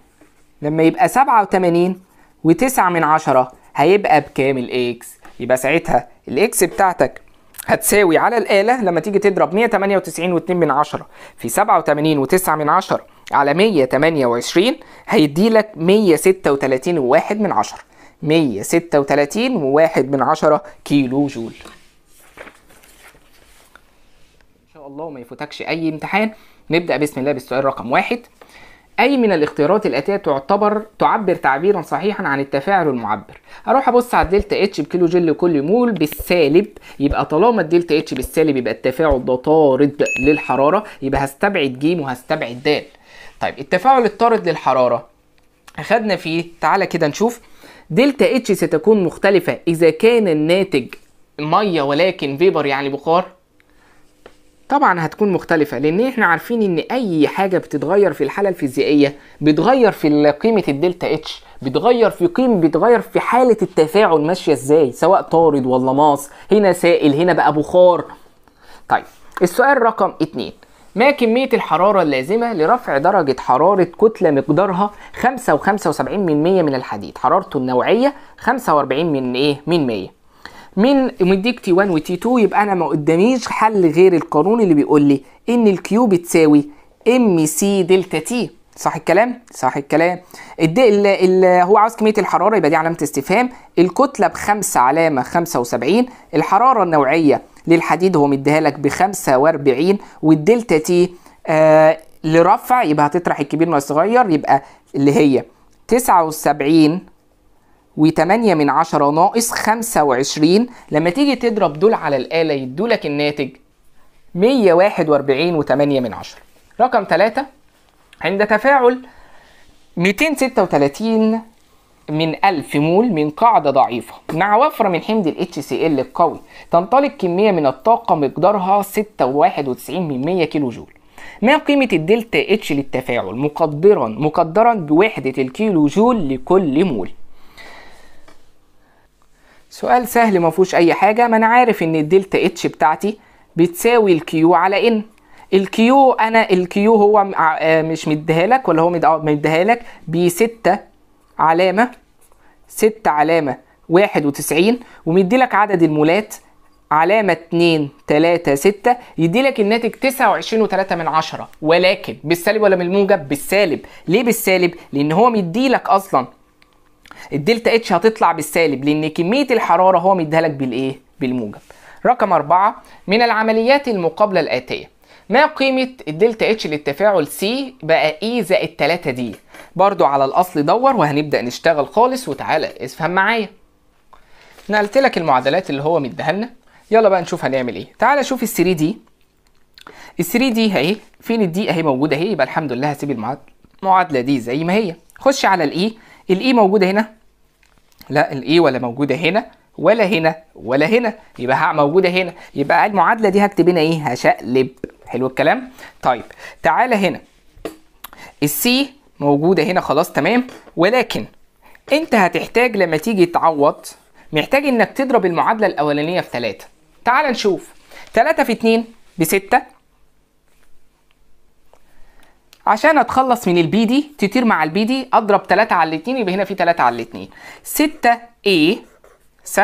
لما يبقى 87 و9 من عشرة هيبقى بكام الاكس؟ يبقى ساعتها الاكس بتاعتك هتساوي على الآلة لما تيجي تضرب 198 و2 من عشرة في 87 و9 من عشرة على 128 هيدي لك 136 و1 من عشرة 136 و1 من عشرة كيلو جول. إن شاء الله وما يفوتكش أي امتحان نبدأ بسم الله بالسؤال رقم واحد أي من الاختيارات الآتية تعتبر تعبر تعبيرا صحيحا عن التفاعل المعبر أروح أبص على الدلتا اتش بكيلو جل لكل مول بالسالب يبقى طالما الدلتا اتش بالسالب يبقى التفاعل ده طارد للحرارة يبقى هستبعد ج وهستبعد د طيب التفاعل الطارد للحرارة أخدنا فيه تعالى كده نشوف دلتا اتش ستكون مختلفة إذا كان الناتج مية ولكن فيبر يعني بخار طبعا هتكون مختلفه لان احنا عارفين ان اي حاجه بتتغير في الحاله الفيزيائيه بتغير في قيمه الدلتا اتش بتغير في قيم بتغير في حاله التفاعل ماشيه ازاي سواء طارد ولا ماص هنا سائل هنا بقى بخار طيب السؤال رقم اتنين ما كمية الحرارة اللازمة لرفع درجة حرارة كتلة مقدارها 5 75% من الحديد حرارته النوعية 45 من ايه من 100 من مديك تي 1 وتي 2 يبقى انا ما قداميش حل غير القانون اللي بيقول لي ان الكيو بتساوي ام سي دلتا تي صح الكلام صح الكلام الدي الـ الـ هو عاوز كميه الحراره يبقى دي علامه استفهام الكتله بخمسة علامه 75 الحراره النوعيه للحديد هو مديها لك ب 45 والدلتا تي آه لرفع يبقى هتطرح الكبير مع الصغير يبقى اللي هي 79 و8 من 10 ناقص 25 لما تيجي تضرب دول على الآلة يدولك الناتج 141 و8 من 10 رقم 3 عند تفاعل 236 من 1000 مول من قاعدة ضعيفة مع وفرة من حمض ال HCl القوي تنطلق كمية من الطاقة مقدارها 6.91 من 100 كيلو جول ما قيمة الدلتا H للتفاعل مقدرا مقدرا بوحدة الكيلو جول لكل مول؟ سؤال سهل ما فيهوش اي حاجه ما انا عارف ان الدلتا اتش بتاعتي بتساوي الكيو على ان الكيو انا الكيو هو آه، مش مديها لك ولا هو آه، مديها لك ب 6 علامه 6 علامه 91 ومدي لك عدد المولات علامة 2 3 6 يدي لك الناتج 29 و3 من 10 ولكن بالسالب ولا بالموجب بالسالب ليه بالسالب لان هو مدي لك اصلا الدلتا اتش هتطلع بالسالب لان كميه الحراره هو مديها لك بالايه بالموجب رقم أربعة من العمليات المقابلة الآتية ما قيمة الدلتا اتش للتفاعل سي بقى اي e زائد 3 دي برضو على الأصل دور وهنبدأ نشتغل خالص وتعالى افهم معايا نقلت لك المعادلات اللي هو مديها لنا يلا بقى نشوف هنعمل ايه تعالى شوف ال 3 دي ال 3 دي اهي فين الدي اهي موجودة اهي يبقى الحمد لله هسيب المعادلة دي زي ما هي خش على الاي e. الاي e موجوده هنا لا الاي e ولا موجوده هنا ولا هنا ولا هنا يبقى موجوده هنا يبقى المعادله دي هكتب هنا ايه هشقلب حلو الكلام طيب تعالى هنا السي موجوده هنا خلاص تمام ولكن انت هتحتاج لما تيجي تعوض محتاج انك تضرب المعادله الاولانيه في 3 تعال نشوف 3 في 2 ب 6 عشان اتخلص من البي دي تطير مع البي دي اضرب 3 على 2 يبقى هنا في 3 على 2 6 A س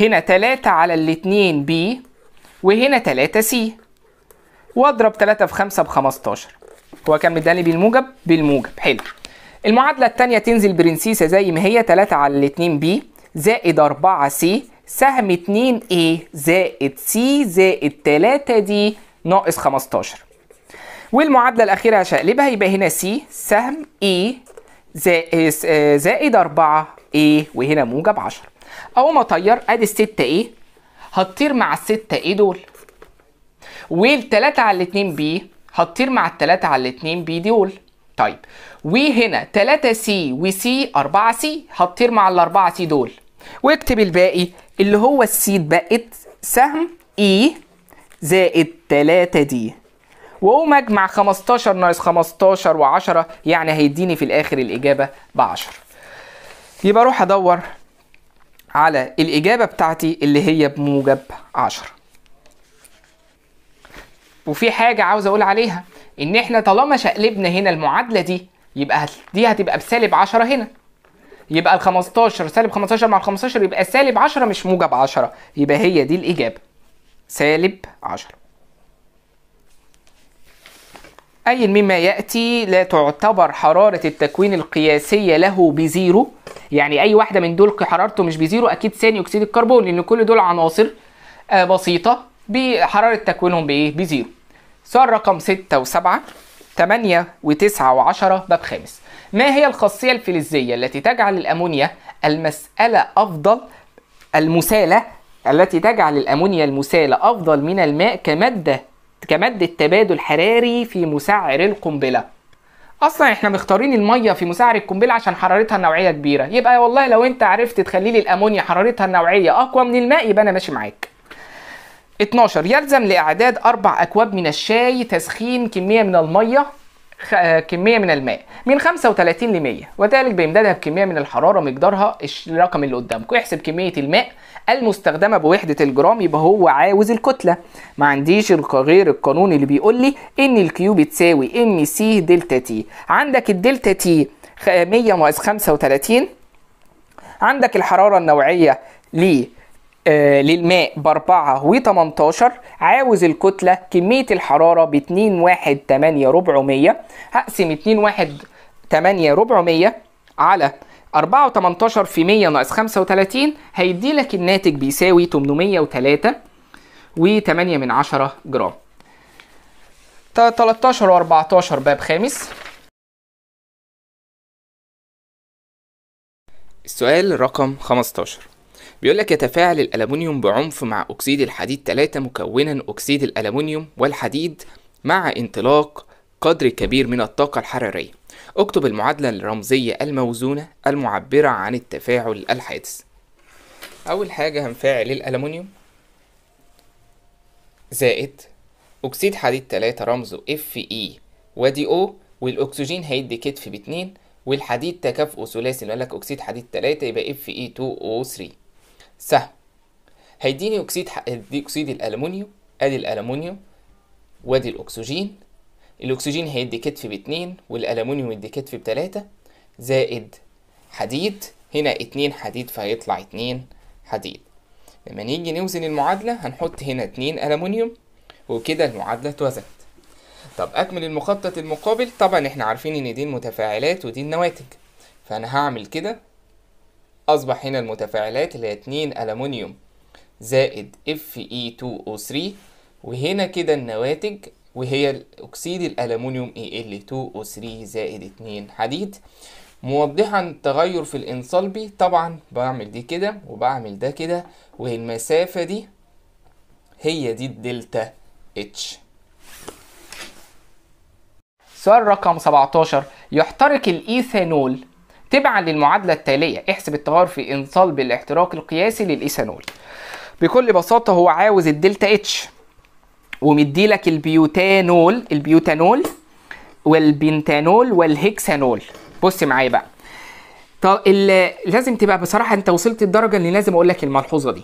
هنا 3 على 2 بي وهنا 3 سي واضرب 3 في 5 ب 15 هو كان مداني بالموجب بالموجب حلو المعادلة التانية تنزل برنسيسة زي ما هي 3 على 2 B زائد 4 C سهم 2 A زائد سي زائد 3 D ناقص 15 والمعادله الاخيره هشقلبها يبقى هنا سي سهم e اي آه، آه، زائد 4 ايه وهنا موجب 10 أقوم اطير ادي الستة ايه هتطير مع الستة 6 دول والتلاتة على الاتنين بي هتطير مع التلاتة على الاتنين بي دول طيب وهنا 3 سي وسي 4 سي هتطير مع الاربعة سي دول واكتب الباقي اللي هو السي اتبقت سهم اي e زائد 3 دي وأقوم أجمع 15 ناقص 15 و10 يعني هيديني في الآخر الإجابة ب 10 يبقى أروح أدور على الإجابة بتاعتي اللي هي بموجب 10 وفي حاجة عاوز أقول عليها إن إحنا طالما شقلبنا هنا المعادلة دي يبقى دي هتبقى بسالب 10 هنا يبقى ال 15 سالب 15 مع ال 15 يبقى سالب 10 مش موجب 10 يبقى هي دي الإجابة سالب 10 أي مما يأتي لا تعتبر حرارة التكوين القياسية له بزيرو يعني أي واحدة من دول حرارته مش بزيرو أكيد ثاني أكسيد الكربون لأن كل دول عناصر آه، بسيطة بحرارة تكوينهم بإيه؟ بزيرو سؤال رقم 6 و7 8 و9 و10 باب خامس ما هي الخاصية الفلزية التي تجعل الأمونيا المسألة أفضل المسالة التي تجعل الأمونيا المسالة أفضل من الماء كمادة كمادة تبادل حراري في مسعر القنبلة اصلا احنا مختارين الميه في مساعر القنبله عشان حرارتها النوعيه كبيره يبقى والله لو انت عرفت تخلي لي الامونيا حرارتها النوعيه اقوى من الماء يبقى انا ماشي معاك 12 يلزم لاعداد اربع اكواب من الشاي تسخين كميه من الميه آه، كميه من الماء من 35 ل 100 وذلك بامدادها بكميه من الحراره مقدارها الرقم اللي قدامكم احسب كميه الماء المستخدمه بوحده الجرام يبقى هو عاوز الكتله ما عنديش غير القانون اللي بيقول لي ان الكيو بتساوي ام سي دلتا تي عندك الدلتا تي 100 ناقص 35 عندك الحراره النوعيه ليه آه، للماء ب 4 و 18 عاوز الكتله كميه الحراره ب 2 1 8 400 هقسم 2 1 8 400 على 4 و18 في 100 ناقص 35 هيدي لك الناتج بيساوي 803 و8 من 10 جرام 13 و14 باب خامس السؤال رقم 15 بيقول لك يتفاعل الألمنيوم بعنف مع أكسيد الحديد 3 مكونا أكسيد الألمنيوم والحديد مع انطلاق قدر كبير من الطاقة الحرارية اكتب المعادلة الرمزية الموزونة المعبرة عن التفاعل الحادث أول حاجة هنفاعل الألمنيوم زائد أكسيد حديد 3 رمزه Fe ودي O والأكسجين هيدي كتف باتنين والحديد تكافؤه ثلاثي اللي لك أكسيد حديد 3 يبقى Fe2O3 سهم هيديني اكسيد دي اكسيد الالومنيوم ادي الالومنيوم وادي الاكسجين الاكسجين هيدي كتف باتنين والالومنيوم يدي كتف بثلاثه زائد حديد هنا اتنين حديد فهيطلع اتنين حديد لما نيجي نوزن المعادله هنحط هنا اتنين الومنيوم وكده المعادله اتوزنت طب اكمل المخطط المقابل طبعا احنا عارفين ان دي المتفاعلات ودي النواتج فانا هعمل كده أصبح هنا المتفاعلات اللي هي 2 ألمونيوم زائد Fe2O3 وهنا كده النواتج وهي أكسيد الألمونيوم Al2O3 زائد 2 حديد موضحا التغير في الانصلبي طبعا بعمل دي كده وبعمل ده كده والمسافة دي هي دي الدلتا اتش سؤال رقم 17 يحترق الإيثانول تبعا للمعادلة التالية احسب التغير في انصلب الاحتراق القياسي للإيثانول بكل بساطة هو عاوز الدلتا اتش ومديلك البيوتانول البيوتانول والبنتانول والهكسانول بص معايا بقى طب لازم تبقى بصراحة انت وصلت الدرجة اللي لازم اقول لك الملحوظة دي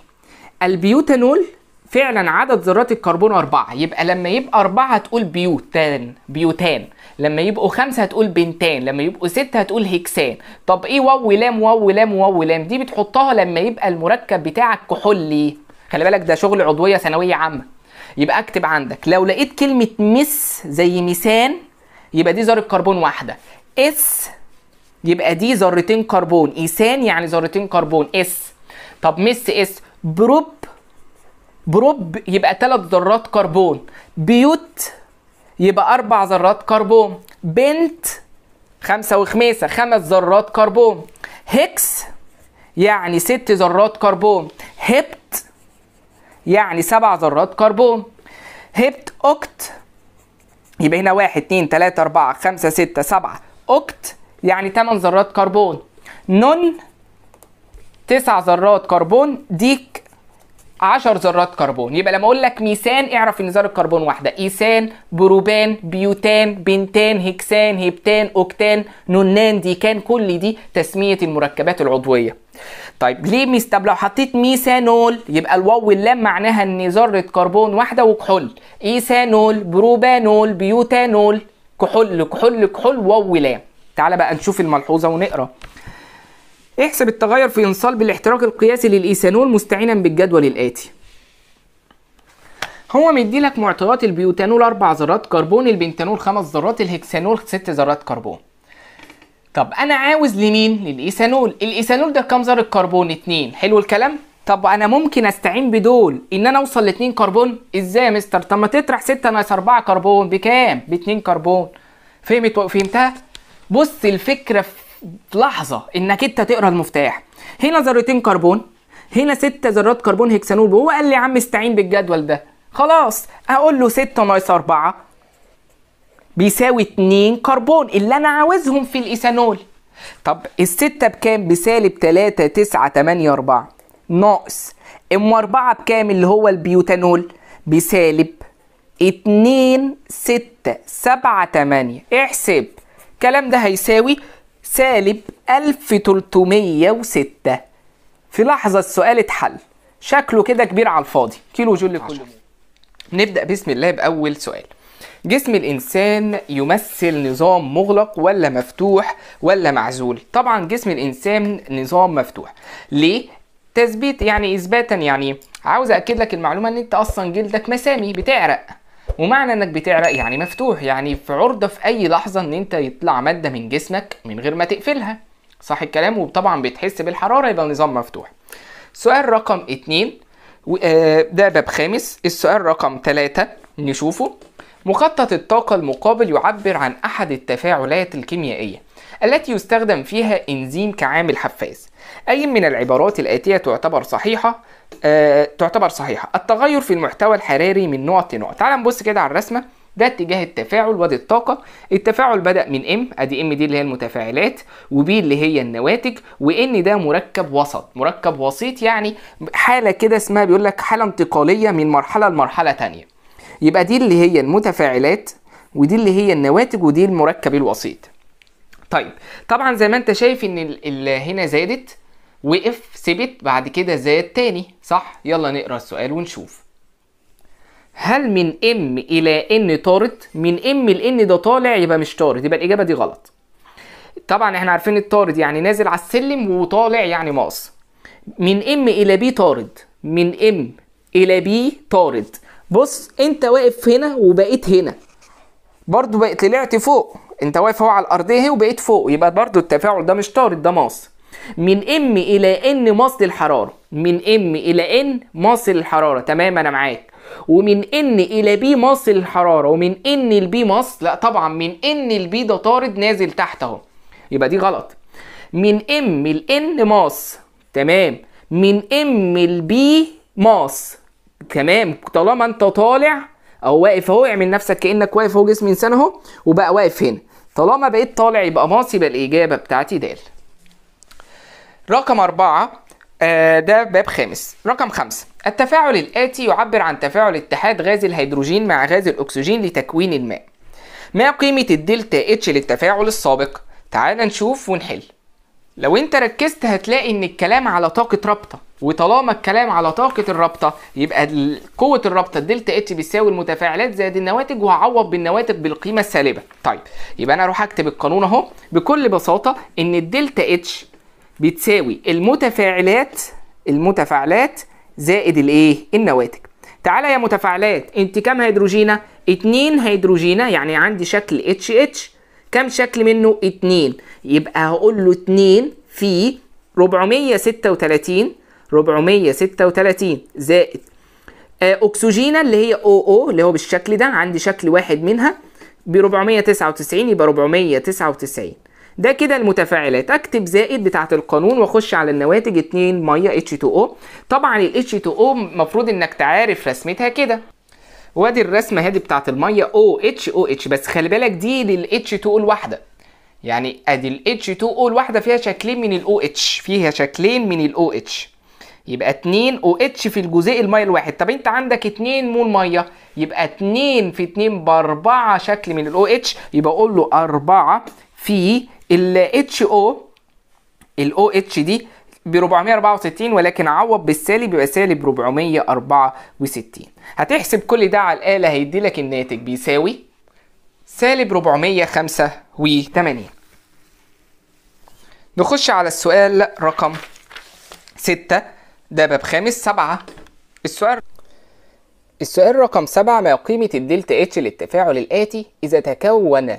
البيوتانول فعلا عدد ذرات الكربون أربعة يبقى لما يبقى أربعة هتقول بيوتان بيوتان لما يبقوا خمسة هتقول بنتان لما يبقوا ستة هتقول هكسان طب إيه واو ولام واو ولام واو ولام دي بتحطها لما يبقى المركب بتاعك كحولي خلي بالك ده شغل عضوية ثانوية عامة يبقى اكتب عندك لو لقيت كلمة مس زي ميسان يبقى دي ذرة كربون واحدة اس يبقى دي ذرتين كربون ايسان يعني ذرتين كربون اس طب مس اس بروب بروب يبقى ثلاث ذرات كربون بيوت يبقى اربع ذرات كربون بنت خمسة وخميسة خمس ذرات كربون هكس يعني ست ذرات كربون هبت يعني سبع ذرات كربون هبت اوكت يبقى هنا واحد اتنين تلاتة اربعة خمسة ستة سبعة اوكت يعني تمن ذرات كربون نون تسع ذرات كربون ديك 10 ذرات كربون يبقى لما اقول لك ميثان اعرف ان ذره الكربون واحده ايثان بروبان بيوتان بنتان هكسان هبتان اوكتان نونان ديكان كل دي تسميه المركبات العضويه طيب ليه ميس طب لو حطيت ميثانول يبقى الواو واللام معناها ان ذره كربون واحده وكحول ايثانول بروبانول بيوتانول كحول كحول كحول واو ولام تعال بقى نشوف الملحوظه ونقرا احسب التغير في انصلب الاحتراق القياسي للإيثانول مستعينا بالجدول الآتي هو مدي لك معطيات البيوتانول أربع ذرات كربون البنتانول خمس ذرات الهكسانول ست ذرات كربون طب انا عاوز لمين للايثانول الايثانول ده كام ذره كربون 2 حلو الكلام طب انا ممكن استعين بدول ان انا اوصل لاتنين كربون ازاي يا مستر طب ما تطرح 6 ناقص 4 كربون بكام باتنين كربون فهمت فهمتها بص الفكره في لحظه انك انت تقرا المفتاح هنا ذرتين كربون هنا ست ذرات كربون هيكسانول وهو قال لي يا عم استعين بالجدول ده خلاص اقول له 6 ناقص 4 بيساوي 2 كربون اللي انا عاوزهم في الايثانول طب الستة بكام بسالب 3 9 8 4 ناقص ام 4 بكام اللي هو البيوتانول بسالب 2 6 7 8 احسب الكلام ده هيساوي سالب 1306 في لحظة السؤال اتحل شكله كده كبير على الفاضي كيلو جول لكل نبدأ بسم الله بأول سؤال جسم الإنسان يمثل نظام مغلق ولا مفتوح ولا معزول طبعا جسم الإنسان نظام مفتوح ليه؟ تثبيت يعني إثباتا يعني عاوز أكد لك المعلومة إن أنت أصلا جلدك مسامي بتعرق ومعنى انك بتعرق يعني مفتوح يعني في عرضه في اي لحظه ان انت يطلع ماده من جسمك من غير ما تقفلها صح الكلام وطبعا بتحس بالحراره يبقى النظام مفتوح سؤال رقم اتنين آه، ده باب خامس السؤال رقم تلاتة نشوفه مخطط الطاقة المقابل يعبر عن أحد التفاعلات الكيميائية التي يستخدم فيها إنزيم كعامل حفاز أي من العبارات الآتية تعتبر صحيحة آه، تعتبر صحيحة التغير في المحتوى الحراري من نوع لنوع تعال نبص كده على الرسمة ده اتجاه التفاعل وادي الطاقة التفاعل بدأ من ام ادي ام دي اللي هي المتفاعلات وبي اللي هي النواتج وان ده مركب وسط مركب وسيط يعني حالة كده اسمها بيقول لك حالة انتقالية من مرحلة لمرحلة تانية يبقى دي اللي هي المتفاعلات ودي اللي هي النواتج ودي المركب الوسيط طيب طبعا زي ما انت شايف ان الـ الـ هنا زادت وقف ثبت بعد كده زاد تاني صح يلا نقرا السؤال ونشوف هل من ام الى ان طارت من ام لان ده طالع يبقى مش طارت يبقى الاجابه دي غلط طبعا احنا عارفين الطارد يعني نازل على السلم وطالع يعني ناقص من ام الى بي طارد من ام الى بي طارد بص انت واقف هنا وبقيت هنا برضو بقيت طلعت فوق انت واقف اهو على الارضيه اهي وبقيت فوق يبقى برضو التفاعل ده مش طارد ده ماص من ام الى ان ماص للحراره من ام الى ان ماص للحراره تمام انا معاك ومن ان الى بي ماص للحراره ومن ان لبي ماص لا طبعا من ان لبي ده طارد نازل تحت اهو يبقى دي غلط من ام لان ماص تمام من ام لبي ماص تمام طالما انت طالع او واقف اهو اعمل نفسك كانك واقف اهو جسم انسان اهو وبقى واقف هنا طالما بقيت طالع يبقى ماصي بالإجابة الإجابة بتاعتي د. رقم أربعة آه، ده باب خامس رقم خمسة التفاعل الآتي يعبر عن تفاعل اتحاد غاز الهيدروجين مع غاز الأكسجين لتكوين الماء ما قيمة الدلتا اتش للتفاعل السابق تعال نشوف ونحل لو انت ركزت هتلاقي ان الكلام على طاقة رابطة وطالما الكلام على طاقة الرابطة يبقى قوة الرابطة الدلتا اتش بتساوي المتفاعلات زائد النواتج وهعوض بالنواتج بالقيمة السالبة. طيب يبقى أنا أروح أكتب القانون أهو بكل بساطة إن الدلتا اتش بتساوي المتفاعلات المتفاعلات زائد الإيه؟ النواتج. تعالى يا متفاعلات أنت كام هيدروجينة؟ 2 هيدروجينة يعني عندي شكل اتش اتش كام شكل منه؟ 2 يبقى هقول له 2 في 436 436 زائد آه، اكسجينا اللي هي او او اللي هو بالشكل ده عندي شكل واحد منها ب 499 يبقى 499 ده كده المتفاعلات اكتب زائد بتاعه القانون واخش على النواتج 2 ميه اتش 2 او طبعا الاتش 2 او المفروض انك تعرف رسمتها كده وادي الرسمه هادي بتاعه الميه او اتش او اتش بس خلي بالك دي للاتش 2 او الواحده يعني ادي الاتش 2 او الواحده فيها شكلين من الاو اتش فيها شكلين من الاو اتش يبقى 2 او اتش في الجزيء الميه الواحد طب انت عندك 2 مول ميه يبقى 2 في 2 ب 4 شكل من الاو اتش يبقى اقول له 4 في الاتش او الاو اتش دي ب 464 ولكن عوض بالسالب يبقى سالب 464 هتحسب كل ده على الاله هيدي لك الناتج بيساوي سالب 485 نخش على السؤال رقم 6 ده باب خامس سبعة السؤال السؤال رقم سبعة ما قيمة الدلتا اتش للتفاعل الآتي إذا تكون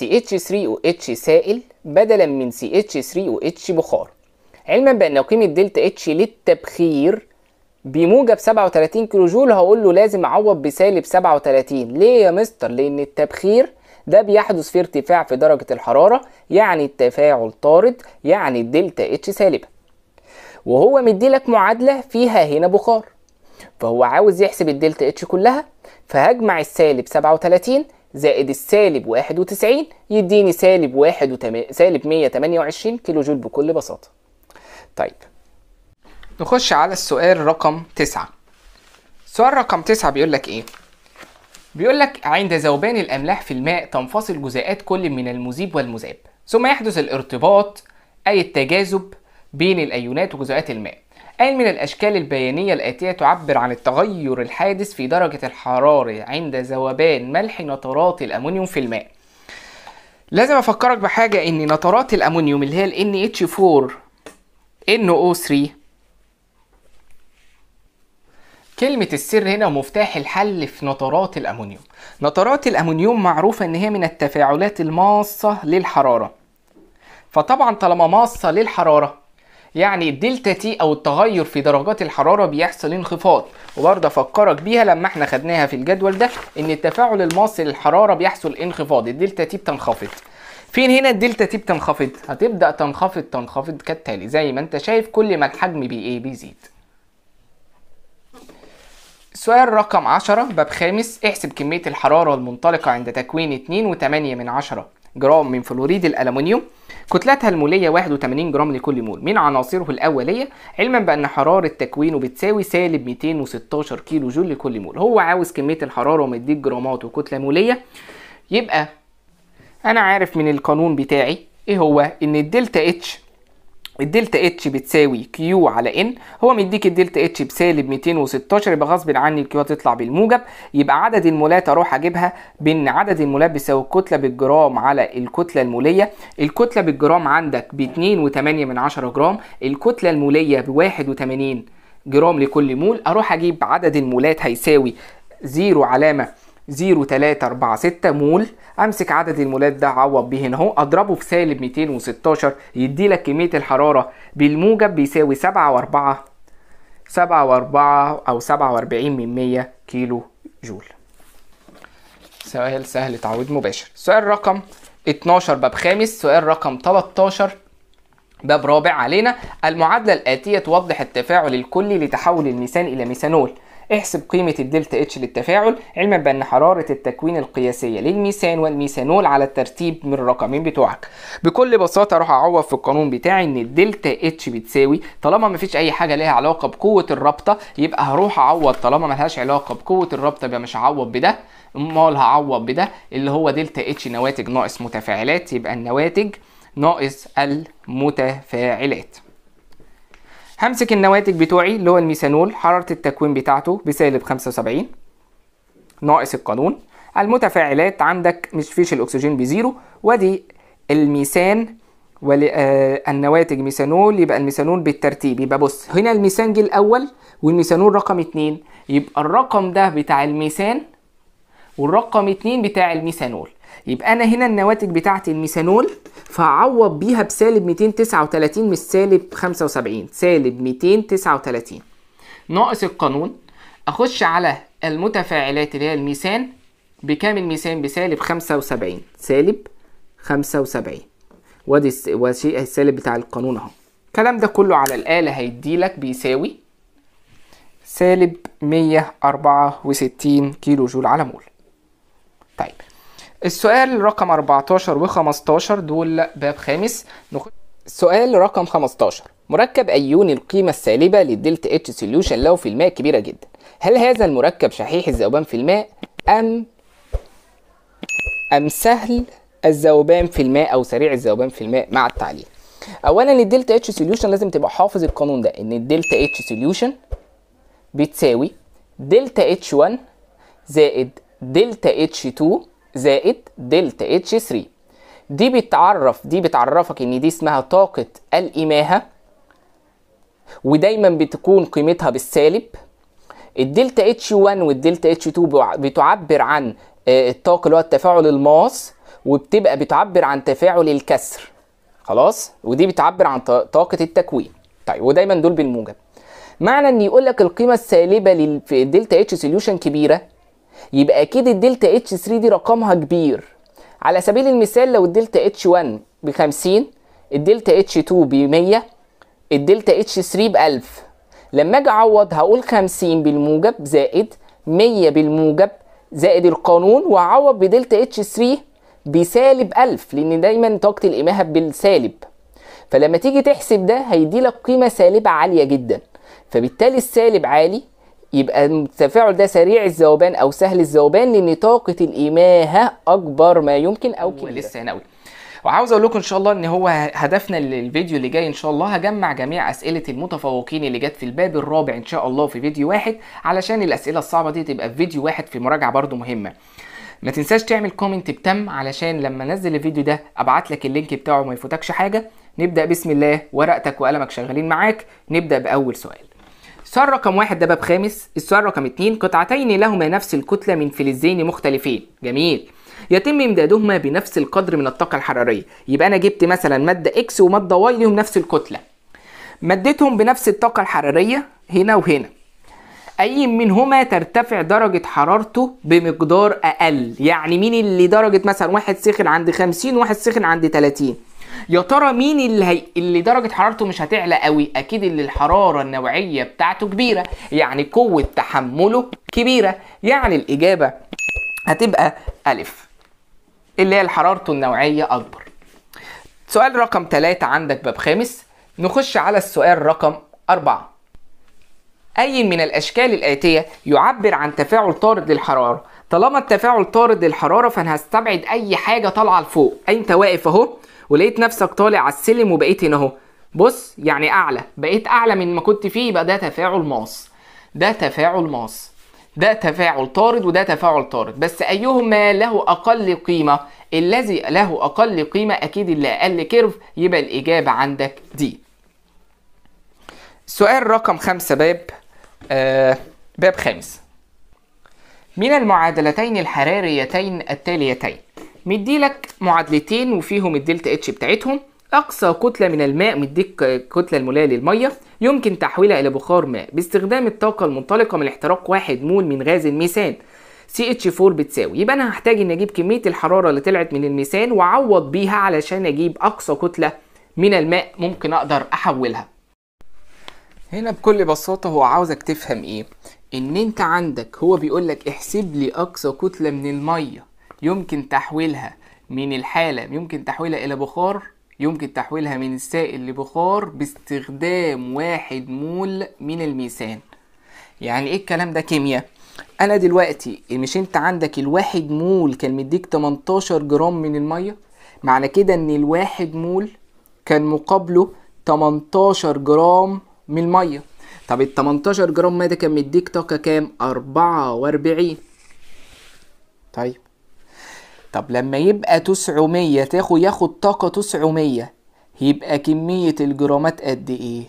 CH3OH سائل بدلا من CH3OH بخار علما بأن قيمة دلتا اتش للتبخير بموجب 37 كيلو جول هقول له لازم اعوض بسالب 37 ليه يا مستر لان التبخير ده بيحدث في ارتفاع في درجة الحرارة يعني التفاعل طارد يعني الدلتا اتش سالبة وهو مدي لك معادله فيها هنا بخار فهو عاوز يحسب الدلتا اتش كلها فهجمع السالب 37 زائد السالب 91 يديني سالب واحد وتم... سالب 128 كيلو جول بكل بساطه. طيب نخش على السؤال رقم 9 السؤال رقم 9 بيقول لك ايه؟ بيقول لك عند ذوبان الاملاح في الماء تنفصل جزيئات كل من المذيب والمذاب ثم يحدث الارتباط اي التجاذب بين الأيونات وجزيئات الماء أي من الأشكال البيانية الآتية تعبر عن التغير الحادث في درجة الحرارة عند ذوبان ملح نترات الأمونيوم في الماء لازم أفكرك بحاجة إن نترات الأمونيوم اللي هي ال NH4 NO3 كلمة السر هنا ومفتاح الحل في نترات الأمونيوم نترات الأمونيوم معروفة إن هي من التفاعلات الماصة للحرارة فطبعا طالما ماصة للحرارة يعني الدلتا تي او التغير في درجات الحراره بيحصل انخفاض وبرضه افكرك بيها لما احنا خدناها في الجدول ده ان التفاعل الماصل للحراره بيحصل انخفاض الدلتا تي بتنخفض فين هنا الدلتا تي بتنخفض هتبدا تنخفض تنخفض كالتالي زي ما انت شايف كل ما الحجم بي ايه بيزيد سؤال رقم 10 باب خامس احسب كمية الحرارة المنطلقة عند تكوين 2.8 جرام من فلوريد الالومنيوم كتلتها المولية 81 جرام لكل مول من عناصره الأولية علما بأن حرارة تكوينه بتساوي سالب 216 كيلو جول لكل مول هو عاوز كمية الحرارة ومديك جرامات وكتلة مولية يبقى أنا عارف من القانون بتاعي إيه هو إن الدلتا اتش الدلتا اتش بتساوي كيو على ان هو مديك الدلتا اتش بسالب 216 يبقى غصب عني الكيو هتطلع بالموجب يبقى عدد المولات اروح اجيبها بان عدد المولات بيساوي الكتله بالجرام على الكتله الموليه الكتله بالجرام عندك ب 2.8 جرام الكتله الموليه ب 81 جرام لكل مول اروح اجيب عدد المولات هيساوي زيرو علامه 0.346 مول امسك عدد المولات ده عوض بيه هنا اهو اضربه في سالب 216 يدي لك كميه الحراره بالموجب بيساوي 7 و4 7 و4 او 47 من 100 كيلو جول سؤال سهل تعويض مباشر سؤال رقم 12 باب خامس سؤال رقم 13 باب رابع علينا المعادلة الآتية توضح التفاعل الكلي لتحول الميثان إلى ميثانول احسب قيمة الدلتا اتش للتفاعل علما بأن حرارة التكوين القياسية للميثان والميثانول على الترتيب من الرقمين بتوعك بكل بساطة أروح أعوض في القانون بتاعي إن الدلتا اتش بتساوي طالما مفيش أي حاجة ليها علاقة بقوة الرابطة يبقى هروح أعوض طالما ملهاش علاقة بقوة الرابطة يبقى مش هعوض بده أمال هعوض بده اللي هو دلتا اتش نواتج ناقص متفاعلات يبقى النواتج ناقص المتفاعلات همسك النواتج بتوعي اللي هو الميثانول حرارة التكوين بتاعته بسالب 75 ناقص القانون المتفاعلات عندك مش فيش الأكسجين بزيرو ودي الميثان والنواتج آه ميثانول يبقى الميثانول بالترتيب يبقى بص هنا الميثان جه الأول والميثانول رقم 2 يبقى الرقم ده بتاع الميثان والرقم 2 بتاع الميثانول يبقى انا هنا النواتج بتاعتي الميثانول فعوض بيها بسالب 239 مش سالب 75 سالب 239 ناقص القانون اخش على المتفاعلات اللي هي الميثان بكام الميثان بسالب 75 سالب 75 وادي وشيء السالب بتاع القانون اهو الكلام ده كله على الآلة هيدي لك بيساوي سالب 164 كيلو جول على مول طيب السؤال رقم 14 و 15 دول باب خامس نخ... سؤال رقم 15 مركب أيوني القيمة السالبة للدلتا اتش سوليوشن له في الماء كبيرة جدا هل هذا المركب شحيح الذوبان في الماء أم أم سهل الذوبان في الماء أو سريع الذوبان في الماء مع التعليل أولا الدلتا اتش سوليوشن لازم تبقى حافظ القانون ده إن الدلتا اتش سوليوشن بتساوي دلتا اتش 1 زائد دلتا اتش 2 زائد دلتا اتش 3 دي بتعرف دي بتعرفك ان دي اسمها طاقة الإماهة ودايما بتكون قيمتها بالسالب الدلتا اتش 1 والدلتا اتش 2 بتعبر عن آه، الطاقة اللي هو التفاعل الماس وبتبقى بتعبر عن تفاعل الكسر خلاص ودي بتعبر عن طاقة التكوين طيب ودايما دول بالموجب معنى ان يقول لك القيمة السالبة للدلتا اتش سوليوشن كبيرة يبقى اكيد الدلتا اتش 3 دي رقمها كبير على سبيل المثال لو الدلتا اتش 1 ب 50 الدلتا اتش 2 ب 100 الدلتا اتش 3 ب 1000 لما اجي اعوض هقول 50 بالموجب زائد 100 بالموجب زائد القانون واعوض بدلتا اتش 3 بسالب 1000 لان دايما طاقه الاماهه بالسالب فلما تيجي تحسب ده هيدي لك قيمه سالبه عاليه جدا فبالتالي السالب عالي يبقى التفاعل ده سريع الذوبان او سهل الذوبان لان طاقه الاماهه اكبر ما يمكن او كده لسه هنا قوي وعاوز اقول لكم ان شاء الله ان هو هدفنا للفيديو اللي جاي ان شاء الله هجمع جميع اسئله المتفوقين اللي جت في الباب الرابع ان شاء الله في فيديو واحد علشان الاسئله الصعبه دي تبقى في فيديو واحد في مراجعه برده مهمه ما تنساش تعمل كومنت بتم علشان لما انزل الفيديو ده ابعت لك اللينك بتاعه ما يفوتكش حاجه نبدا بسم الله ورقتك وقلمك شغالين معاك نبدا باول سؤال السؤال رقم واحد ده باب خامس السؤال رقم اتنين قطعتين لهما نفس الكتلة من فلزين مختلفين جميل يتم امدادهما بنفس القدر من الطاقة الحرارية يبقى أنا جبت مثلا مادة اكس ومادة واي لهم نفس الكتلة مادتهم بنفس الطاقة الحرارية هنا وهنا أي منهما ترتفع درجة حرارته بمقدار أقل يعني مين اللي درجة مثلا واحد سخن عند 50 وواحد سخن عند 30 يا ترى مين اللي هي... اللي درجه حرارته مش هتعلى قوي اكيد اللي الحراره النوعيه بتاعته كبيره يعني قوه تحمله كبيره يعني الاجابه هتبقى الف اللي هي حرارته النوعيه اكبر سؤال رقم 3 عندك باب خامس نخش على السؤال رقم 4 أي من الأشكال الآتية يعبر عن تفاعل طارد للحرارة؟ طالما التفاعل طارد للحرارة فأنا هستبعد أي حاجة طالعة لفوق، أنت واقف أهو ولقيت نفسك طالع على السلم وبقيت هنا اهو بص يعني اعلى بقيت اعلى من ما كنت فيه يبقى ده تفاعل ماس ده تفاعل ماس ده تفاعل طارد وده تفاعل طارد بس ايهما له اقل قيمه الذي له اقل قيمه اكيد اللي اقل كيرف يبقى الاجابه عندك دي سؤال رقم خمسة باب آه باب خامس من المعادلتين الحراريتين التاليتين مديلك معادلتين وفيهم الدلتا اتش بتاعتهم اقصى كتله من الماء مديك الكتله الملايه للميه يمكن تحويلها الى بخار ماء باستخدام الطاقه المنطلقه من احتراق واحد مول من غاز الميثان CH4 بتساوي يبقى انا هحتاج ان اجيب كميه الحراره اللي طلعت من الميثان واعوض بيها علشان اجيب اقصى كتله من الماء ممكن اقدر احولها هنا بكل بساطه هو عاوزك تفهم ايه ان انت عندك هو بيقول لك احسب لي اقصى كتله من الميه يمكن تحويلها من الحالة يمكن تحويلها إلى بخار يمكن تحويلها من السائل لبخار باستخدام واحد مول من الميثان يعني ايه الكلام ده كيمياء انا دلوقتي مش انت عندك الواحد مول كان مديك 18 جرام من الميه معنى كده ان الواحد مول كان مقابله 18 جرام من الميه طب ال 18 جرام ميه ده كان مديك طاقه كام 44 طيب طب لما يبقى 900 تاخد ياخد طاقة 900 يبقى كمية الجرامات قد ايه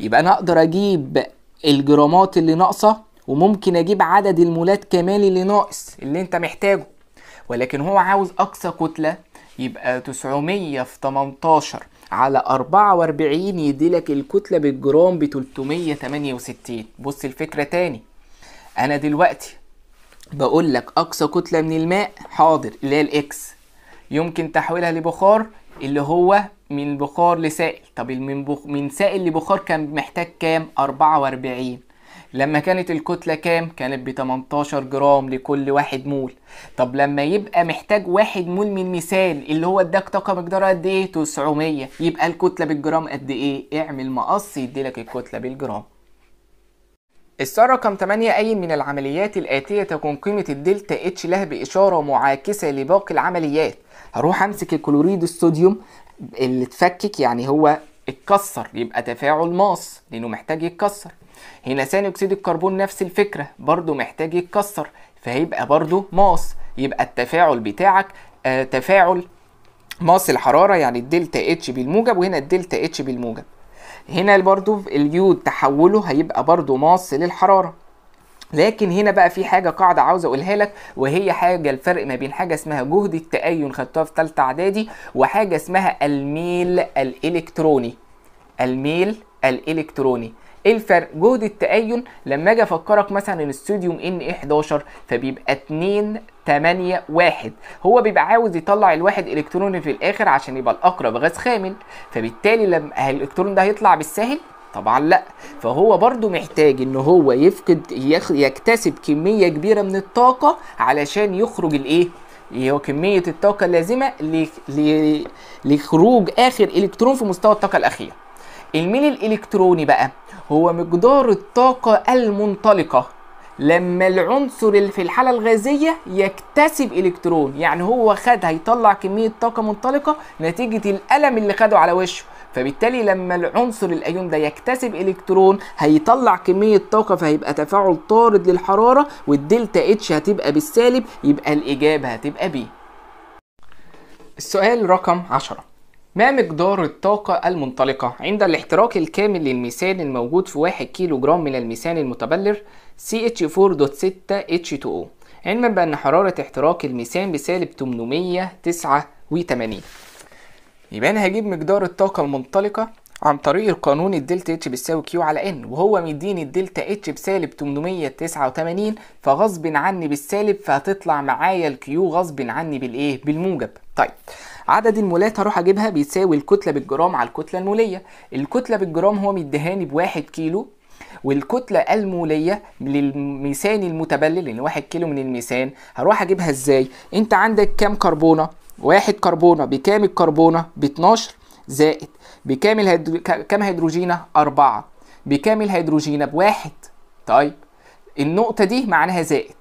يبقى انا اقدر اجيب الجرامات اللي ناقصة وممكن اجيب عدد المولات كمان اللي ناقص اللي انت محتاجه ولكن هو عاوز اقصى كتلة يبقى 900 في 18 على 44 يديلك الكتلة بالجرام ب 368 بص الفكرة تاني انا دلوقتي بقول لك اقصى كتله من الماء حاضر اللي هي الاكس يمكن تحويلها لبخار اللي هو من بخار لسائل طب من بخ... من سائل لبخار كان محتاج كام 44 لما كانت الكتله كام كانت ب 18 جرام لكل واحد مول طب لما يبقى محتاج واحد مول من مثال اللي هو اداك طاقه مقدارها قد ايه 900 يبقى الكتله بالجرام قد ايه اعمل مقص يديلك الكتله بالجرام السؤال رقم 8 أي من العمليات الآتية تكون قيمة الدلتا اتش لها بإشارة معاكسة لباقي العمليات هروح أمسك الكلوريد الصوديوم اللي اتفكك يعني هو اتكسر يبقى تفاعل ماس لأنه محتاج يتكسر هنا ثاني أكسيد الكربون نفس الفكرة برضه محتاج يتكسر فهيبقى برضه ماس يبقى التفاعل بتاعك آه تفاعل ماس الحرارة يعني الدلتا اتش بالموجب وهنا الدلتا اتش بالموجب هنا برضو اليود تحوله هيبقى برضو ماص للحراره لكن هنا بقى في حاجه قاعده عاوز اقولها لك وهي حاجه الفرق ما بين حاجه اسمها جهد التأين خدتها في تالتة اعدادي وحاجه اسمها الميل الالكتروني الميل الالكتروني ايه الفرق جهد التأين لما اجي افكرك مثلا الاستوديوم ان 11 فبيبقى 2 8 1 هو بيبقى عاوز يطلع الواحد الكترون في الاخر عشان يبقى الاقرب غاز خامل فبالتالي لما الالكترون ده هيطلع بالسهل طبعا لا فهو برضو محتاج ان هو يفقد يكتسب كميه كبيره من الطاقه علشان يخرج الايه هي كميه الطاقه اللازمه لخروج اخر الكترون في مستوى الطاقه الاخيره الميل الالكتروني بقى هو مقدار الطاقه المنطلقه لما العنصر اللي في الحاله الغازيه يكتسب الكترون يعني هو خد هيطلع كميه طاقه منطلقه نتيجه الالم اللي خده على وشه فبالتالي لما العنصر الايون ده يكتسب الكترون هيطلع كميه طاقه فهيبقى تفاعل طارد للحراره والدلتا اتش هتبقى بالسالب يبقى الاجابه هتبقى ب السؤال رقم 10 ما مقدار الطاقة المنطلقة عند الاحتراق الكامل للميثان الموجود في 1 كيلو جرام من الميثان المتبلر CH4.6H2O علما بأن حرارة احتراق الميثان بسالب 889 يبقى أنا هجيب مقدار الطاقة المنطلقة عن طريق القانون الدلتا اتش بيساوي كيو على ان وهو مديني الدلتا اتش بسالب 889 فغصب عني بالسالب فهتطلع معايا الكيو غصب عني بالايه بالموجب طيب عدد المولات هروح اجيبها بيتساوي الكتله بالجرام على الكتله الموليه الكتله بالجرام هو مديهاني بواحد كيلو والكتلة المولية للميسان المتبلل لأن يعني واحد كيلو من الميسان هروح أجيبها إزاي؟ أنت عندك كام كربونة؟ واحد كربونة بكام الكربونة؟ ب 12 زائد بكام الهيدرو... كام هيدروجينة؟ أربعة بكام الهيدروجينة؟ بواحد طيب النقطة دي معناها زائد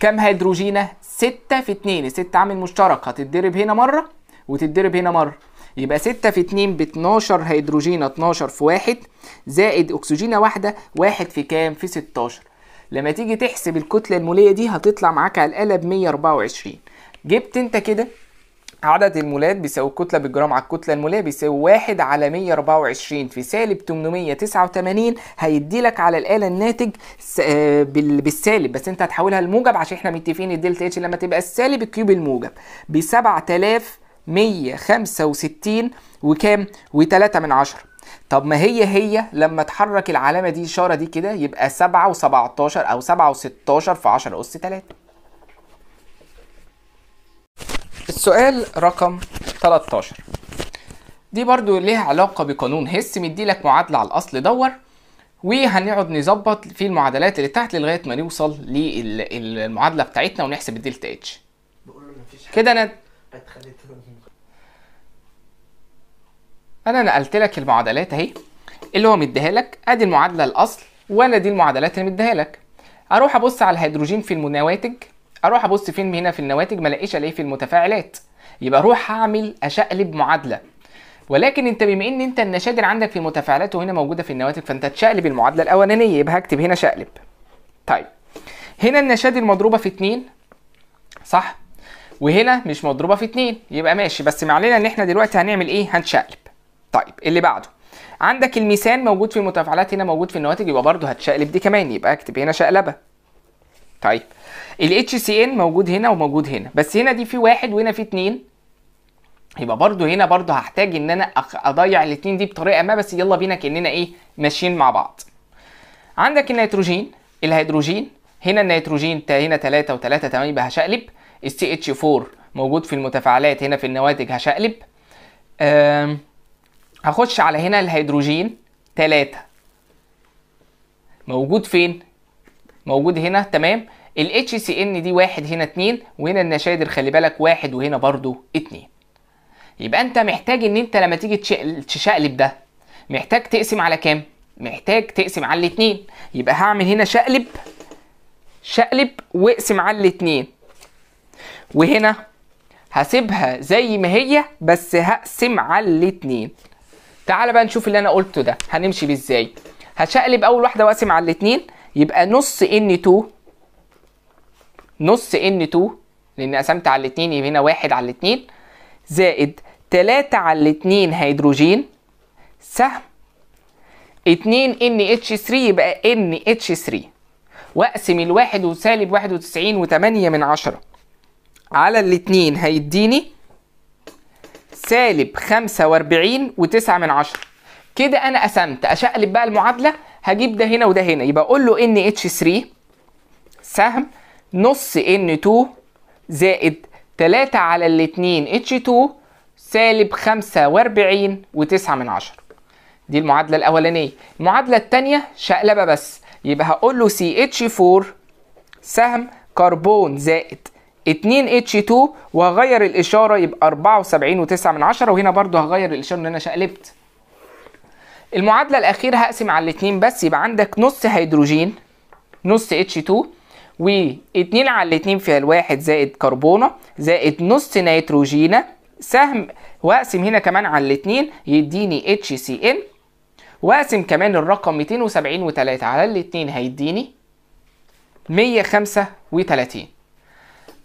كام هيدروجينه 6 في 2 6 عامل مشترك هتتضرب هنا مره وتتضرب هنا مره يبقى 6 في 2 ب 12 هيدروجينه 12 في 1 زائد اكسجينه واحده 1 في كام في 16 لما تيجي تحسب الكتله الموليه دي هتطلع معاك على القلب 124 جبت انت كده عدد المولات بيساوي الكتلة بالجرام على الكتلة المولية بيساوي 1 على 124 في سالب 889 هيدي لك على الآلة الناتج آه، بالسالب بس أنت هتحولها لموجب عشان احنا متفقين الدلتا اتش لما تبقى السالب الكيوب الموجب ب 7165 وكام؟ و3 من 10 طب ما هي هي لما تحرك العلامة دي الإشارة دي كده يبقى 7 و17 أو 7 و16 في 10 أس 3 السؤال رقم 13 دي برضو ليها علاقة بقانون هس لك معادلة على الأصل دور وهنقعد نظبط في المعادلات اللي تحت لغاية ما نوصل للمعادلة بتاعتنا ونحسب الدلتا اتش كده أنا أنا نقلت لك المعادلات أهي اللي هو مديها لك أدي المعادلة الأصل وأنا دي المعادلات اللي مديها لك أروح أبص على الهيدروجين في المناوتج اروح ابص فين هنا في النواتج ما الاقيش الاقي في المتفاعلات يبقى اروح اعمل اشقلب معادله ولكن انت بما ان انت النشادر عندك في المتفاعلات وهنا موجوده في النواتج فانت تشقلب المعادله الاولانيه يبقى هكتب هنا شقلب طيب هنا النشادر مضروبه في 2 صح وهنا مش مضروبه في 2 يبقى ماشي بس ما علينا ان احنا دلوقتي هنعمل ايه هنشقلب طيب اللي بعده عندك الميثان موجود في المتفاعلات هنا موجود في النواتج يبقى برضه هتشقلب دي كمان يبقى اكتب هنا شقلبه طيب الاتش سي ان موجود هنا وموجود هنا بس هنا دي في واحد وهنا في اتنين يبقى برضو هنا برضو هحتاج ان انا اضيع الاتنين دي بطريقه ما بس يلا بينا كاننا ايه ماشيين مع بعض عندك النيتروجين الهيدروجين هنا النيتروجين هنا 3 و3 يبقى هشقلب السي اتش 4 موجود في المتفاعلات هنا في النواتج هشقلب هخش على هنا الهيدروجين 3 موجود فين موجود هنا تمام ال HCN دي واحد هنا اتنين وهنا النشادر خلي بالك واحد وهنا برضو اتنين يبقى انت محتاج ان انت لما تيجي تشقلب ده محتاج تقسم على كام؟ محتاج تقسم على الاتنين يبقى هعمل هنا شقلب شقلب واقسم على الاتنين وهنا هسيبها زي ما هي بس هقسم على الاتنين تعال بقى نشوف اللي انا قلته ده هنمشي بيه ازاي هشقلب اول واحده واقسم على الاتنين يبقى نص ان 2 نص ان 2 لان قسمت على الاتنين يبقى هنا واحد على الاتنين زائد تلاتة على الاتنين هيدروجين سهم اتنين ان اتش 3 يبقى ان اتش 3 واقسم الواحد وسالب واحد وتسعين وتمانية من عشرة على الاتنين هيديني سالب خمسة واربعين وتسعة من عشرة كده انا قسمت اشقلب بقى المعادلة هجيب ده هنا وده هنا يبقى اقول له ان اتش 3 سهم نص N2 زائد 3 على ال 2 H2 سالب 45 و9 من 10 دي المعادلة الأولانية المعادلة الثانية شقلبة بس يبقى هقول له CH4 سهم كربون زائد 2H2 وهغير الإشارة يبقى 74 و9 من 10 وهنا برضو هغير الإشارة إن أنا شقلبت المعادلة الأخيرة هقسم على الاتنين بس يبقى عندك نص هيدروجين نص H2 و 2 على 2 فيها الواحد زائد كربونه زائد نص نيتروجينه سهم واقسم هنا كمان على الاتنين يديني اتش سي ان واقسم كمان الرقم 270 و3 على الاتنين هيديني 135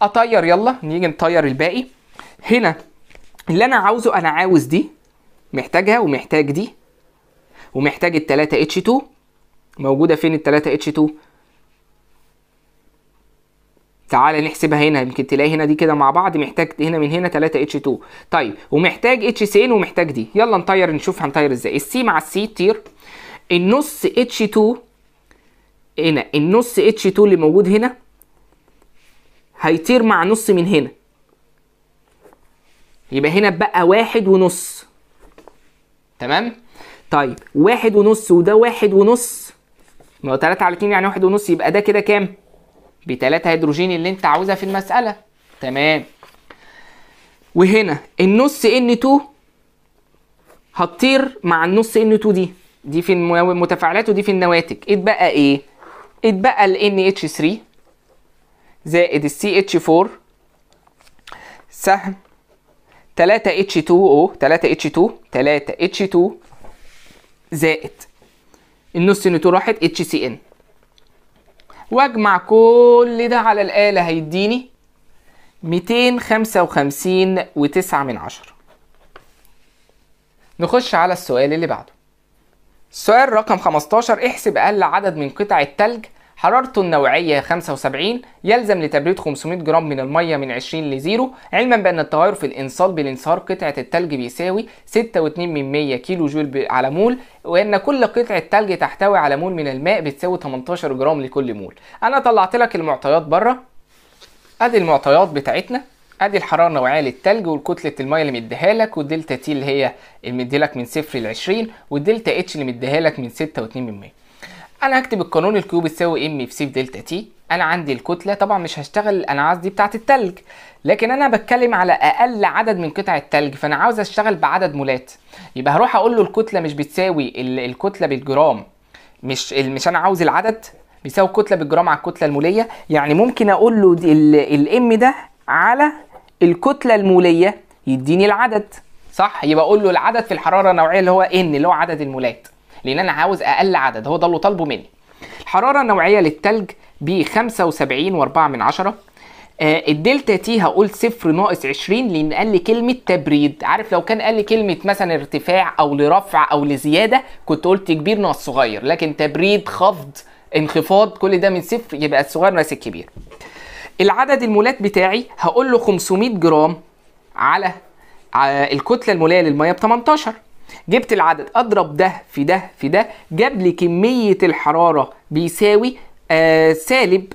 اطير يلا نيجي نطير الباقي هنا اللي انا عاوزه انا عاوز دي محتاجها ومحتاج دي ومحتاج ال 3 اتش 2 موجوده فين ال 3 اتش 2 تعالى نحسبها هنا يمكن تلاقي هنا دي كده مع بعض محتاج هنا من هنا 3 اتش 2 طيب ومحتاج اتش سين ومحتاج دي يلا نطير نشوف هنطير ازاي السي مع السي تطير النص اتش 2 هنا النص اتش 2 اللي موجود هنا هيطير مع نص من هنا يبقى هنا بقى واحد ونص تمام طيب واحد ونص وده واحد ونص ما هو 3 على 2 يعني واحد ونص يبقى ده كده كام بثلاثه هيدروجين اللي انت عاوزها في المساله تمام وهنا النص ان 2 هتطير مع النص ان 2 دي دي في المتفاعلات ودي في النواتج اتبقى ايه اتبقى ال NH3 زائد ال CH4 سهم 3H2O 3H2 3H2 زائد النص N2 راحت HCN واجمع كل ده على الآلة هيديني 255.9 و من عشرة نخش على السؤال اللي بعده السؤال رقم 15 احسب أقل عدد من قطع التلج حرارته النوعية 75 يلزم لتبريد 500 جرام من المية من 20 ل 0 علما بأن التغير في الإنصال بالإنصار قطعة التلج بيساوي 6.2 من 100 كيلو جول على مول وان كل قطعه تلج تحتوي على مول من الماء بتساوي 18 جرام لكل مول انا طلعت لك المعطيات بره ادي المعطيات بتاعتنا ادي الحراره النوعيه للتلج والكتله الميه اللي مديها لك والدلتا تي اللي هي اللي مديلك لك من 0 ل 20 والدلتا اتش اللي مديها لك من 6.2 من 100 انا هكتب القانون الكيوب يساوي ام في سي في دلتا تي انا عندي الكتله طبعا مش هشتغل الانعاز دي بتاعه التلج لكن انا بتكلم على اقل عدد من قطع التلج فانا عاوز اشتغل بعدد مولات يبقى هروح اقول له الكتله مش بتساوي الكتله بالجرام مش مش انا عاوز العدد بيساوي الكتله بالجرام على الكتله الموليه يعني ممكن اقول له الام ده على الكتله الموليه يديني العدد صح يبقى اقول له العدد في الحراره النوعيه اللي هو ان اللي هو عدد المولات لان انا عاوز اقل عدد هو ده اللي طالبه مني الحراره النوعيه للثلج ب 75.4 من عشرة. آه الدلتا تي هقول صفر ناقص 20 لان قال لي كلمه تبريد عارف لو كان قال لي كلمه مثلا ارتفاع او لرفع او لزياده كنت قلت كبير ناقص صغير لكن تبريد خفض انخفاض كل ده من صفر يبقى الصغير ناقص الكبير العدد المولات بتاعي هقول له 500 جرام على آه، الكتله الموليه للميه ب 18 جبت العدد اضرب ده في ده في ده جاب لي كميه الحراره بيساوي آه سالب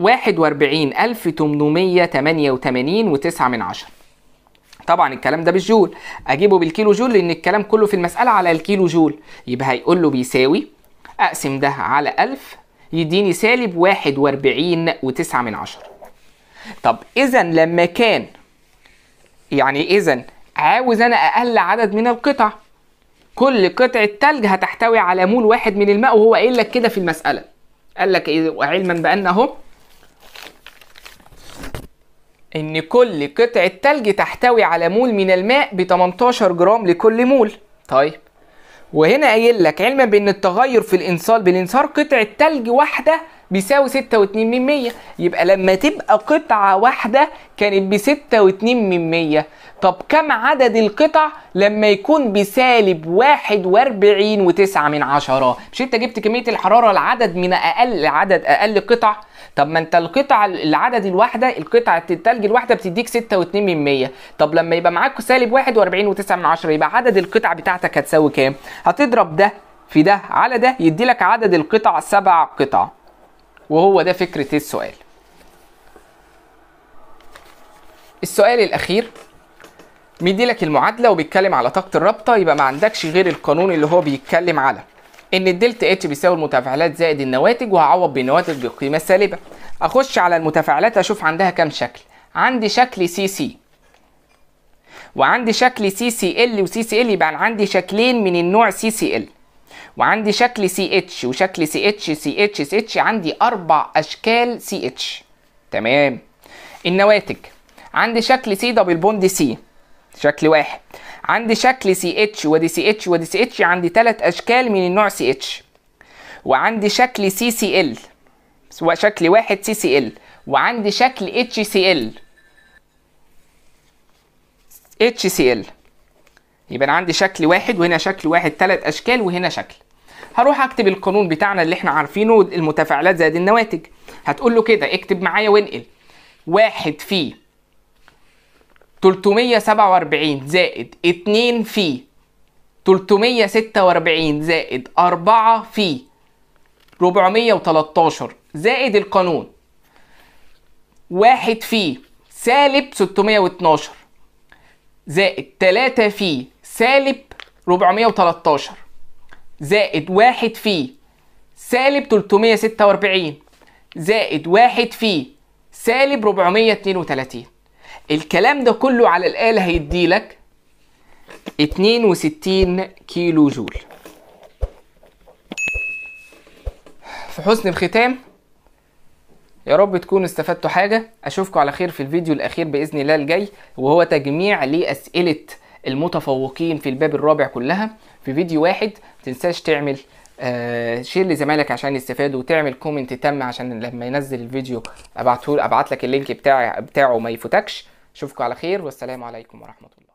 41888 وتسعة من عشر طبعا الكلام ده بالجول اجيبه بالكيلو جول لان الكلام كله في المساله على الكيلو جول يبقى هيقول له بيساوي اقسم ده على 1000 يديني سالب 41 وتسعة من عشر طب اذا لما كان يعني اذا عاوز انا اقل عدد من القطع كل قطعة تلج هتحتوي على مول واحد من الماء وهو قايل لك كده في المسألة قال لك إيه وعلما بأن أهو إن كل قطعة تلج تحتوي على مول من الماء ب 18 جرام لكل مول طيب وهنا قايل لك علما بأن التغير في الإنصال بالإنصار قطعة تلج واحدة بيساوي ستة واتنين من 100 يبقى لما تبقى قطعة واحدة كانت بستة واتنين من 100 طب كم عدد القطع لما يكون بسالب واربعين وتسعة من عشرة مش انت جبت كمية الحرارة العدد من اقل عدد اقل قطع طب ما انت القطع العدد الواحدة القطعة التلج الواحدة بتديك ستة واتنين من 100 طب لما يبقى معاك سالب واربعين وتسعة من عشرة يبقى عدد القطع بتاعتك هتساوي كام هتضرب ده في ده على ده يدي لك عدد القطع سبع قطع وهو ده فكرة السؤال السؤال الأخير مديلك المعادلة وبيتكلم على طاقة الرابطة يبقى ما عندكش غير القانون اللي هو بيتكلم على إن الدلتا اتش بيساوي المتفاعلات زائد النواتج وهعوض بالنواتج بالقيمة السالبة أخش على المتفاعلات أشوف عندها كام شكل عندي شكل سي سي وعندي شكل سي سي ال وسي سي ال يبقى عندي شكلين من النوع سي سي ال وعندي شكل سي اتش وشكل سي اتش سي اتش سي اتش عندي اربع اشكال سي اتش تمام النواتج عندي شكل سي دبل بوند سي شكل واحد عندي شكل سي اتش ودي سي اتش ودي سي اتش عندي ثلاث اشكال من النوع سي اتش وعندي شكل سي سي ال شكل واحد سي سي ال وعندي شكل اتش سي ال اتش سي ال يبقى انا عندي شكل واحد وهنا شكل واحد ثلاث اشكال وهنا شكل هروح اكتب القانون بتاعنا اللي احنا عارفينه المتفاعلات زائد النواتج هتقول له كده اكتب معايا وانقل واحد في 347 زائد 2 في 346 زائد 4 في 413 زائد القانون 1 في سالب 612 زائد 3 في سالب 413 زائد واحد في سالب 346 زائد واحد في سالب 432 الكلام ده كله على الآلة هيديلك 62 كيلو جول في حسن الختام يا رب تكونوا استفدتوا حاجة أشوفكم على خير في الفيديو الأخير بإذن الله الجاي وهو تجميع لأسئلة المتفوقين في الباب الرابع كلها في فيديو واحد تنساش تعمل آه شير لزمالك عشان يستفادوا وتعمل كومنت تم عشان لما ينزل الفيديو ابعته ابعت لك اللينك بتاعي بتاعه ما يفوتكش اشوفكم على خير والسلام عليكم ورحمه الله